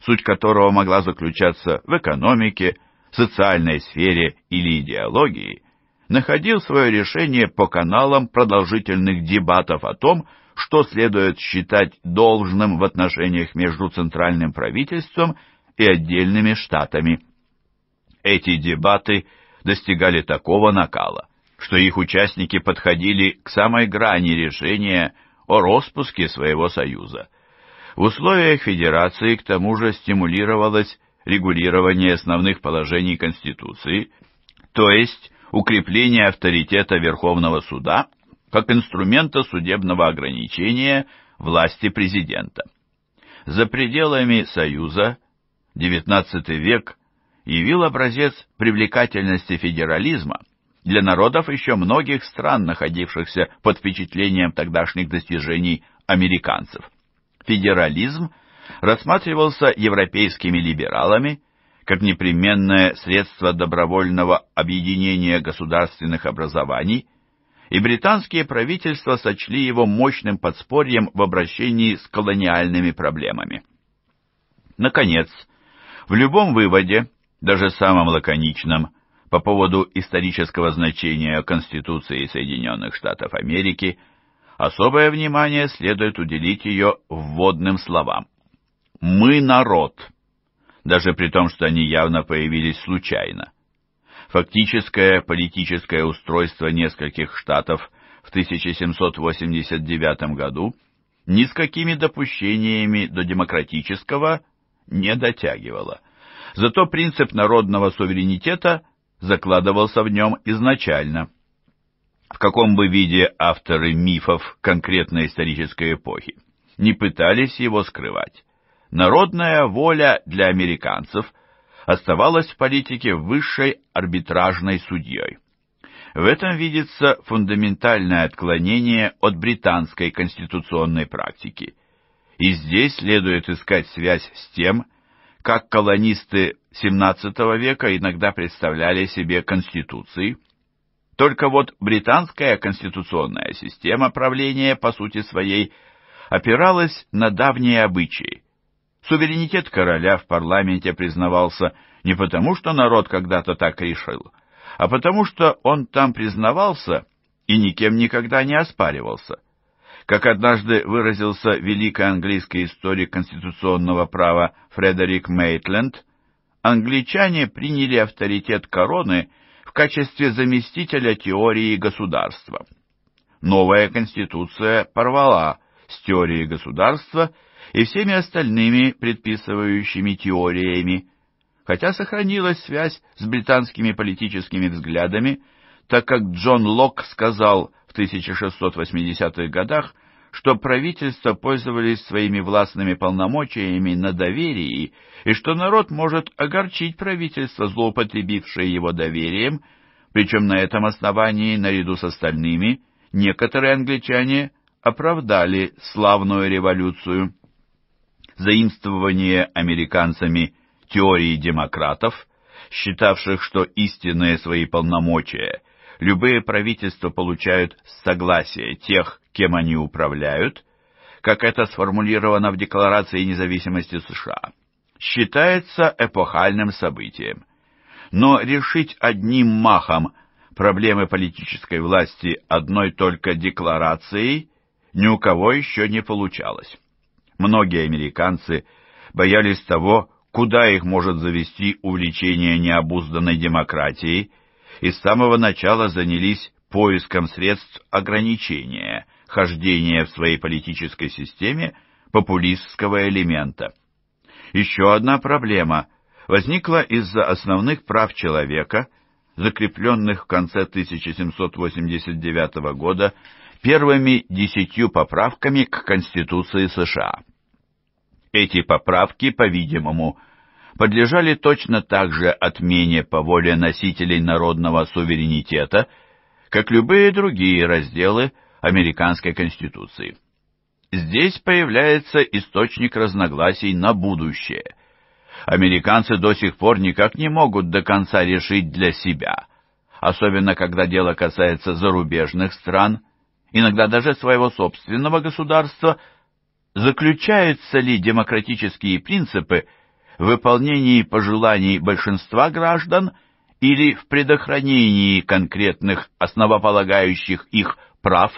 суть которого могла заключаться в экономике, социальной сфере или идеологии, находил свое решение по каналам продолжительных дебатов о том, что следует считать должным в отношениях между центральным правительством и отдельными штатами. Эти дебаты достигали такого накала, что их участники подходили к самой грани решения о распуске своего союза. В условиях Федерации к тому же стимулировалось регулирование основных положений Конституции, то есть укрепление авторитета Верховного суда как инструмента судебного ограничения власти президента. За пределами Союза XIX век явил образец привлекательности федерализма для народов еще многих стран, находившихся под впечатлением тогдашних достижений американцев федерализм рассматривался европейскими либералами как непременное средство добровольного объединения государственных образований, и британские правительства сочли его мощным подспорьем в обращении с колониальными проблемами. Наконец, в любом выводе, даже самом лаконичном, по поводу исторического значения Конституции Соединенных Штатов Америки – Особое внимание следует уделить ее вводным словам. «Мы народ», даже при том, что они явно появились случайно. Фактическое политическое устройство нескольких штатов в 1789 году ни с какими допущениями до демократического не дотягивало. Зато принцип народного суверенитета закладывался в нем изначально – в каком бы виде авторы мифов конкретной исторической эпохи не пытались его скрывать. Народная воля для американцев оставалась в политике высшей арбитражной судьей. В этом видится фундаментальное отклонение от британской конституционной практики. И здесь следует искать связь с тем, как колонисты XVII века иногда представляли себе конституции – только вот британская конституционная система правления, по сути своей, опиралась на давние обычаи. Суверенитет короля в парламенте признавался не потому, что народ когда-то так решил, а потому что он там признавался и никем никогда не оспаривался. Как однажды выразился великий английский историк конституционного права Фредерик Мейтленд, англичане приняли авторитет короны – в качестве заместителя теории государства. Новая конституция порвала с теорией государства и всеми остальными предписывающими теориями, хотя сохранилась связь с британскими политическими взглядами, так как Джон Лок сказал в 1680-х годах, что правительство пользовались своими властными полномочиями на доверии и что народ может огорчить правительство, злоупотребившее его доверием, причем на этом основании, наряду с остальными, некоторые англичане оправдали славную революцию. Заимствование американцами теории демократов, считавших, что истинные свои полномочия – любые правительства получают с согласия тех, кем они управляют, как это сформулировано в Декларации независимости США, считается эпохальным событием. Но решить одним махом проблемы политической власти одной только декларацией ни у кого еще не получалось. Многие американцы боялись того, куда их может завести увлечение необузданной демократией – и с самого начала занялись поиском средств ограничения хождения в своей политической системе популистского элемента. Еще одна проблема возникла из-за основных прав человека, закрепленных в конце 1789 года первыми десятью поправками к Конституции США. Эти поправки, по-видимому, подлежали точно так же отмене по воле носителей народного суверенитета, как любые другие разделы американской Конституции. Здесь появляется источник разногласий на будущее. Американцы до сих пор никак не могут до конца решить для себя, особенно когда дело касается зарубежных стран, иногда даже своего собственного государства, заключаются ли демократические принципы – в выполнении пожеланий большинства граждан или в предохранении конкретных основополагающих их прав.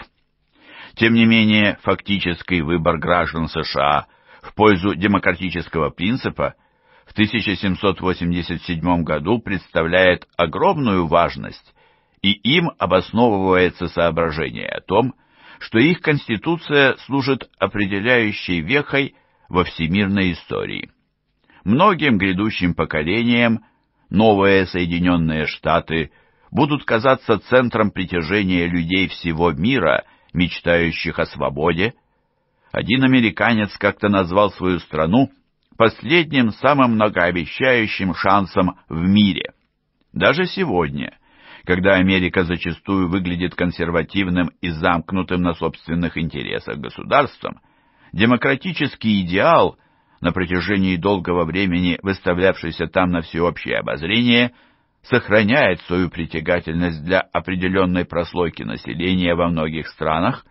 Тем не менее, фактический выбор граждан США в пользу демократического принципа в 1787 году представляет огромную важность, и им обосновывается соображение о том, что их конституция служит определяющей вехой во всемирной истории многим грядущим поколениям новые Соединенные Штаты будут казаться центром притяжения людей всего мира, мечтающих о свободе. Один американец как-то назвал свою страну последним самым многообещающим шансом в мире. Даже сегодня, когда Америка зачастую выглядит консервативным и замкнутым на собственных интересах государством, демократический идеал – на протяжении долгого времени выставлявшийся там на всеобщее обозрение, сохраняет свою притягательность для определенной прослойки населения во многих странах,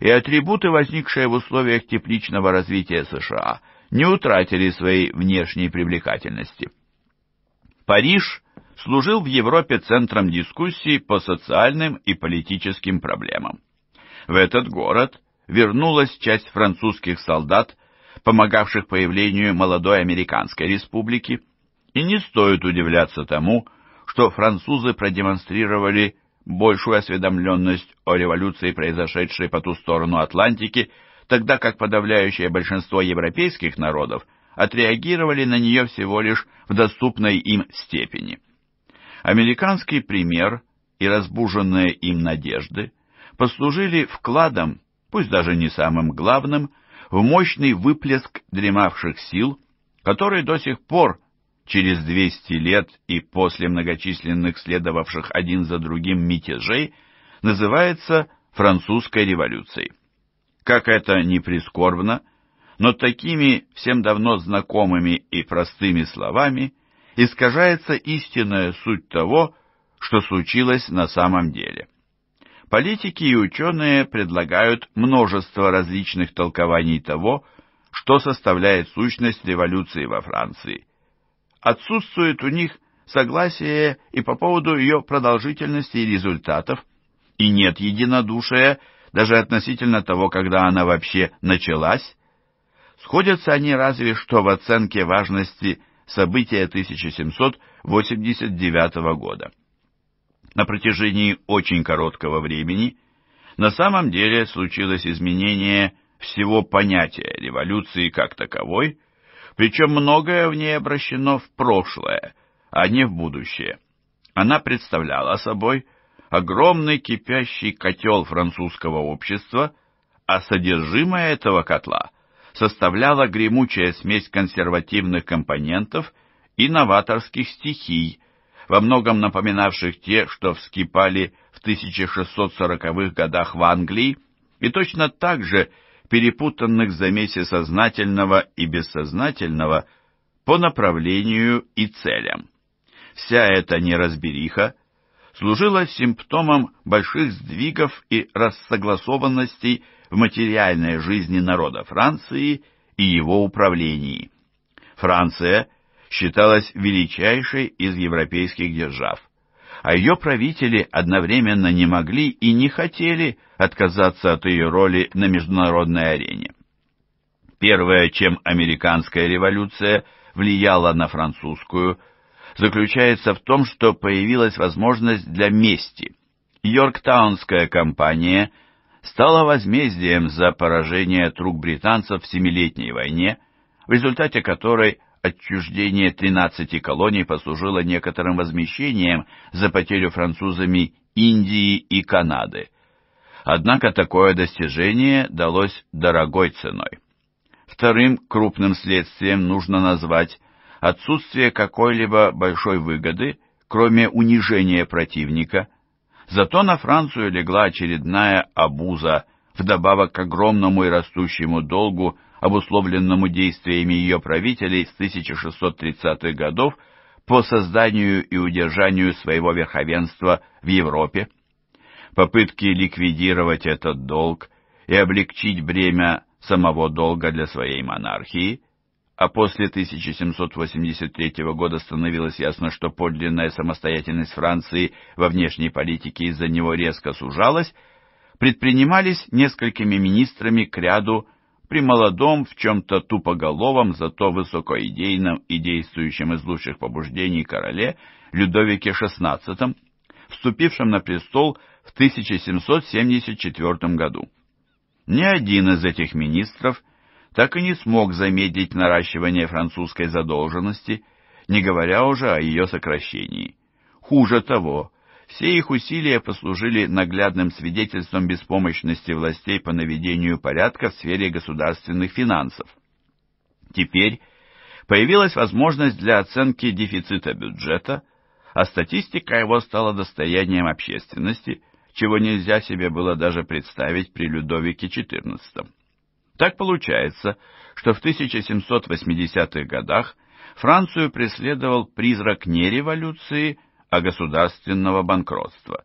и атрибуты, возникшие в условиях тепличного развития США, не утратили своей внешней привлекательности. Париж служил в Европе центром дискуссий по социальным и политическим проблемам. В этот город вернулась часть французских солдат помогавших появлению молодой американской республики, и не стоит удивляться тому, что французы продемонстрировали большую осведомленность о революции, произошедшей по ту сторону Атлантики, тогда как подавляющее большинство европейских народов отреагировали на нее всего лишь в доступной им степени. Американский пример и разбуженные им надежды послужили вкладом, пусть даже не самым главным, в мощный выплеск дремавших сил, который до сих пор, через 200 лет и после многочисленных следовавших один за другим мятежей, называется французской революцией. Как это ни прискорбно, но такими всем давно знакомыми и простыми словами искажается истинная суть того, что случилось на самом деле. Политики и ученые предлагают множество различных толкований того, что составляет сущность революции во Франции. Отсутствует у них согласие и по поводу ее продолжительности и результатов, и нет единодушия даже относительно того, когда она вообще началась. Сходятся они разве что в оценке важности события 1789 года на протяжении очень короткого времени на самом деле случилось изменение всего понятия революции как таковой, причем многое в ней обращено в прошлое, а не в будущее. Она представляла собой огромный кипящий котел французского общества, а содержимое этого котла составляла гремучая смесь консервативных компонентов и новаторских стихий, во многом напоминавших те, что вскипали в 1640-х годах в Англии, и точно так же перепутанных замеси сознательного и бессознательного по направлению и целям. Вся эта неразбериха служила симптомом больших сдвигов и рассогласованностей в материальной жизни народа Франции и его управлении. Франция – считалась величайшей из европейских держав, а ее правители одновременно не могли и не хотели отказаться от ее роли на международной арене. Первое, чем американская революция влияла на французскую, заключается в том, что появилась возможность для мести. Йорктаунская кампания стала возмездием за поражение труб британцев в Семилетней войне, в результате которой отчуждение 13 колоний послужило некоторым возмещением за потерю французами Индии и Канады. Однако такое достижение далось дорогой ценой. Вторым крупным следствием нужно назвать отсутствие какой-либо большой выгоды, кроме унижения противника. Зато на Францию легла очередная обуза, вдобавок к огромному и растущему долгу обусловленному действиями ее правителей с 1630-х годов по созданию и удержанию своего верховенства в Европе. Попытки ликвидировать этот долг и облегчить бремя самого долга для своей монархии, а после 1783 года становилось ясно, что подлинная самостоятельность Франции во внешней политике из-за него резко сужалась, предпринимались несколькими министрами к ряду при молодом, в чем-то тупоголовом, зато высокоидейном и действующем из лучших побуждений короле Людовике XVI, вступившем на престол в 1774 году. Ни один из этих министров так и не смог замедлить наращивание французской задолженности, не говоря уже о ее сокращении. Хуже того, все их усилия послужили наглядным свидетельством беспомощности властей по наведению порядка в сфере государственных финансов. Теперь появилась возможность для оценки дефицита бюджета, а статистика его стала достоянием общественности, чего нельзя себе было даже представить при Людовике XIV. Так получается, что в 1780-х годах Францию преследовал призрак не революции, а государственного банкротства.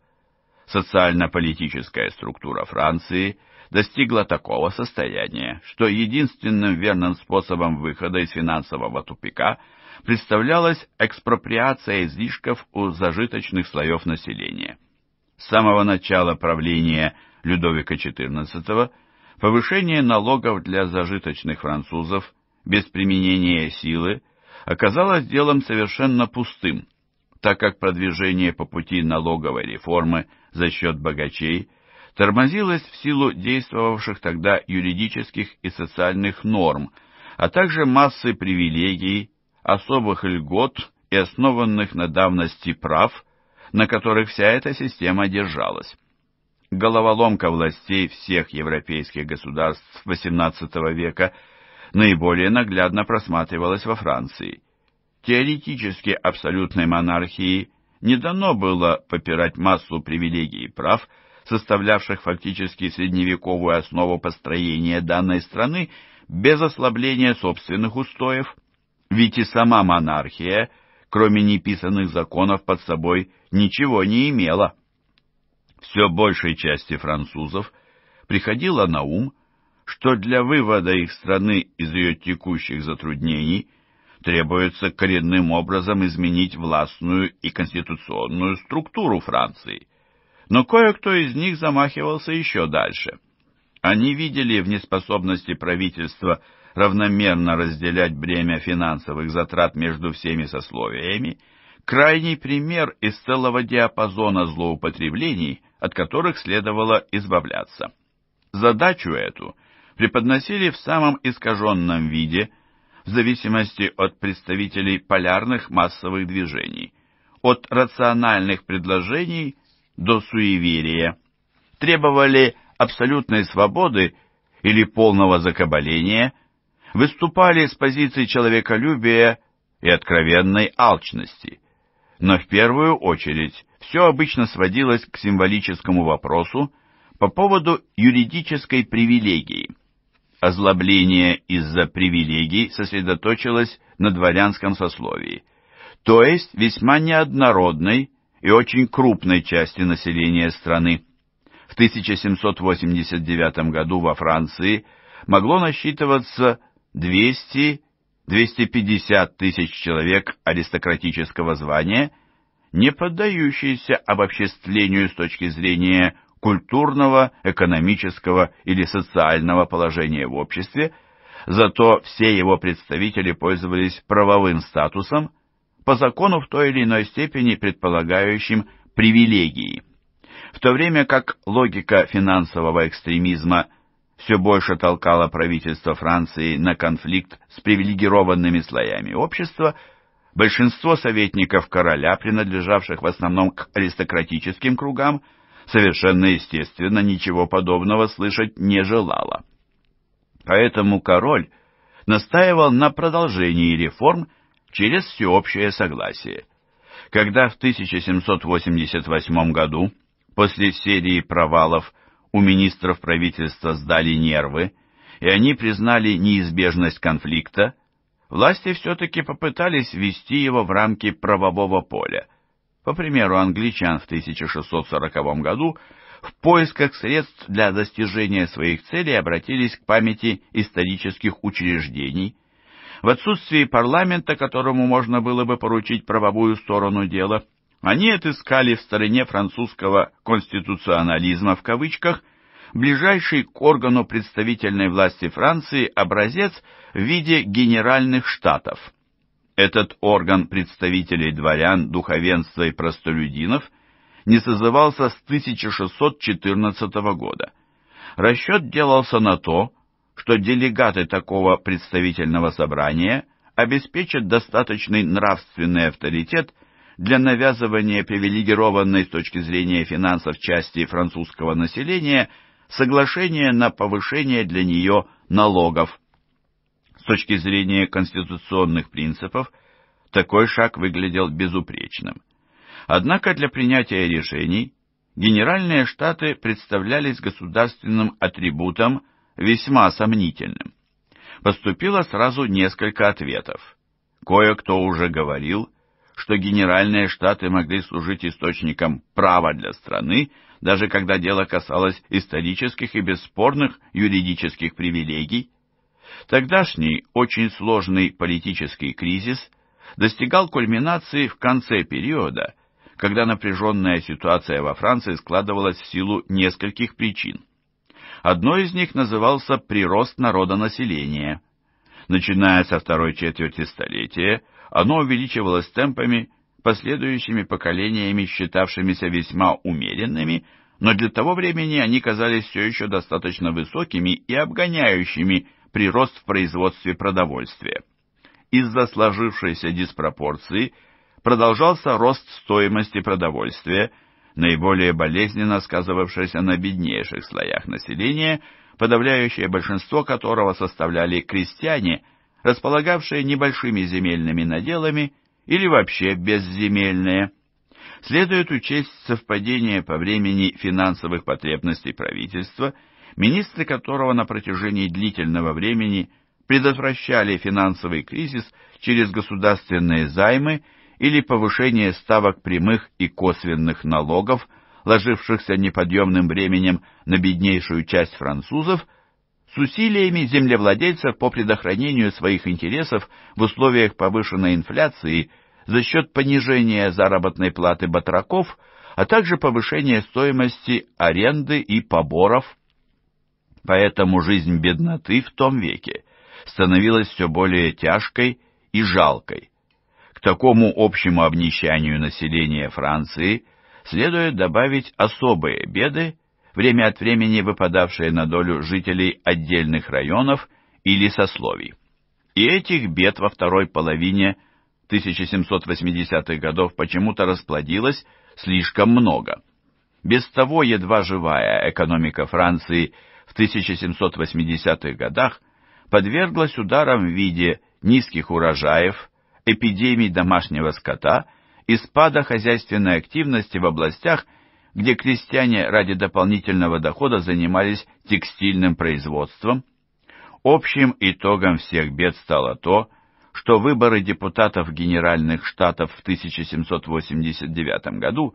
Социально-политическая структура Франции достигла такого состояния, что единственным верным способом выхода из финансового тупика представлялась экспроприация излишков у зажиточных слоев населения. С самого начала правления Людовика XIV повышение налогов для зажиточных французов без применения силы оказалось делом совершенно пустым, так как продвижение по пути налоговой реформы за счет богачей тормозилось в силу действовавших тогда юридических и социальных норм, а также массы привилегий, особых льгот и основанных на давности прав, на которых вся эта система держалась. Головоломка властей всех европейских государств XVIII века наиболее наглядно просматривалась во Франции – Теоретически абсолютной монархии не дано было попирать массу привилегий и прав, составлявших фактически средневековую основу построения данной страны, без ослабления собственных устоев, ведь и сама монархия, кроме неписанных законов, под собой ничего не имела. Все большей части французов приходило на ум, что для вывода их страны из ее текущих затруднений – требуется коренным образом изменить властную и конституционную структуру Франции. Но кое-кто из них замахивался еще дальше. Они видели в неспособности правительства равномерно разделять бремя финансовых затрат между всеми сословиями, крайний пример из целого диапазона злоупотреблений, от которых следовало избавляться. Задачу эту преподносили в самом искаженном виде – в зависимости от представителей полярных массовых движений, от рациональных предложений до суеверия, требовали абсолютной свободы или полного закабаления, выступали с позиции человеколюбия и откровенной алчности. Но в первую очередь все обычно сводилось к символическому вопросу по поводу юридической привилегии – озлобление из-за привилегий сосредоточилось на дворянском сословии, то есть весьма неоднородной и очень крупной части населения страны. В 1789 году во Франции могло насчитываться 200-250 тысяч человек аристократического звания, не поддающиеся обобществлению с точки зрения культурного, экономического или социального положения в обществе, зато все его представители пользовались правовым статусом, по закону в той или иной степени предполагающим привилегии. В то время как логика финансового экстремизма все больше толкала правительство Франции на конфликт с привилегированными слоями общества, большинство советников короля, принадлежавших в основном к аристократическим кругам, совершенно естественно, ничего подобного слышать не желала. Поэтому король настаивал на продолжении реформ через всеобщее согласие. Когда в 1788 году, после серии провалов, у министров правительства сдали нервы, и они признали неизбежность конфликта, власти все-таки попытались ввести его в рамки правового поля по примеру англичан в 1640 году, в поисках средств для достижения своих целей обратились к памяти исторических учреждений. В отсутствии парламента, которому можно было бы поручить правовую сторону дела, они отыскали в стороне французского «конституционализма» в кавычках ближайший к органу представительной власти Франции образец в виде генеральных штатов – этот орган представителей дворян, духовенства и простолюдинов не созывался с 1614 года. Расчет делался на то, что делегаты такого представительного собрания обеспечат достаточный нравственный авторитет для навязывания привилегированной с точки зрения финансов части французского населения соглашения на повышение для нее налогов – с точки зрения конституционных принципов, такой шаг выглядел безупречным. Однако для принятия решений генеральные штаты представлялись государственным атрибутом весьма сомнительным. Поступило сразу несколько ответов. Кое-кто уже говорил, что генеральные штаты могли служить источником права для страны, даже когда дело касалось исторических и бесспорных юридических привилегий, Тогдашний очень сложный политический кризис достигал кульминации в конце периода, когда напряженная ситуация во Франции складывалась в силу нескольких причин. Одной из них назывался прирост народонаселения. Начиная со второй четверти столетия, оно увеличивалось темпами, последующими поколениями, считавшимися весьма умеренными, но для того времени они казались все еще достаточно высокими и обгоняющими прирост в производстве продовольствия. Из-за сложившейся диспропорции продолжался рост стоимости продовольствия, наиболее болезненно сказывавшийся на беднейших слоях населения, подавляющее большинство которого составляли крестьяне, располагавшие небольшими земельными наделами или вообще безземельные. Следует учесть совпадение по времени финансовых потребностей правительства и, министры которого на протяжении длительного времени предотвращали финансовый кризис через государственные займы или повышение ставок прямых и косвенных налогов, ложившихся неподъемным бременем на беднейшую часть французов, с усилиями землевладельцев по предохранению своих интересов в условиях повышенной инфляции за счет понижения заработной платы батраков, а также повышения стоимости аренды и поборов Поэтому жизнь бедноты в том веке становилась все более тяжкой и жалкой. К такому общему обнищанию населения Франции следует добавить особые беды, время от времени выпадавшие на долю жителей отдельных районов или сословий. И этих бед во второй половине 1780-х годов почему-то расплодилось слишком много. Без того едва живая экономика Франции – в 1780-х годах подверглась ударам в виде низких урожаев, эпидемий домашнего скота и спада хозяйственной активности в областях, где крестьяне ради дополнительного дохода занимались текстильным производством. Общим итогом всех бед стало то, что выборы депутатов Генеральных Штатов в 1789 году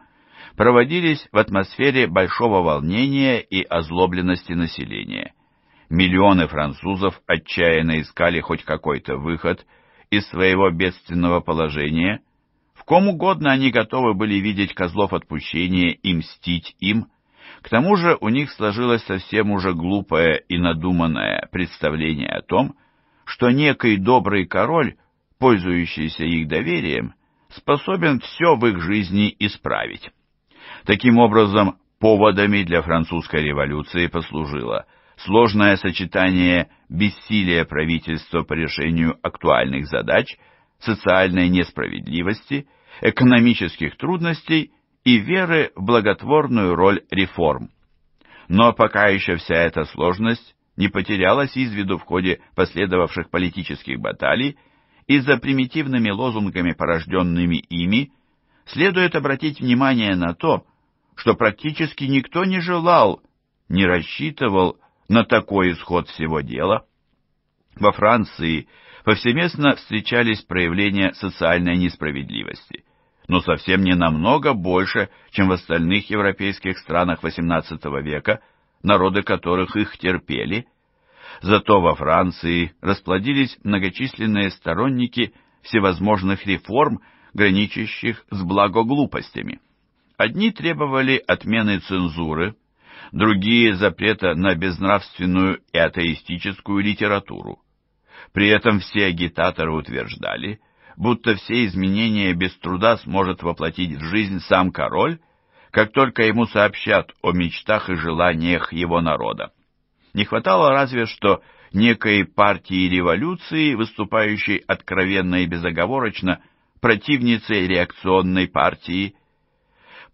проводились в атмосфере большого волнения и озлобленности населения. Миллионы французов отчаянно искали хоть какой-то выход из своего бедственного положения. В ком угодно они готовы были видеть козлов отпущения и мстить им. К тому же у них сложилось совсем уже глупое и надуманное представление о том, что некий добрый король, пользующийся их доверием, способен все в их жизни исправить. Таким образом, поводами для французской революции послужило сложное сочетание бессилия правительства по решению актуальных задач, социальной несправедливости, экономических трудностей и веры в благотворную роль реформ. Но пока еще вся эта сложность не потерялась из виду в ходе последовавших политических баталий, и за примитивными лозунгами, порожденными ими, следует обратить внимание на то, что практически никто не желал, не рассчитывал на такой исход всего дела. Во Франции повсеместно встречались проявления социальной несправедливости, но совсем не намного больше, чем в остальных европейских странах XVIII века, народы которых их терпели. Зато во Франции расплодились многочисленные сторонники всевозможных реформ, граничащих с благоглупостями. Одни требовали отмены цензуры, другие – запрета на безнравственную и атеистическую литературу. При этом все агитаторы утверждали, будто все изменения без труда сможет воплотить в жизнь сам король, как только ему сообщат о мечтах и желаниях его народа. Не хватало разве что некой партии революции, выступающей откровенно и безоговорочно противницей реакционной партии,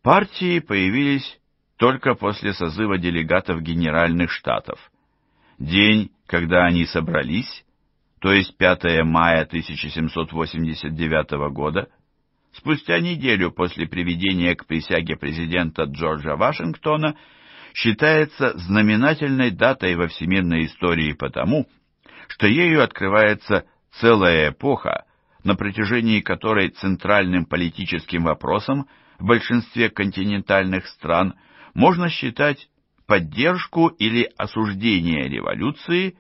Партии появились только после созыва делегатов Генеральных Штатов. День, когда они собрались, то есть 5 мая 1789 года, спустя неделю после приведения к присяге президента Джорджа Вашингтона, считается знаменательной датой во всемирной истории потому, что ею открывается целая эпоха, на протяжении которой центральным политическим вопросом – в большинстве континентальных стран можно считать поддержку или осуждение революции,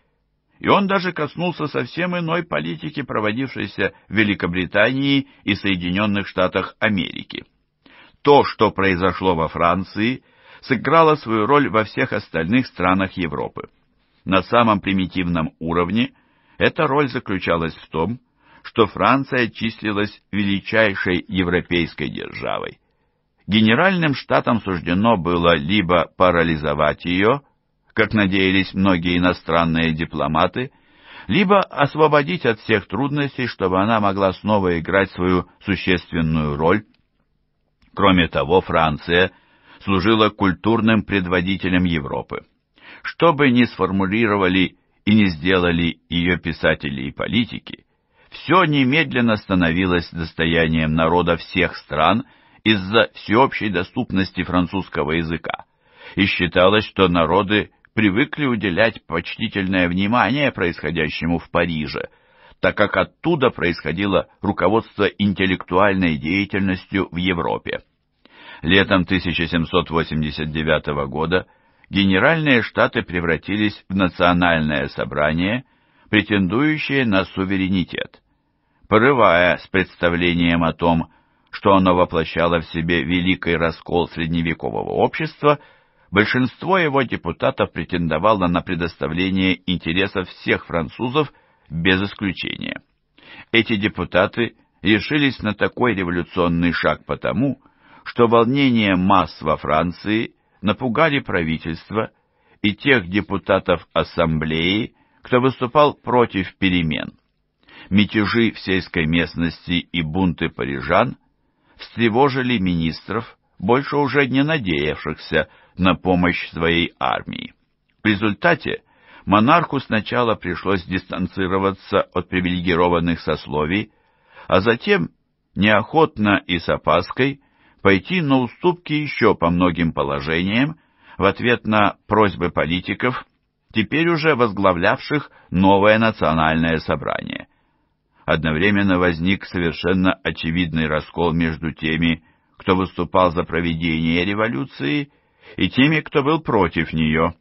и он даже коснулся совсем иной политики, проводившейся в Великобритании и Соединенных Штатах Америки. То, что произошло во Франции, сыграло свою роль во всех остальных странах Европы. На самом примитивном уровне эта роль заключалась в том, что Франция числилась величайшей европейской державой. Генеральным штатам суждено было либо парализовать ее, как надеялись многие иностранные дипломаты, либо освободить от всех трудностей, чтобы она могла снова играть свою существенную роль. Кроме того, Франция служила культурным предводителем Европы. Что бы ни сформулировали и не сделали ее писатели и политики, все немедленно становилось достоянием народа всех стран – из-за всеобщей доступности французского языка, и считалось, что народы привыкли уделять почтительное внимание происходящему в Париже, так как оттуда происходило руководство интеллектуальной деятельностью в Европе. Летом 1789 года Генеральные Штаты превратились в национальное собрание, претендующее на суверенитет. Порывая с представлением о том, что оно воплощало в себе великий раскол средневекового общества, большинство его депутатов претендовало на предоставление интересов всех французов без исключения. Эти депутаты решились на такой революционный шаг потому, что волнения масс во Франции напугали правительство и тех депутатов ассамблеи, кто выступал против перемен. Мятежи в сельской местности и бунты парижан встревожили министров, больше уже не надеявшихся на помощь своей армии. В результате монарху сначала пришлось дистанцироваться от привилегированных сословий, а затем неохотно и с опаской пойти на уступки еще по многим положениям в ответ на просьбы политиков, теперь уже возглавлявших новое национальное собрание одновременно возник совершенно очевидный раскол между теми, кто выступал за проведение революции, и теми, кто был против нее.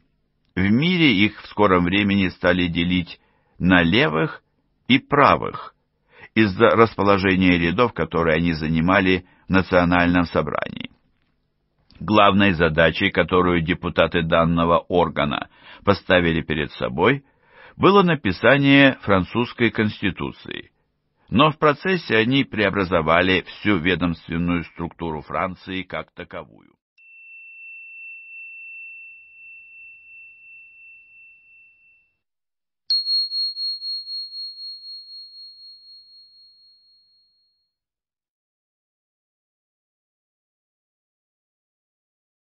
В мире их в скором времени стали делить на левых и правых из-за расположения рядов, которые они занимали в национальном собрании. Главной задачей, которую депутаты данного органа поставили перед собой, было написание французской конституции но в процессе они преобразовали всю ведомственную структуру Франции как таковую.